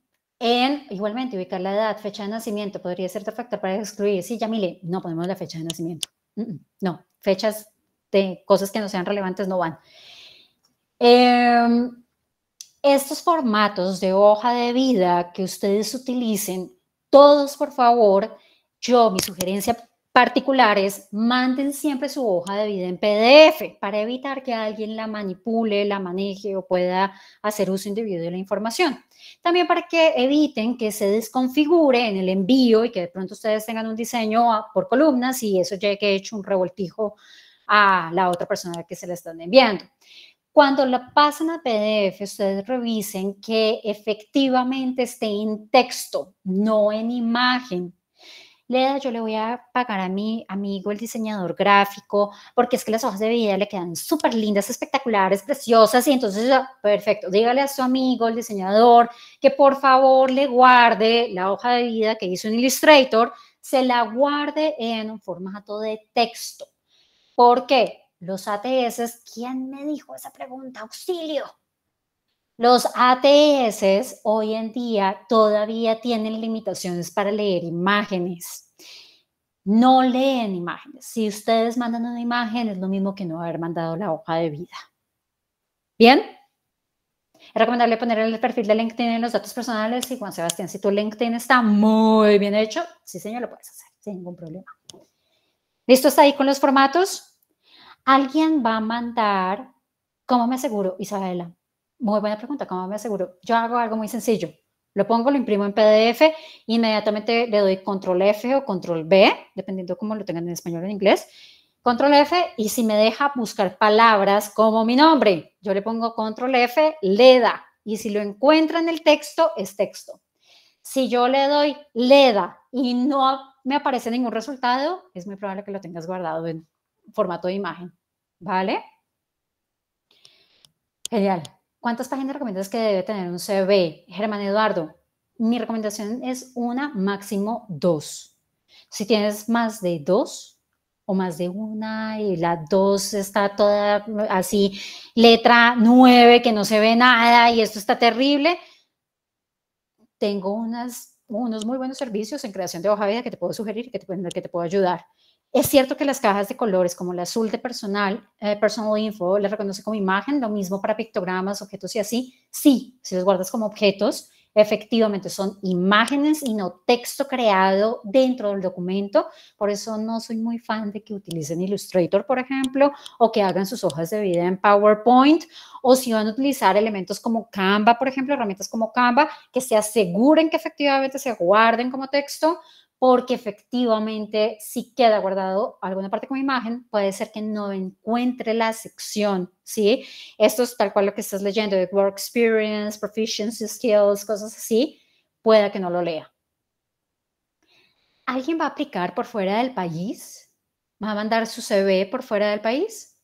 en igualmente ubicar la edad, fecha de nacimiento, podría ser de factor para excluir. Sí, ya mire, no ponemos la fecha de nacimiento. No, fechas de cosas que no sean relevantes no van. Em, estos formatos de hoja de vida que ustedes utilicen, todos por favor, yo mi sugerencia particulares manden siempre su hoja de vida en PDF para evitar que alguien la manipule, la maneje o pueda hacer uso indebido de la información. También para que eviten que se desconfigure en el envío y que de pronto ustedes tengan un diseño ah, por columnas y eso llegue hecho un revoltijo a la otra persona que se le están enviando. Cuando la pasan a PDF, ustedes revisen que efectivamente esté en texto, no en imagen, Leda, yo le voy a pagar a mi amigo, el diseñador gráfico, porque es que las hojas de vida le quedan súper lindas, espectaculares, preciosas, y entonces, ah, perfecto, dígale a su amigo, el diseñador, que por favor le guarde la hoja de vida que hizo en Illustrator, se la guarde en un formato de texto. ¿Por qué? Los ATS, ¿quién me dijo esa pregunta? Auxilio. Los ATS hoy en día todavía tienen limitaciones para leer imágenes. No leen imágenes. Si ustedes mandan una imagen, es lo mismo que no haber mandado la hoja de vida. ¿Bien? Es recomendable poner el perfil de LinkedIn en los datos personales. Y Juan Sebastián, si tu LinkedIn está muy bien hecho, sí, señor, lo puedes hacer sin ningún problema. ¿Listo? ¿Está ahí con los formatos? Alguien va a mandar, ¿cómo me aseguro, Isabela? Muy buena pregunta, ¿cómo me aseguro? Yo hago algo muy sencillo. Lo pongo, lo imprimo en PDF, inmediatamente le doy control F o control B, dependiendo cómo lo tengan en español o en inglés. Control F y si me deja buscar palabras como mi nombre, yo le pongo control F, Leda. Y si lo encuentra en el texto, es texto. Si yo le doy Leda y no me aparece ningún resultado, es muy probable que lo tengas guardado en formato de imagen. ¿Vale? Genial. ¿Cuántas páginas recomiendas que debe tener un CV? Germán Eduardo, mi recomendación es una, máximo dos. Si tienes más de dos o más de una y la dos está toda así, letra nueve que no se ve nada y esto está terrible, tengo unas, unos muy buenos servicios en creación de hoja de vida que te puedo sugerir, que que te puedo ayudar. Es cierto que las cajas de colores como el azul de personal, eh, personal info, la reconoce como imagen, lo mismo para pictogramas, objetos y así. Sí, si los guardas como objetos, efectivamente son imágenes y no texto creado dentro del documento. Por eso no soy muy fan de que utilicen Illustrator, por ejemplo, o que hagan sus hojas de vida en PowerPoint, o si van a utilizar elementos como Canva, por ejemplo, herramientas como Canva, que se aseguren que efectivamente se guarden como texto porque efectivamente si queda guardado alguna parte con imagen, puede ser que no encuentre la sección, ¿sí? Esto es tal cual lo que estás leyendo de work experience, proficiency skills, cosas así, pueda que no lo lea. ¿Alguien va a aplicar por fuera del país? ¿Va a mandar su CV por fuera del país?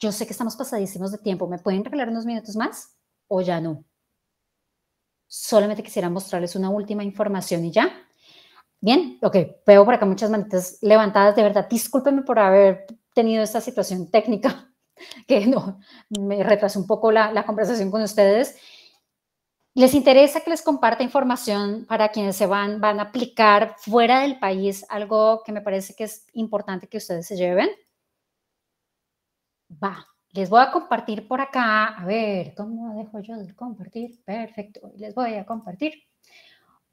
Yo sé que estamos pasadísimos de tiempo, ¿me pueden regalar unos minutos más o ya no? Solamente quisiera mostrarles una última información y ya. Bien, ok, veo por acá muchas manitas levantadas, de verdad, discúlpenme por haber tenido esta situación técnica, que no, me retrasó un poco la, conversación con ustedes. ¿Les interesa que les comparta información para quienes se van, van a aplicar fuera del país? Algo que me parece que es importante que ustedes se lleven. Va, les voy a compartir por acá. A ver, ¿cómo dejo yo de compartir? Perfecto, les voy a compartir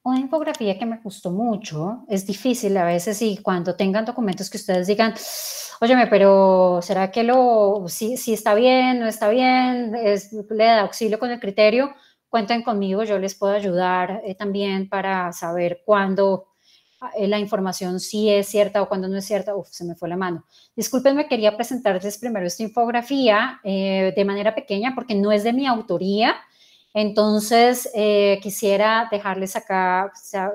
una infografía que me gustó mucho. Es difícil a veces y cuando tengan documentos que ustedes digan, óyeme, pero ¿será que lo, si, está bien, no está bien? le da auxilio con el criterio. Cuenten conmigo, yo les puedo ayudar eh, también para saber cuándo ah, eh, la información sí es cierta o cuándo no es cierta. Uf, se me fue la mano. Discúlpenme, quería presentarles primero esta infografía eh, de manera pequeña porque no es de mi autoría entonces, eh, quisiera dejarles acá,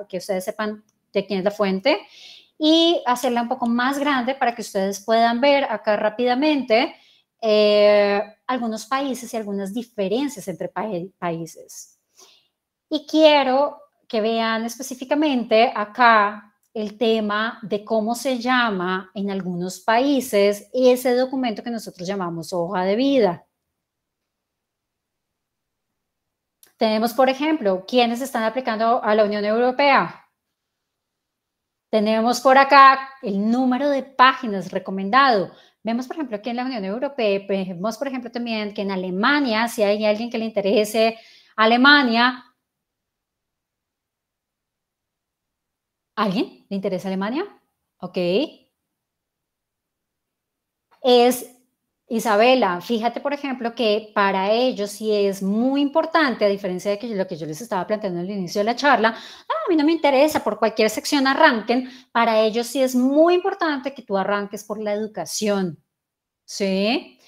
que ustedes sepan de quién es la fuente y hacerla un poco más grande para que ustedes puedan ver acá rápidamente eh, algunos países y algunas diferencias entre países. Y quiero que vean específicamente acá el tema de cómo se llama en algunos países ese documento que nosotros llamamos hoja de vida. Tenemos, por ejemplo, quienes están aplicando a la Unión Europea. Tenemos por acá el número de páginas recomendado. Vemos, por ejemplo, aquí en la Unión Europea, vemos, por ejemplo, también que en Alemania, si hay alguien que le interese Alemania, ¿alguien le interesa Alemania? Ok. Es Isabela, fíjate, por ejemplo, que para ellos sí es muy importante, a diferencia de que lo que yo les estaba planteando al inicio de la charla, ah, a mí no me interesa, por cualquier sección arranquen, para ellos sí es muy importante que tú arranques por la educación, ¿sí?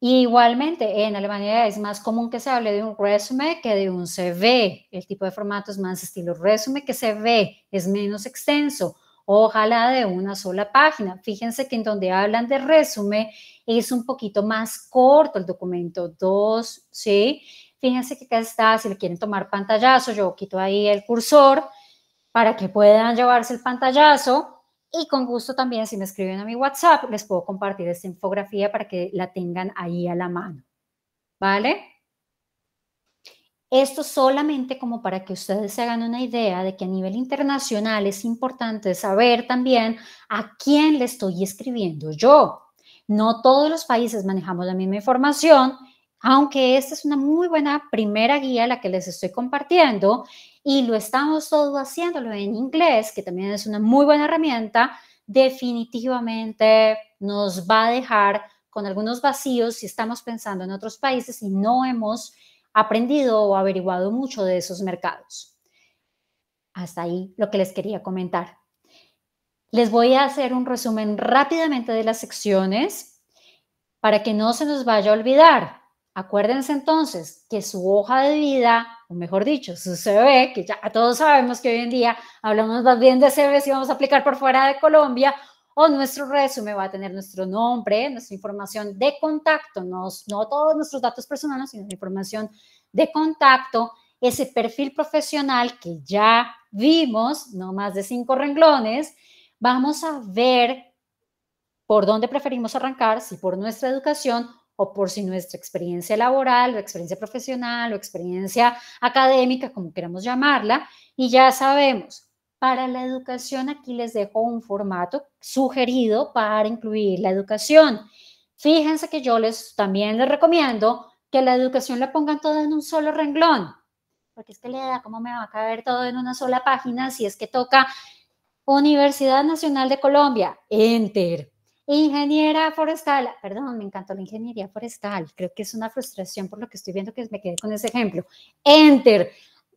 igualmente, en Alemania es más común que se hable de un resumen que de un CV. El tipo de formato es más estilo resumen que CV, es menos extenso ojalá de una sola página. Fíjense que en donde hablan de resumen es un poquito más corto el documento 2, ¿sí? Fíjense que acá está, si le quieren tomar pantallazo, yo quito ahí el cursor para que puedan llevarse el pantallazo. Y con gusto también, si me escriben a mi WhatsApp, les puedo compartir esta infografía para que la tengan ahí a la mano. ¿Vale? Esto solamente como para que ustedes se hagan una idea de que a nivel internacional es importante saber también a quién le estoy escribiendo yo. No todos los países manejamos la misma información, aunque esta es una muy buena primera guía la que les estoy compartiendo y lo estamos todo haciéndolo en inglés, que también es una muy buena herramienta, definitivamente nos va a dejar con algunos vacíos si estamos pensando en otros países y no hemos aprendido o averiguado mucho de esos mercados. Hasta ahí lo que les quería comentar. Les voy a hacer un resumen rápidamente de las secciones para que no se nos vaya a olvidar. Acuérdense entonces que su hoja de vida, o mejor dicho, su CV, que ya todos sabemos que hoy en día hablamos más bien de CV si vamos a aplicar por fuera de Colombia o nuestro resumen va a tener nuestro nombre, nuestra información de contacto, no, no todos nuestros datos personales, sino información de contacto, ese perfil profesional que ya vimos, no más de cinco renglones, vamos a ver por dónde preferimos arrancar, si por nuestra educación o por si nuestra experiencia laboral o experiencia profesional o experiencia académica, como queramos llamarla, y ya sabemos para la educación, aquí les dejo un formato sugerido para incluir la educación. Fíjense que yo les también les recomiendo que la educación la pongan toda en un solo renglón, porque es que le da cómo me va a caber todo en una sola página si es que toca Universidad Nacional de Colombia, enter. Ingeniera forestal, perdón, me encantó la ingeniería forestal, creo que es una frustración por lo que estoy viendo que me quedé con ese ejemplo, enter.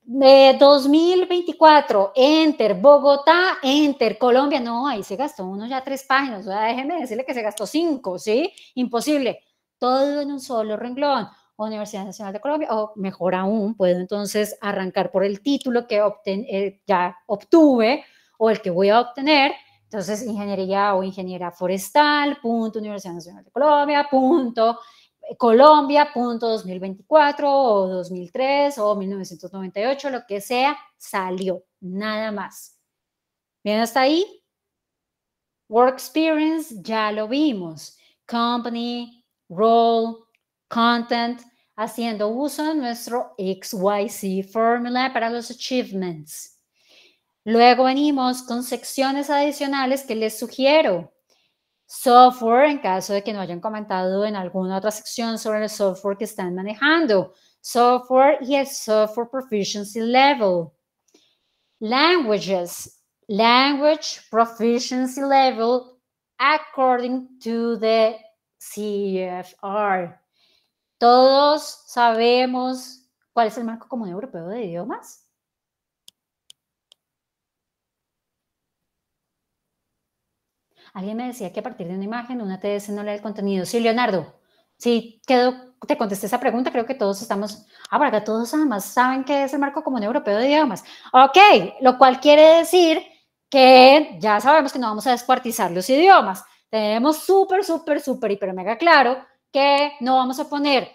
2024, enter, Bogotá, enter, Colombia, no, ahí se gastó uno ya tres páginas, déjenme déjeme decirle que se gastó cinco, ¿sí? Imposible, todo en un solo renglón. Universidad Nacional de Colombia, o mejor aún, puedo entonces arrancar por el título que eh, ya obtuve o el que voy a obtener. Entonces, ingeniería o ingeniera forestal, punto, Universidad Nacional de Colombia, punto, Colombia, punto 2024 o 2003 o 1998, lo que sea, salió, nada más. ¿Bien hasta ahí? Work experience, ya lo vimos. Company, role, content, haciendo uso de nuestro XYZ formula para los achievements. Luego venimos con secciones adicionales que les sugiero software en caso de que no hayan comentado en alguna otra sección sobre el software que están manejando, software y el software proficiency level. Languages, language proficiency level according to the CFR. Todos sabemos cuál es el marco común europeo de idiomas. Alguien me decía que a partir de una imagen, una TS no lee el contenido. Sí, Leonardo, sí, quedo. te contesté esa pregunta, creo que todos estamos, ah, para todos además saben qué es el marco común europeo de idiomas. Ok, lo cual quiere decir que ya sabemos que no vamos a descuartizar los idiomas. Tenemos súper, súper, súper, hiper, mega claro que no vamos a poner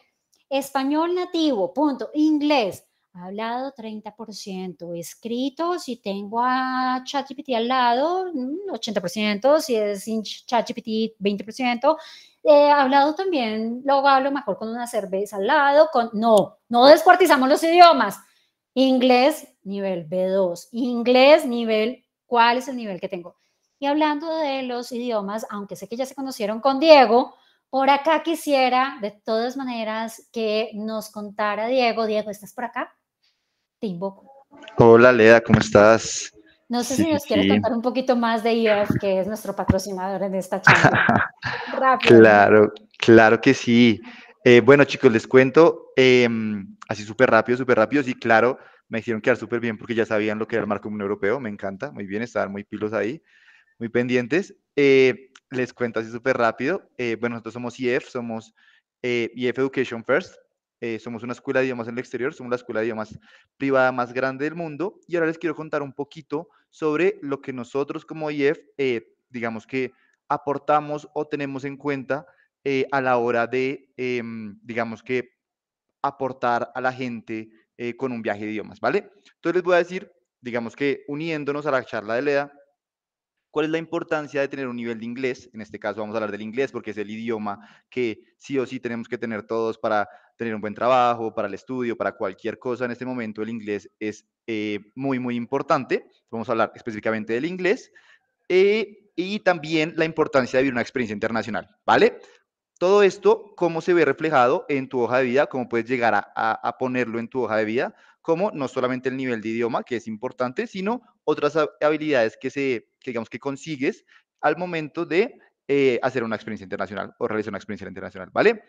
español nativo, punto, inglés, hablado 30%, escrito, si tengo a ChatGPT al lado, 80%, mm, si es ChatGPT, 20%. he eh, hablado también, luego hablo mejor con una cerveza al lado, con, no, no descuartizamos los idiomas. Inglés, nivel B2. Inglés, nivel, ¿cuál es el nivel que tengo? Y hablando de los idiomas, aunque sé que ya se conocieron con Diego, por acá quisiera, de todas maneras, que nos contara Diego. Diego, ¿estás por acá? te invoco. Hola Leda, ¿cómo estás? No sé si nos quieres contar un poquito más de IEF, que es nuestro patrocinador en esta charla. Claro, claro que sí. Eh, bueno, chicos, les cuento em, así súper rápido, súper rápido. Sí, claro, me hicieron quedar súper bien porque ya sabían lo que era el marco común europeo. Me encanta, muy bien, estar muy pilos ahí, muy pendientes. Eh, les cuento así súper rápido. Eh, bueno, nosotros somos IEF, somos IEF Education First. Eh, somos una escuela de idiomas en el exterior, somos la escuela de idiomas privada más grande del mundo. Y ahora les quiero contar un poquito sobre lo que nosotros como IEF, eh, digamos que aportamos o tenemos en cuenta eh, a la hora de, em, digamos que, aportar a la gente con un viaje de idiomas, ¿vale? Entonces les voy a decir, digamos que uniéndonos a la charla de Leda, ¿Cuál es la importancia de tener un nivel de inglés? En este caso vamos a hablar del inglés porque es el idioma que sí o sí tenemos que tener todos para tener un buen trabajo, para el estudio, para cualquier cosa. En este momento el inglés es eh, muy, muy importante. Vamos a hablar específicamente del inglés. Eh, y también la importancia de vivir una experiencia internacional, ¿vale? Todo esto, cómo se ve reflejado en tu hoja de vida, cómo puedes llegar a ponerlo en tu hoja de vida como no solamente el nivel de idioma, que es importante, sino otras habilidades que se, digamos, que consigues al momento de eh, hacer una experiencia internacional o realizar una experiencia internacional, ¿vale?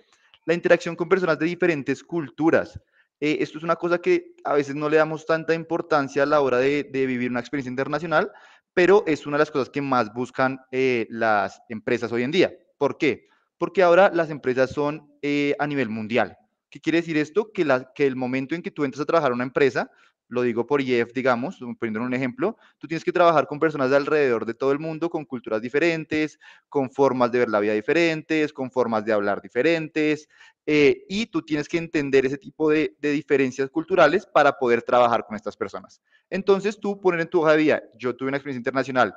La interacción con personas de diferentes culturas. Eh, esto es una cosa que a veces no le damos tanta importancia a la hora de, vivir una experiencia internacional, pero es una de las cosas que más buscan eh, las empresas hoy en día. ¿Por qué? Porque ahora las empresas son a nivel mundial. ¿Qué quiere decir esto? Que, el momento en que tú entras a trabajar a una empresa, lo digo por IEF, digamos, poniendo un ejemplo, tú tienes que trabajar con personas de alrededor de todo el mundo, con culturas diferentes, con formas de ver la vida diferentes, con formas de hablar diferentes, eh, y tú tienes que entender ese tipo de, de, diferencias culturales para poder trabajar con estas personas. Entonces tú poner en tu hoja de vida, yo tuve una experiencia internacional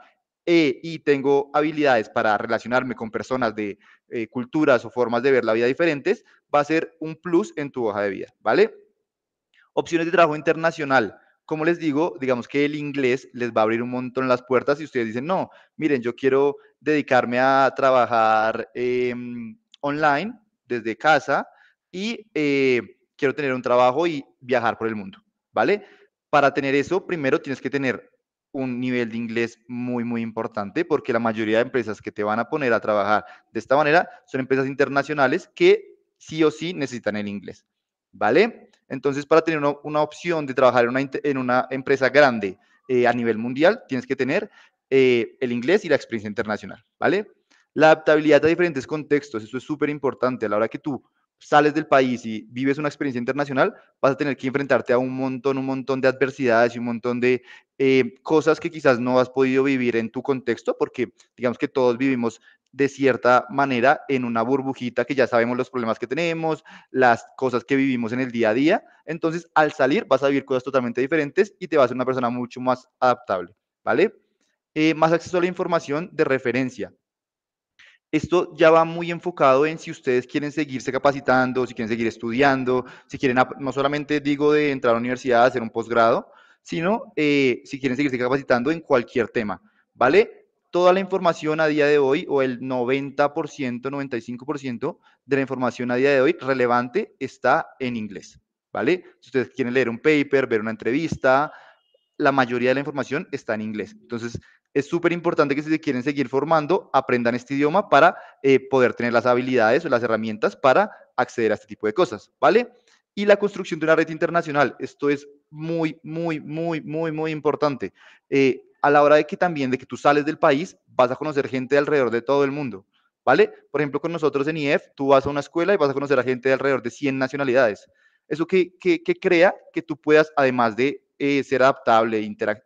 eh, y tengo habilidades para relacionarme con personas de eh, culturas o formas de ver la vida diferentes, va a ser un plus en tu hoja de vida, ¿vale? Opciones de trabajo internacional. Como les digo, digamos que el inglés les va a abrir un montón las puertas y ustedes dicen, no, miren, yo quiero dedicarme a trabajar em, online desde casa y eh, quiero tener un trabajo y viajar por el mundo, ¿vale? Para tener eso, primero tienes que tener un nivel de inglés muy, muy importante, porque la mayoría de empresas que te van a poner a trabajar de esta manera son empresas internacionales que sí o sí necesitan el inglés, ¿vale? Entonces, para tener una, opción de trabajar en una, empresa grande eh, a nivel mundial, tienes que tener eh, el inglés y la experiencia internacional, ¿vale? La adaptabilidad a diferentes contextos, eso es súper importante. A la hora que tú sales del país y vives una experiencia internacional, vas a tener que enfrentarte a un montón, un montón de adversidades y un montón de eh, cosas que quizás no has podido vivir en tu contexto, porque digamos que todos vivimos de cierta manera en una burbujita que ya sabemos los problemas que tenemos, las cosas que vivimos en el día a día. Entonces, al salir vas a vivir cosas totalmente diferentes y te vas a ser una persona mucho más adaptable, ¿vale? Eh, más acceso a la información de referencia. Esto ya va muy enfocado en si ustedes quieren seguirse capacitando, si quieren seguir estudiando, si quieren, no solamente digo de entrar a la universidad, hacer un posgrado, sino eh, si quieren seguirse capacitando en cualquier tema, ¿vale? Toda la información a día de hoy, o el 90%, 95% de la información a día de hoy relevante está en inglés, ¿vale? Si ustedes quieren leer un paper, ver una entrevista, la mayoría de la información está en inglés. Entonces, es súper importante que si se quieren seguir formando, aprendan este idioma para eh, poder tener las habilidades o las herramientas para acceder a este tipo de cosas, ¿vale? Y la construcción de una red internacional, esto es muy, muy, muy, muy, muy importante. Eh, a la hora de que también, de que tú sales del país, vas a conocer gente de alrededor de todo el mundo, ¿vale? Por ejemplo, con nosotros en IEF, tú vas a una escuela y vas a conocer a gente de alrededor de 100 nacionalidades. Eso que crea que tú puedas, además de eh, ser adaptable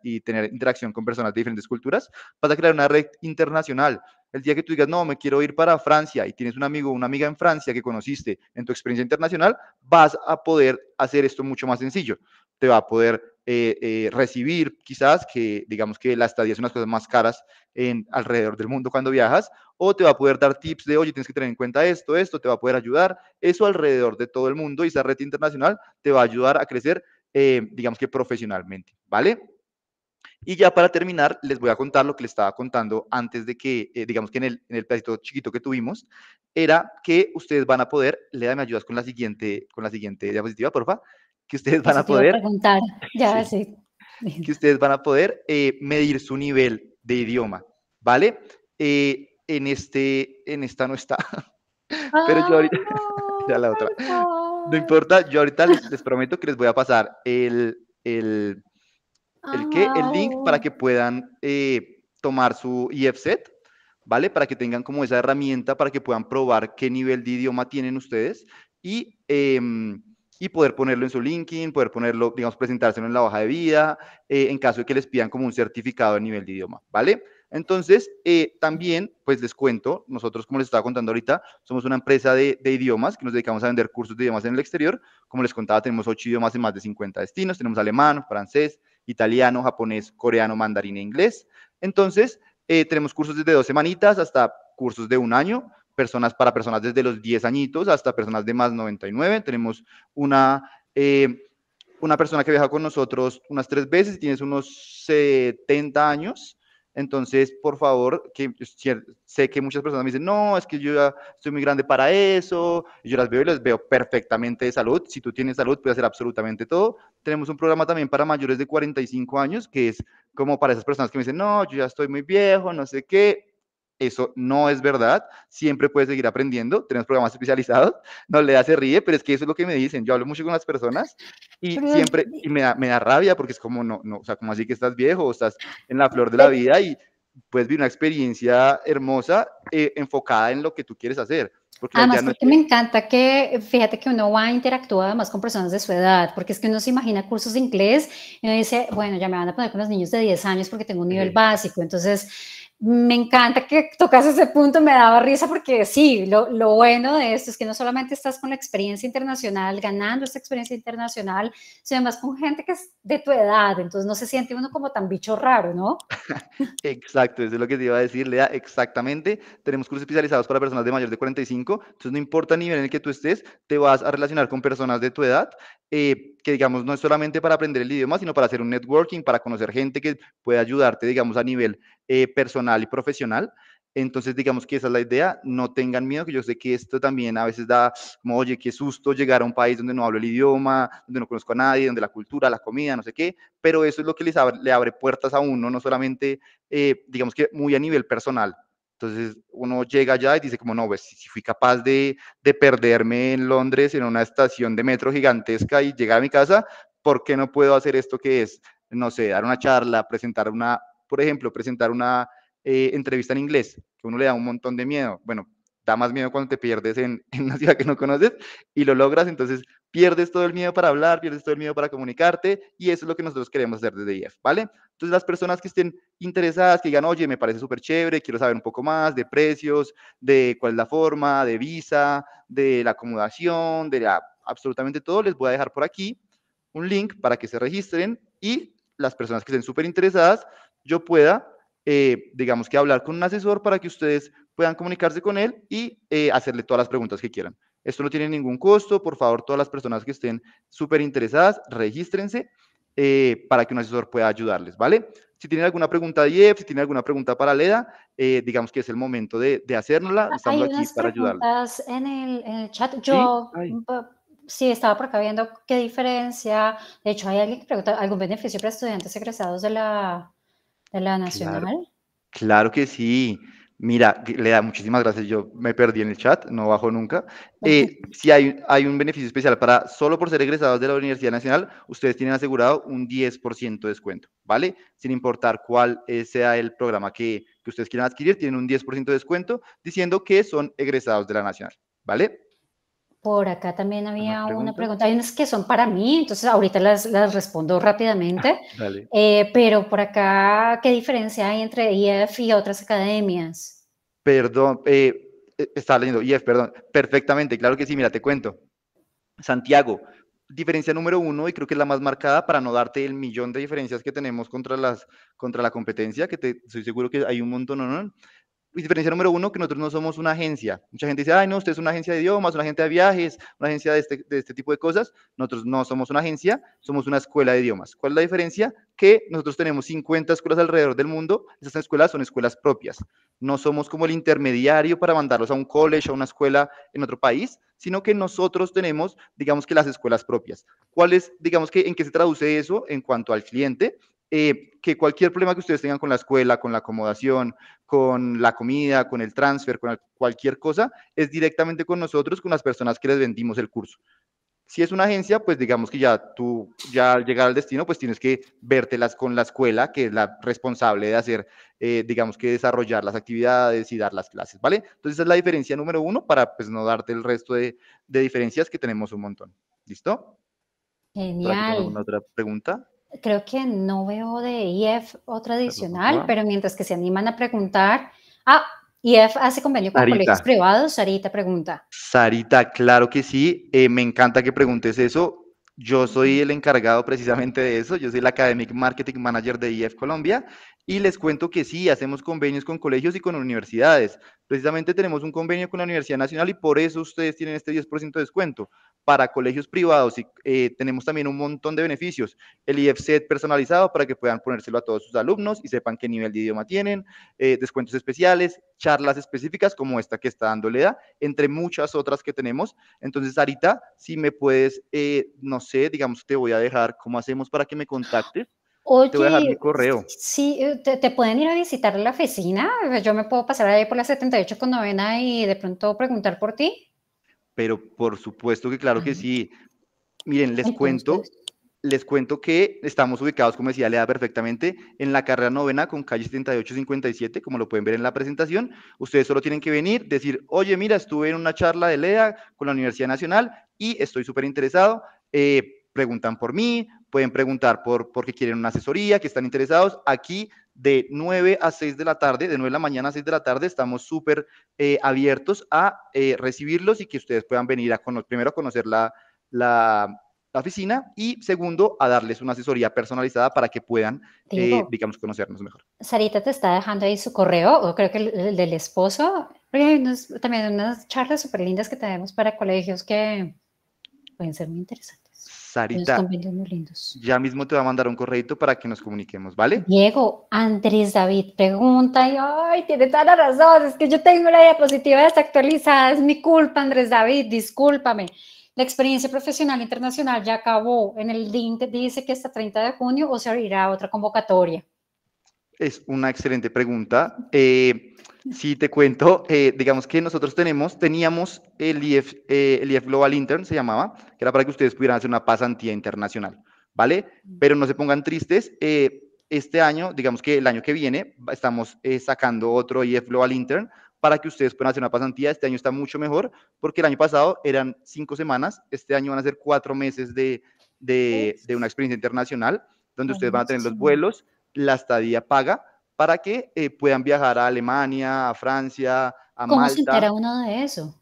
y tener interacción con personas de diferentes culturas, vas a crear una red internacional. El día que tú digas, no, me quiero ir para Francia y tienes un amigo o una amiga en Francia que conociste en tu experiencia internacional, vas a poder hacer esto mucho más sencillo. Te va a poder eh, eh, recibir quizás que digamos que las estadía es las cosas más caras en alrededor del mundo cuando viajas o te va a poder dar tips de oye tienes que tener en cuenta esto esto te va a poder ayudar eso alrededor de todo el mundo y esa red internacional te va a ayudar a crecer eh, digamos que profesionalmente, ¿vale? Y ya para terminar, les voy a contar lo que les estaba contando antes de que, eh, digamos que en el, en el pedacito chiquito que tuvimos, era que ustedes van a poder, Lea, me ayudas con la siguiente, con la siguiente diapositiva, porfa, que ustedes van a poder... preguntar, ya sí, Que ustedes van a poder eh, medir su nivel de idioma, ¿vale? en este, en esta no está, pero yo ah, ahorita, ya la otra no importa, yo ahorita les, prometo que les voy a pasar el, el, el link para que puedan eh, tomar su EFSET, ¿vale? Para que tengan como esa herramienta, para que puedan probar qué nivel de idioma tienen ustedes y, em, poder ponerlo en su LinkedIn, poder ponerlo, digamos, presentárselo en la hoja de vida, eh, en caso de que les pidan como un certificado de nivel de idioma, ¿vale? Entonces, eh, también, pues les cuento, nosotros, como les estaba contando ahorita, somos una empresa de, idiomas que nos dedicamos a vender cursos de idiomas en el exterior. Como les contaba, tenemos ocho idiomas en más de 50 destinos. Tenemos alemán, francés, italiano, japonés, coreano, mandarín e inglés. Entonces, eh, tenemos cursos desde dos semanitas hasta cursos de un año personas para personas desde los 10 añitos hasta personas de más 99. Tenemos una, eh, una persona que viaja con nosotros unas tres veces, tienes unos 70 años, entonces, por favor, que sé que muchas personas me dicen, no, es que yo ya estoy muy grande para eso, yo las veo y las veo perfectamente de salud. Si tú tienes salud, puedes hacer absolutamente todo. Tenemos un programa también para mayores de 45 años, que es como para esas personas que me dicen, no, yo ya estoy muy viejo, no sé qué. Eso no es verdad. Siempre puedes seguir aprendiendo. Tenemos programas especializados. No le hace ríe, pero es que eso es lo que me dicen. Yo hablo mucho con las personas y siempre me, da, me da rabia porque es como, no, no, o sea, como así que estás viejo, estás en la flor de la vida y puedes vivir una experiencia hermosa eh, enfocada en lo que tú quieres hacer. además, porque me encanta que, fíjate que uno va a interactuar más con personas de su edad, porque es que uno se imagina cursos de inglés y uno dice, bueno, ya me van a poner con los niños de 10 años porque tengo un nivel básico, entonces me encanta que tocas ese punto, me daba risa porque sí, lo, bueno de esto es que no solamente estás con la experiencia internacional, ganando esta experiencia internacional, sino además con gente que es de tu edad, entonces no se siente uno como tan bicho raro, ¿no? Exacto, eso es lo que te iba a decir, Lea, exactamente. Tenemos cursos especializados para personas de mayor de 45, entonces no importa el nivel en el que tú estés, te vas a relacionar con personas de tu edad eh, que digamos no es solamente para aprender el idioma, sino para hacer un networking, para conocer gente que puede ayudarte, digamos, a nivel eh, personal y profesional. Entonces, digamos que esa es la idea, no tengan miedo, que yo sé que esto también a veces da como, oye, qué susto llegar a un país donde no hablo el idioma, donde no conozco a nadie, donde la cultura, la comida, no sé qué, pero eso es lo que les abre, le abre puertas a uno, no solamente, eh, digamos que muy a nivel personal. Entonces, uno llega allá y dice como, no, pues si fui capaz de, de perderme en Londres en una estación de metro gigantesca y llegar a mi casa, ¿por qué no puedo hacer esto que es, no sé, dar una charla, presentar una, por ejemplo, presentar una eh, entrevista en inglés, que uno le da un montón de miedo. Bueno, da más miedo cuando te pierdes en, una ciudad que no conoces y lo logras, entonces pierdes todo el miedo para hablar, pierdes todo el miedo para comunicarte y eso es lo que nosotros queremos hacer desde IEF, ¿vale? Entonces las personas que estén interesadas, que digan, oye, me parece súper chévere, quiero saber un poco más de precios, de cuál es la forma, de visa, de la acomodación, de la, absolutamente todo, les voy a dejar por aquí un link para que se registren y las personas que estén súper interesadas, yo pueda eh, digamos que hablar con un asesor para que ustedes puedan comunicarse con él y eh, hacerle todas las preguntas que quieran. Esto no tiene ningún costo, por favor, todas las personas que estén súper interesadas, regístrense eh, para que un asesor pueda ayudarles, ¿vale? Si tienen alguna pregunta de si tienen alguna pregunta para Leda, digamos que es el momento de, de hacérnosla. Ah, estamos aquí para ayudarles. En el, en el chat, yo ¿Sí? sí, estaba por acá viendo qué diferencia. De hecho, hay alguien que pregunta: ¿algún beneficio para estudiantes egresados de la de la Nacional. Claro, que sí. Mira, le da muchísimas gracias. Yo me perdí en el chat, no bajo nunca. Eh, si hay, hay un beneficio especial para solo por ser egresados de la Universidad Nacional, ustedes tienen asegurado un 10% de descuento, ¿vale? Sin importar cuál eh, sea el programa que, que ustedes quieran adquirir, tienen un 10% de descuento diciendo que son egresados de la Nacional, ¿vale? Por acá también había una pregunta. Hay unas que son para mí, entonces ahorita las, respondo rápidamente. Ah, eh, pero por acá, ¿qué diferencia hay entre IEF y otras academias? Perdón, eh, eh estaba leyendo IEF, perdón. Perfectamente, claro que sí, mira, te cuento. Santiago, diferencia número uno, y creo que es la más marcada para no darte el millón de diferencias que tenemos contra, las, contra la competencia, que te, estoy seguro que hay un montón, ¿no? diferencia número uno, que nosotros no somos una agencia. Mucha gente dice, ay, no, usted es una agencia de idiomas, una agencia de viajes, una agencia de este, de este tipo de cosas. Nosotros no somos una agencia, somos una escuela de idiomas. ¿Cuál es la diferencia? Que nosotros tenemos 50 escuelas alrededor del mundo. Esas escuelas son escuelas propias. No somos como el intermediario para mandarlos a un college o a una escuela en otro país, sino que nosotros tenemos, digamos que las escuelas propias. ¿Cuál es, digamos que, en qué se traduce eso en cuanto al cliente? Eh, que cualquier problema que ustedes tengan con la escuela, con la acomodación, con la comida, con el transfer, con cualquier cosa, es directamente con nosotros, con las personas que les vendimos el curso. Si es una agencia, pues digamos que ya tú, ya al llegar al destino, pues tienes que vértelas con la escuela, que es la responsable de hacer, eh, digamos que desarrollar las actividades y dar las clases, ¿vale? Entonces esa es la diferencia número uno para pues no darte el resto de, de diferencias que tenemos un montón. ¿Listo? Genial. ¿Alguna otra pregunta? creo que no veo de IF e o tradicional, pero mientras que se animan a preguntar, ah, IEF hace convenio con colegios privados, Sarita pregunta. Sarita, claro que sí, eh, me encanta que preguntes eso. Yo soy el encargado precisamente de eso, yo soy el Academic Marketing Manager de IF e Colombia y les cuento que sí, hacemos convenios con colegios y con universidades. Precisamente tenemos un convenio con la Universidad Nacional y por eso ustedes tienen este 10% de descuento para colegios privados y eh, tenemos también un montón de beneficios. El IFC personalizado para que puedan ponérselo a todos sus alumnos y sepan qué nivel de idioma tienen, eh, descuentos especiales, charlas específicas como esta que está dando Leda, entre muchas otras que tenemos. Entonces, Arita, si me puedes, eh, no sé, digamos, te voy a dejar cómo hacemos para que me contactes. o te voy a dejar mi correo. Sí, te, te, pueden ir a visitar la oficina. Yo me puedo pasar ahí por la 78 con novena y de pronto preguntar por ti pero por supuesto que claro que sí. Miren, les cuento, les cuento que estamos ubicados, como decía Lea perfectamente, en la carrera novena con calle 7857, como lo pueden ver en la presentación. Ustedes solo tienen que venir, decir, oye, mira, estuve en una charla de Lea con la Universidad Nacional y estoy súper interesado. Eh, preguntan por mí, pueden preguntar por qué quieren una asesoría, que están interesados. Aquí de 9 a 6 de la tarde, de 9 de la mañana a 6 de la tarde, estamos súper eh, abiertos a eh, recibirlos y que ustedes puedan venir a conocer, primero a conocer la, la, oficina y segundo a darles una asesoría personalizada para que puedan, eh, digamos, conocernos mejor. Sarita te está dejando ahí su correo, creo que el, del esposo, porque hay también unas charlas súper lindas que tenemos para colegios que pueden ser muy interesantes. Sarita. Ya mismo te va a mandar un correito para que nos comuniquemos, ¿vale? Diego, Andrés David pregunta y, ay, tiene toda la razón, es que yo tengo la diapositiva desactualizada, es mi culpa, Andrés David, discúlpame. La experiencia profesional internacional ya acabó. En el link dice que hasta 30 de junio o se abrirá otra convocatoria. Es una excelente pregunta. Eh, si te cuento, eh, digamos que nosotros tenemos, teníamos el if eh, el Global Intern, se llamaba, que era para que ustedes pudieran hacer una pasantía internacional, ¿vale? Mm. Pero no se pongan tristes. este año, digamos que el año que viene, estamos sacando otro IF Global Intern para que ustedes puedan hacer una pasantía. Este año está mucho mejor porque el año pasado eran cinco semanas, este año van a ser cuatro meses de, de una experiencia internacional donde ustedes van a tener los vuelos, la estadía paga para que eh, puedan viajar a Alemania, a Francia, a Malta. ¿Cómo se entera uno de eso?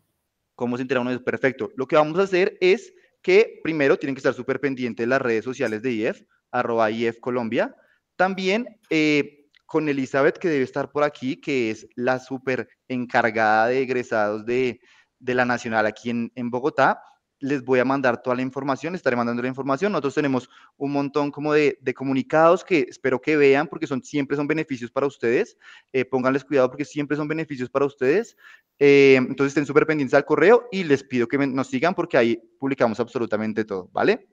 ¿Cómo se entera uno de eso? Perfecto. Lo que vamos a hacer es que primero tienen que estar súper pendientes las redes sociales de IEF, arroba IEF Colombia. También eh, con Elizabeth, que debe estar por aquí, que es la súper encargada de egresados de, la Nacional aquí en, en Bogotá les voy a mandar toda la información, estaré mandando la información. Nosotros tenemos un montón como de, comunicados que espero que vean porque siempre son beneficios para ustedes. Eh, pónganles cuidado porque siempre son beneficios para ustedes. Eh, entonces estén súper pendientes al correo y les pido que nos sigan porque ahí publicamos absolutamente todo, ¿vale?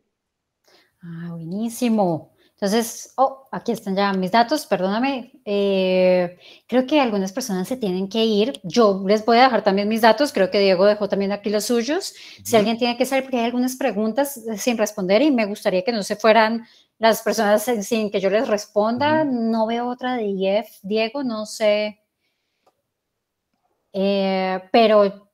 Ah, buenísimo. Entonces, oh, aquí están ya mis datos, perdóname. Eh, creo que algunas personas se tienen que ir. Yo les voy a dejar también mis datos, creo que Diego dejó también aquí los suyos. Si alguien tiene que salir, porque hay algunas preguntas eh, sin responder y me gustaría que no se fueran las personas sin que yo les responda. No veo otra de IEF, Diego, no sé. Eh, pero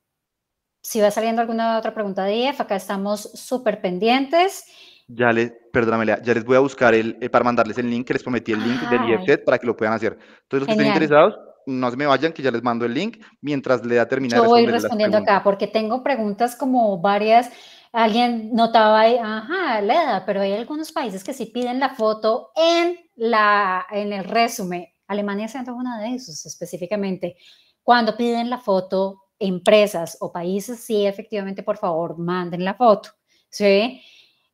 si va saliendo alguna otra pregunta de IEF, acá estamos súper pendientes. Ya les, perdóname, ya les voy a buscar el, eh, para mandarles el link, que les prometí el link del IFSET para que lo puedan hacer. Entonces, los que estén interesados, no se me vayan, que ya les mando el link mientras le da terminar. Yo voy respondiendo acá, porque tengo preguntas como varias. Alguien notaba, ahí, ajá, Leda, pero hay algunos países que sí piden la foto en, la, en el resumen. Alemania siendo una de esos específicamente. Cuando piden la foto, empresas o países, sí, efectivamente, por favor, manden la foto. ¿Sí?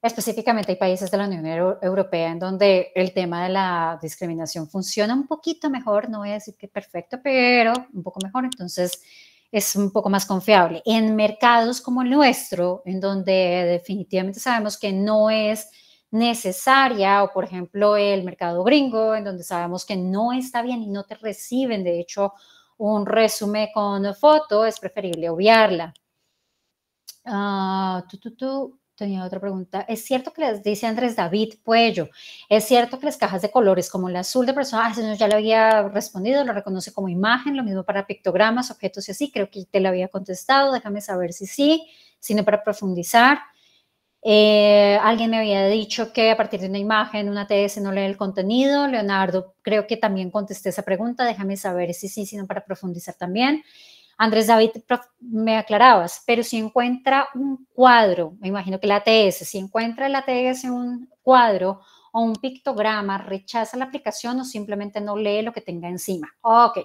Específicamente hay países de la Unión Europea en donde el tema de la discriminación funciona un poquito mejor, no voy a decir que perfecto, pero un poco mejor, entonces es un poco más confiable. En mercados como el nuestro, en donde definitivamente sabemos que no es necesaria, o por ejemplo el mercado gringo, en donde sabemos que no está bien y no te reciben, de hecho, un resumen con foto, es preferible obviarla. Ah, tú tenía otra pregunta. ¿Es cierto que les dice Andrés David Puello? ¿Es cierto que las cajas de colores como el azul de persona, ah, ya lo había respondido, lo reconoce como imagen, lo mismo para pictogramas, objetos y así, creo que te lo había contestado, déjame saber si sí, sino para profundizar. Eh, alguien me había dicho que a partir de una imagen, una TS no lee el contenido. Leonardo, creo que también contesté esa pregunta, déjame saber si sí, sino para profundizar también. Andrés David, me aclarabas, pero si encuentra un cuadro, me imagino que la ATS, si encuentra el ATS un cuadro o un pictograma, rechaza la aplicación o simplemente no lee lo que tenga encima. Ok,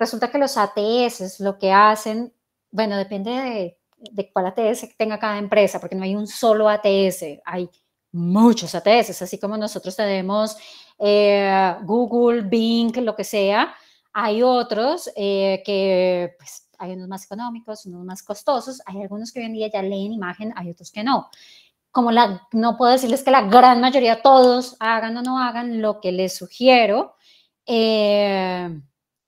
resulta que los ATS lo que hacen, bueno, depende de, cuál ATS tenga cada empresa, porque no hay un solo ATS, hay muchos ATS, así como nosotros tenemos eh, Google, Bing, lo que sea, hay otros eh, que pues, hay unos más económicos, unos más costosos, hay algunos que hoy en día ya leen imagen, hay otros que no. Como la, no puedo decirles que la gran mayoría, todos hagan o no hagan lo que les sugiero, eh,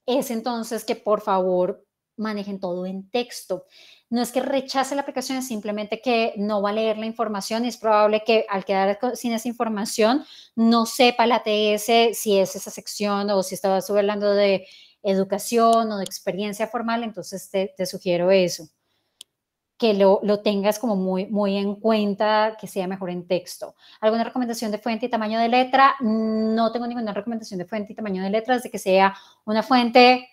es entonces que por favor manejen todo en texto no es que rechace la aplicación, es simplemente que no va a leer la información y es probable que al quedar sin esa información no sepa la ATS si es esa sección o si estabas hablando de educación o de experiencia formal, entonces te, sugiero eso, que lo, tengas como muy, muy en cuenta, que sea mejor en texto. ¿Alguna recomendación de fuente y tamaño de letra? No tengo ninguna recomendación de fuente y tamaño de es de que sea una fuente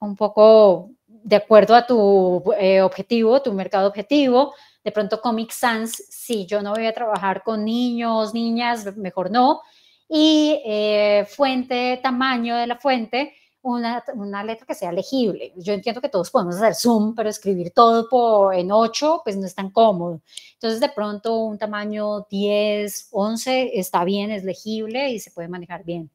un poco de acuerdo a tu eh, objetivo, tu mercado objetivo. De pronto Comic Sans, sí, yo no voy a trabajar con niños, niñas, mejor no. Y eh, fuente, tamaño de la fuente, una, una, letra que sea legible. Yo entiendo que todos podemos hacer Zoom, pero escribir todo en 8, pues no es tan cómodo. Entonces, de pronto, un tamaño 10, 11 está bien, es legible y se puede manejar bien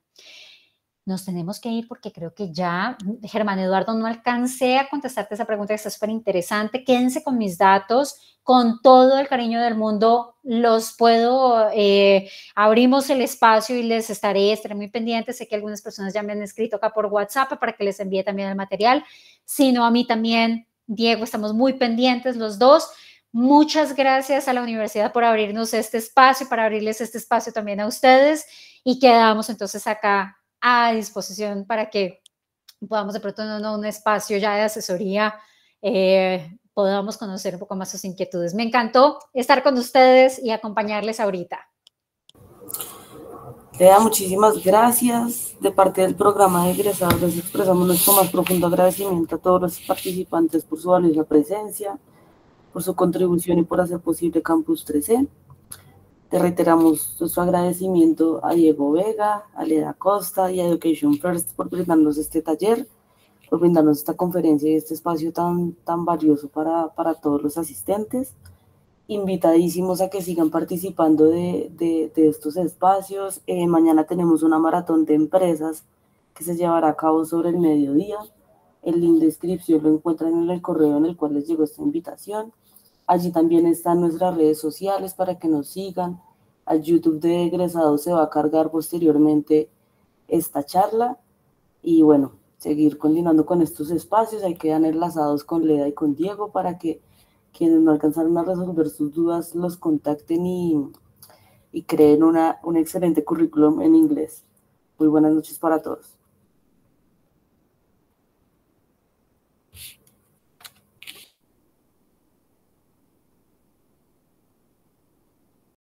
nos tenemos que ir porque creo que ya, Germán Eduardo, no alcancé a contestarte esa pregunta que está súper interesante. Quédense con mis datos, con todo el cariño del mundo, los puedo, eh, abrimos el espacio y les estaré, estaré muy pendiente. Sé que algunas personas ya me han escrito acá por WhatsApp para que les envíe también el material, sino a mí también, Diego, estamos muy pendientes los dos. Muchas gracias a la universidad por abrirnos este espacio, para abrirles este espacio también a ustedes y quedamos entonces acá a disposición para que podamos de pronto en un espacio ya de asesoría eh, podamos conocer un poco más sus inquietudes. Me encantó estar con ustedes y acompañarles ahorita. da muchísimas gracias. De parte del programa de egresados les expresamos nuestro más profundo agradecimiento a todos los participantes por su valiosa presencia, por su contribución y por hacer posible Campus 13. Te reiteramos nuestro agradecimiento a Diego Vega, a Leda Costa y a Education First por brindarnos este taller, por brindarnos esta conferencia y este espacio tan, tan valioso para, para todos los asistentes. Invitadísimos a que sigan participando de, de, estos espacios. Eh, mañana tenemos una maratón de empresas que se llevará a cabo sobre el mediodía. El link de inscripción lo encuentran en el correo en el cual les llegó esta invitación. Allí también están nuestras redes sociales para que nos sigan. Al YouTube de egresados se va a cargar posteriormente esta charla. Y bueno, seguir continuando con estos espacios. Ahí quedan enlazados con Leda y con Diego para que quienes no alcanzaron a resolver sus dudas los contacten y, y creen una, un excelente currículum en inglés. Muy buenas noches para todos.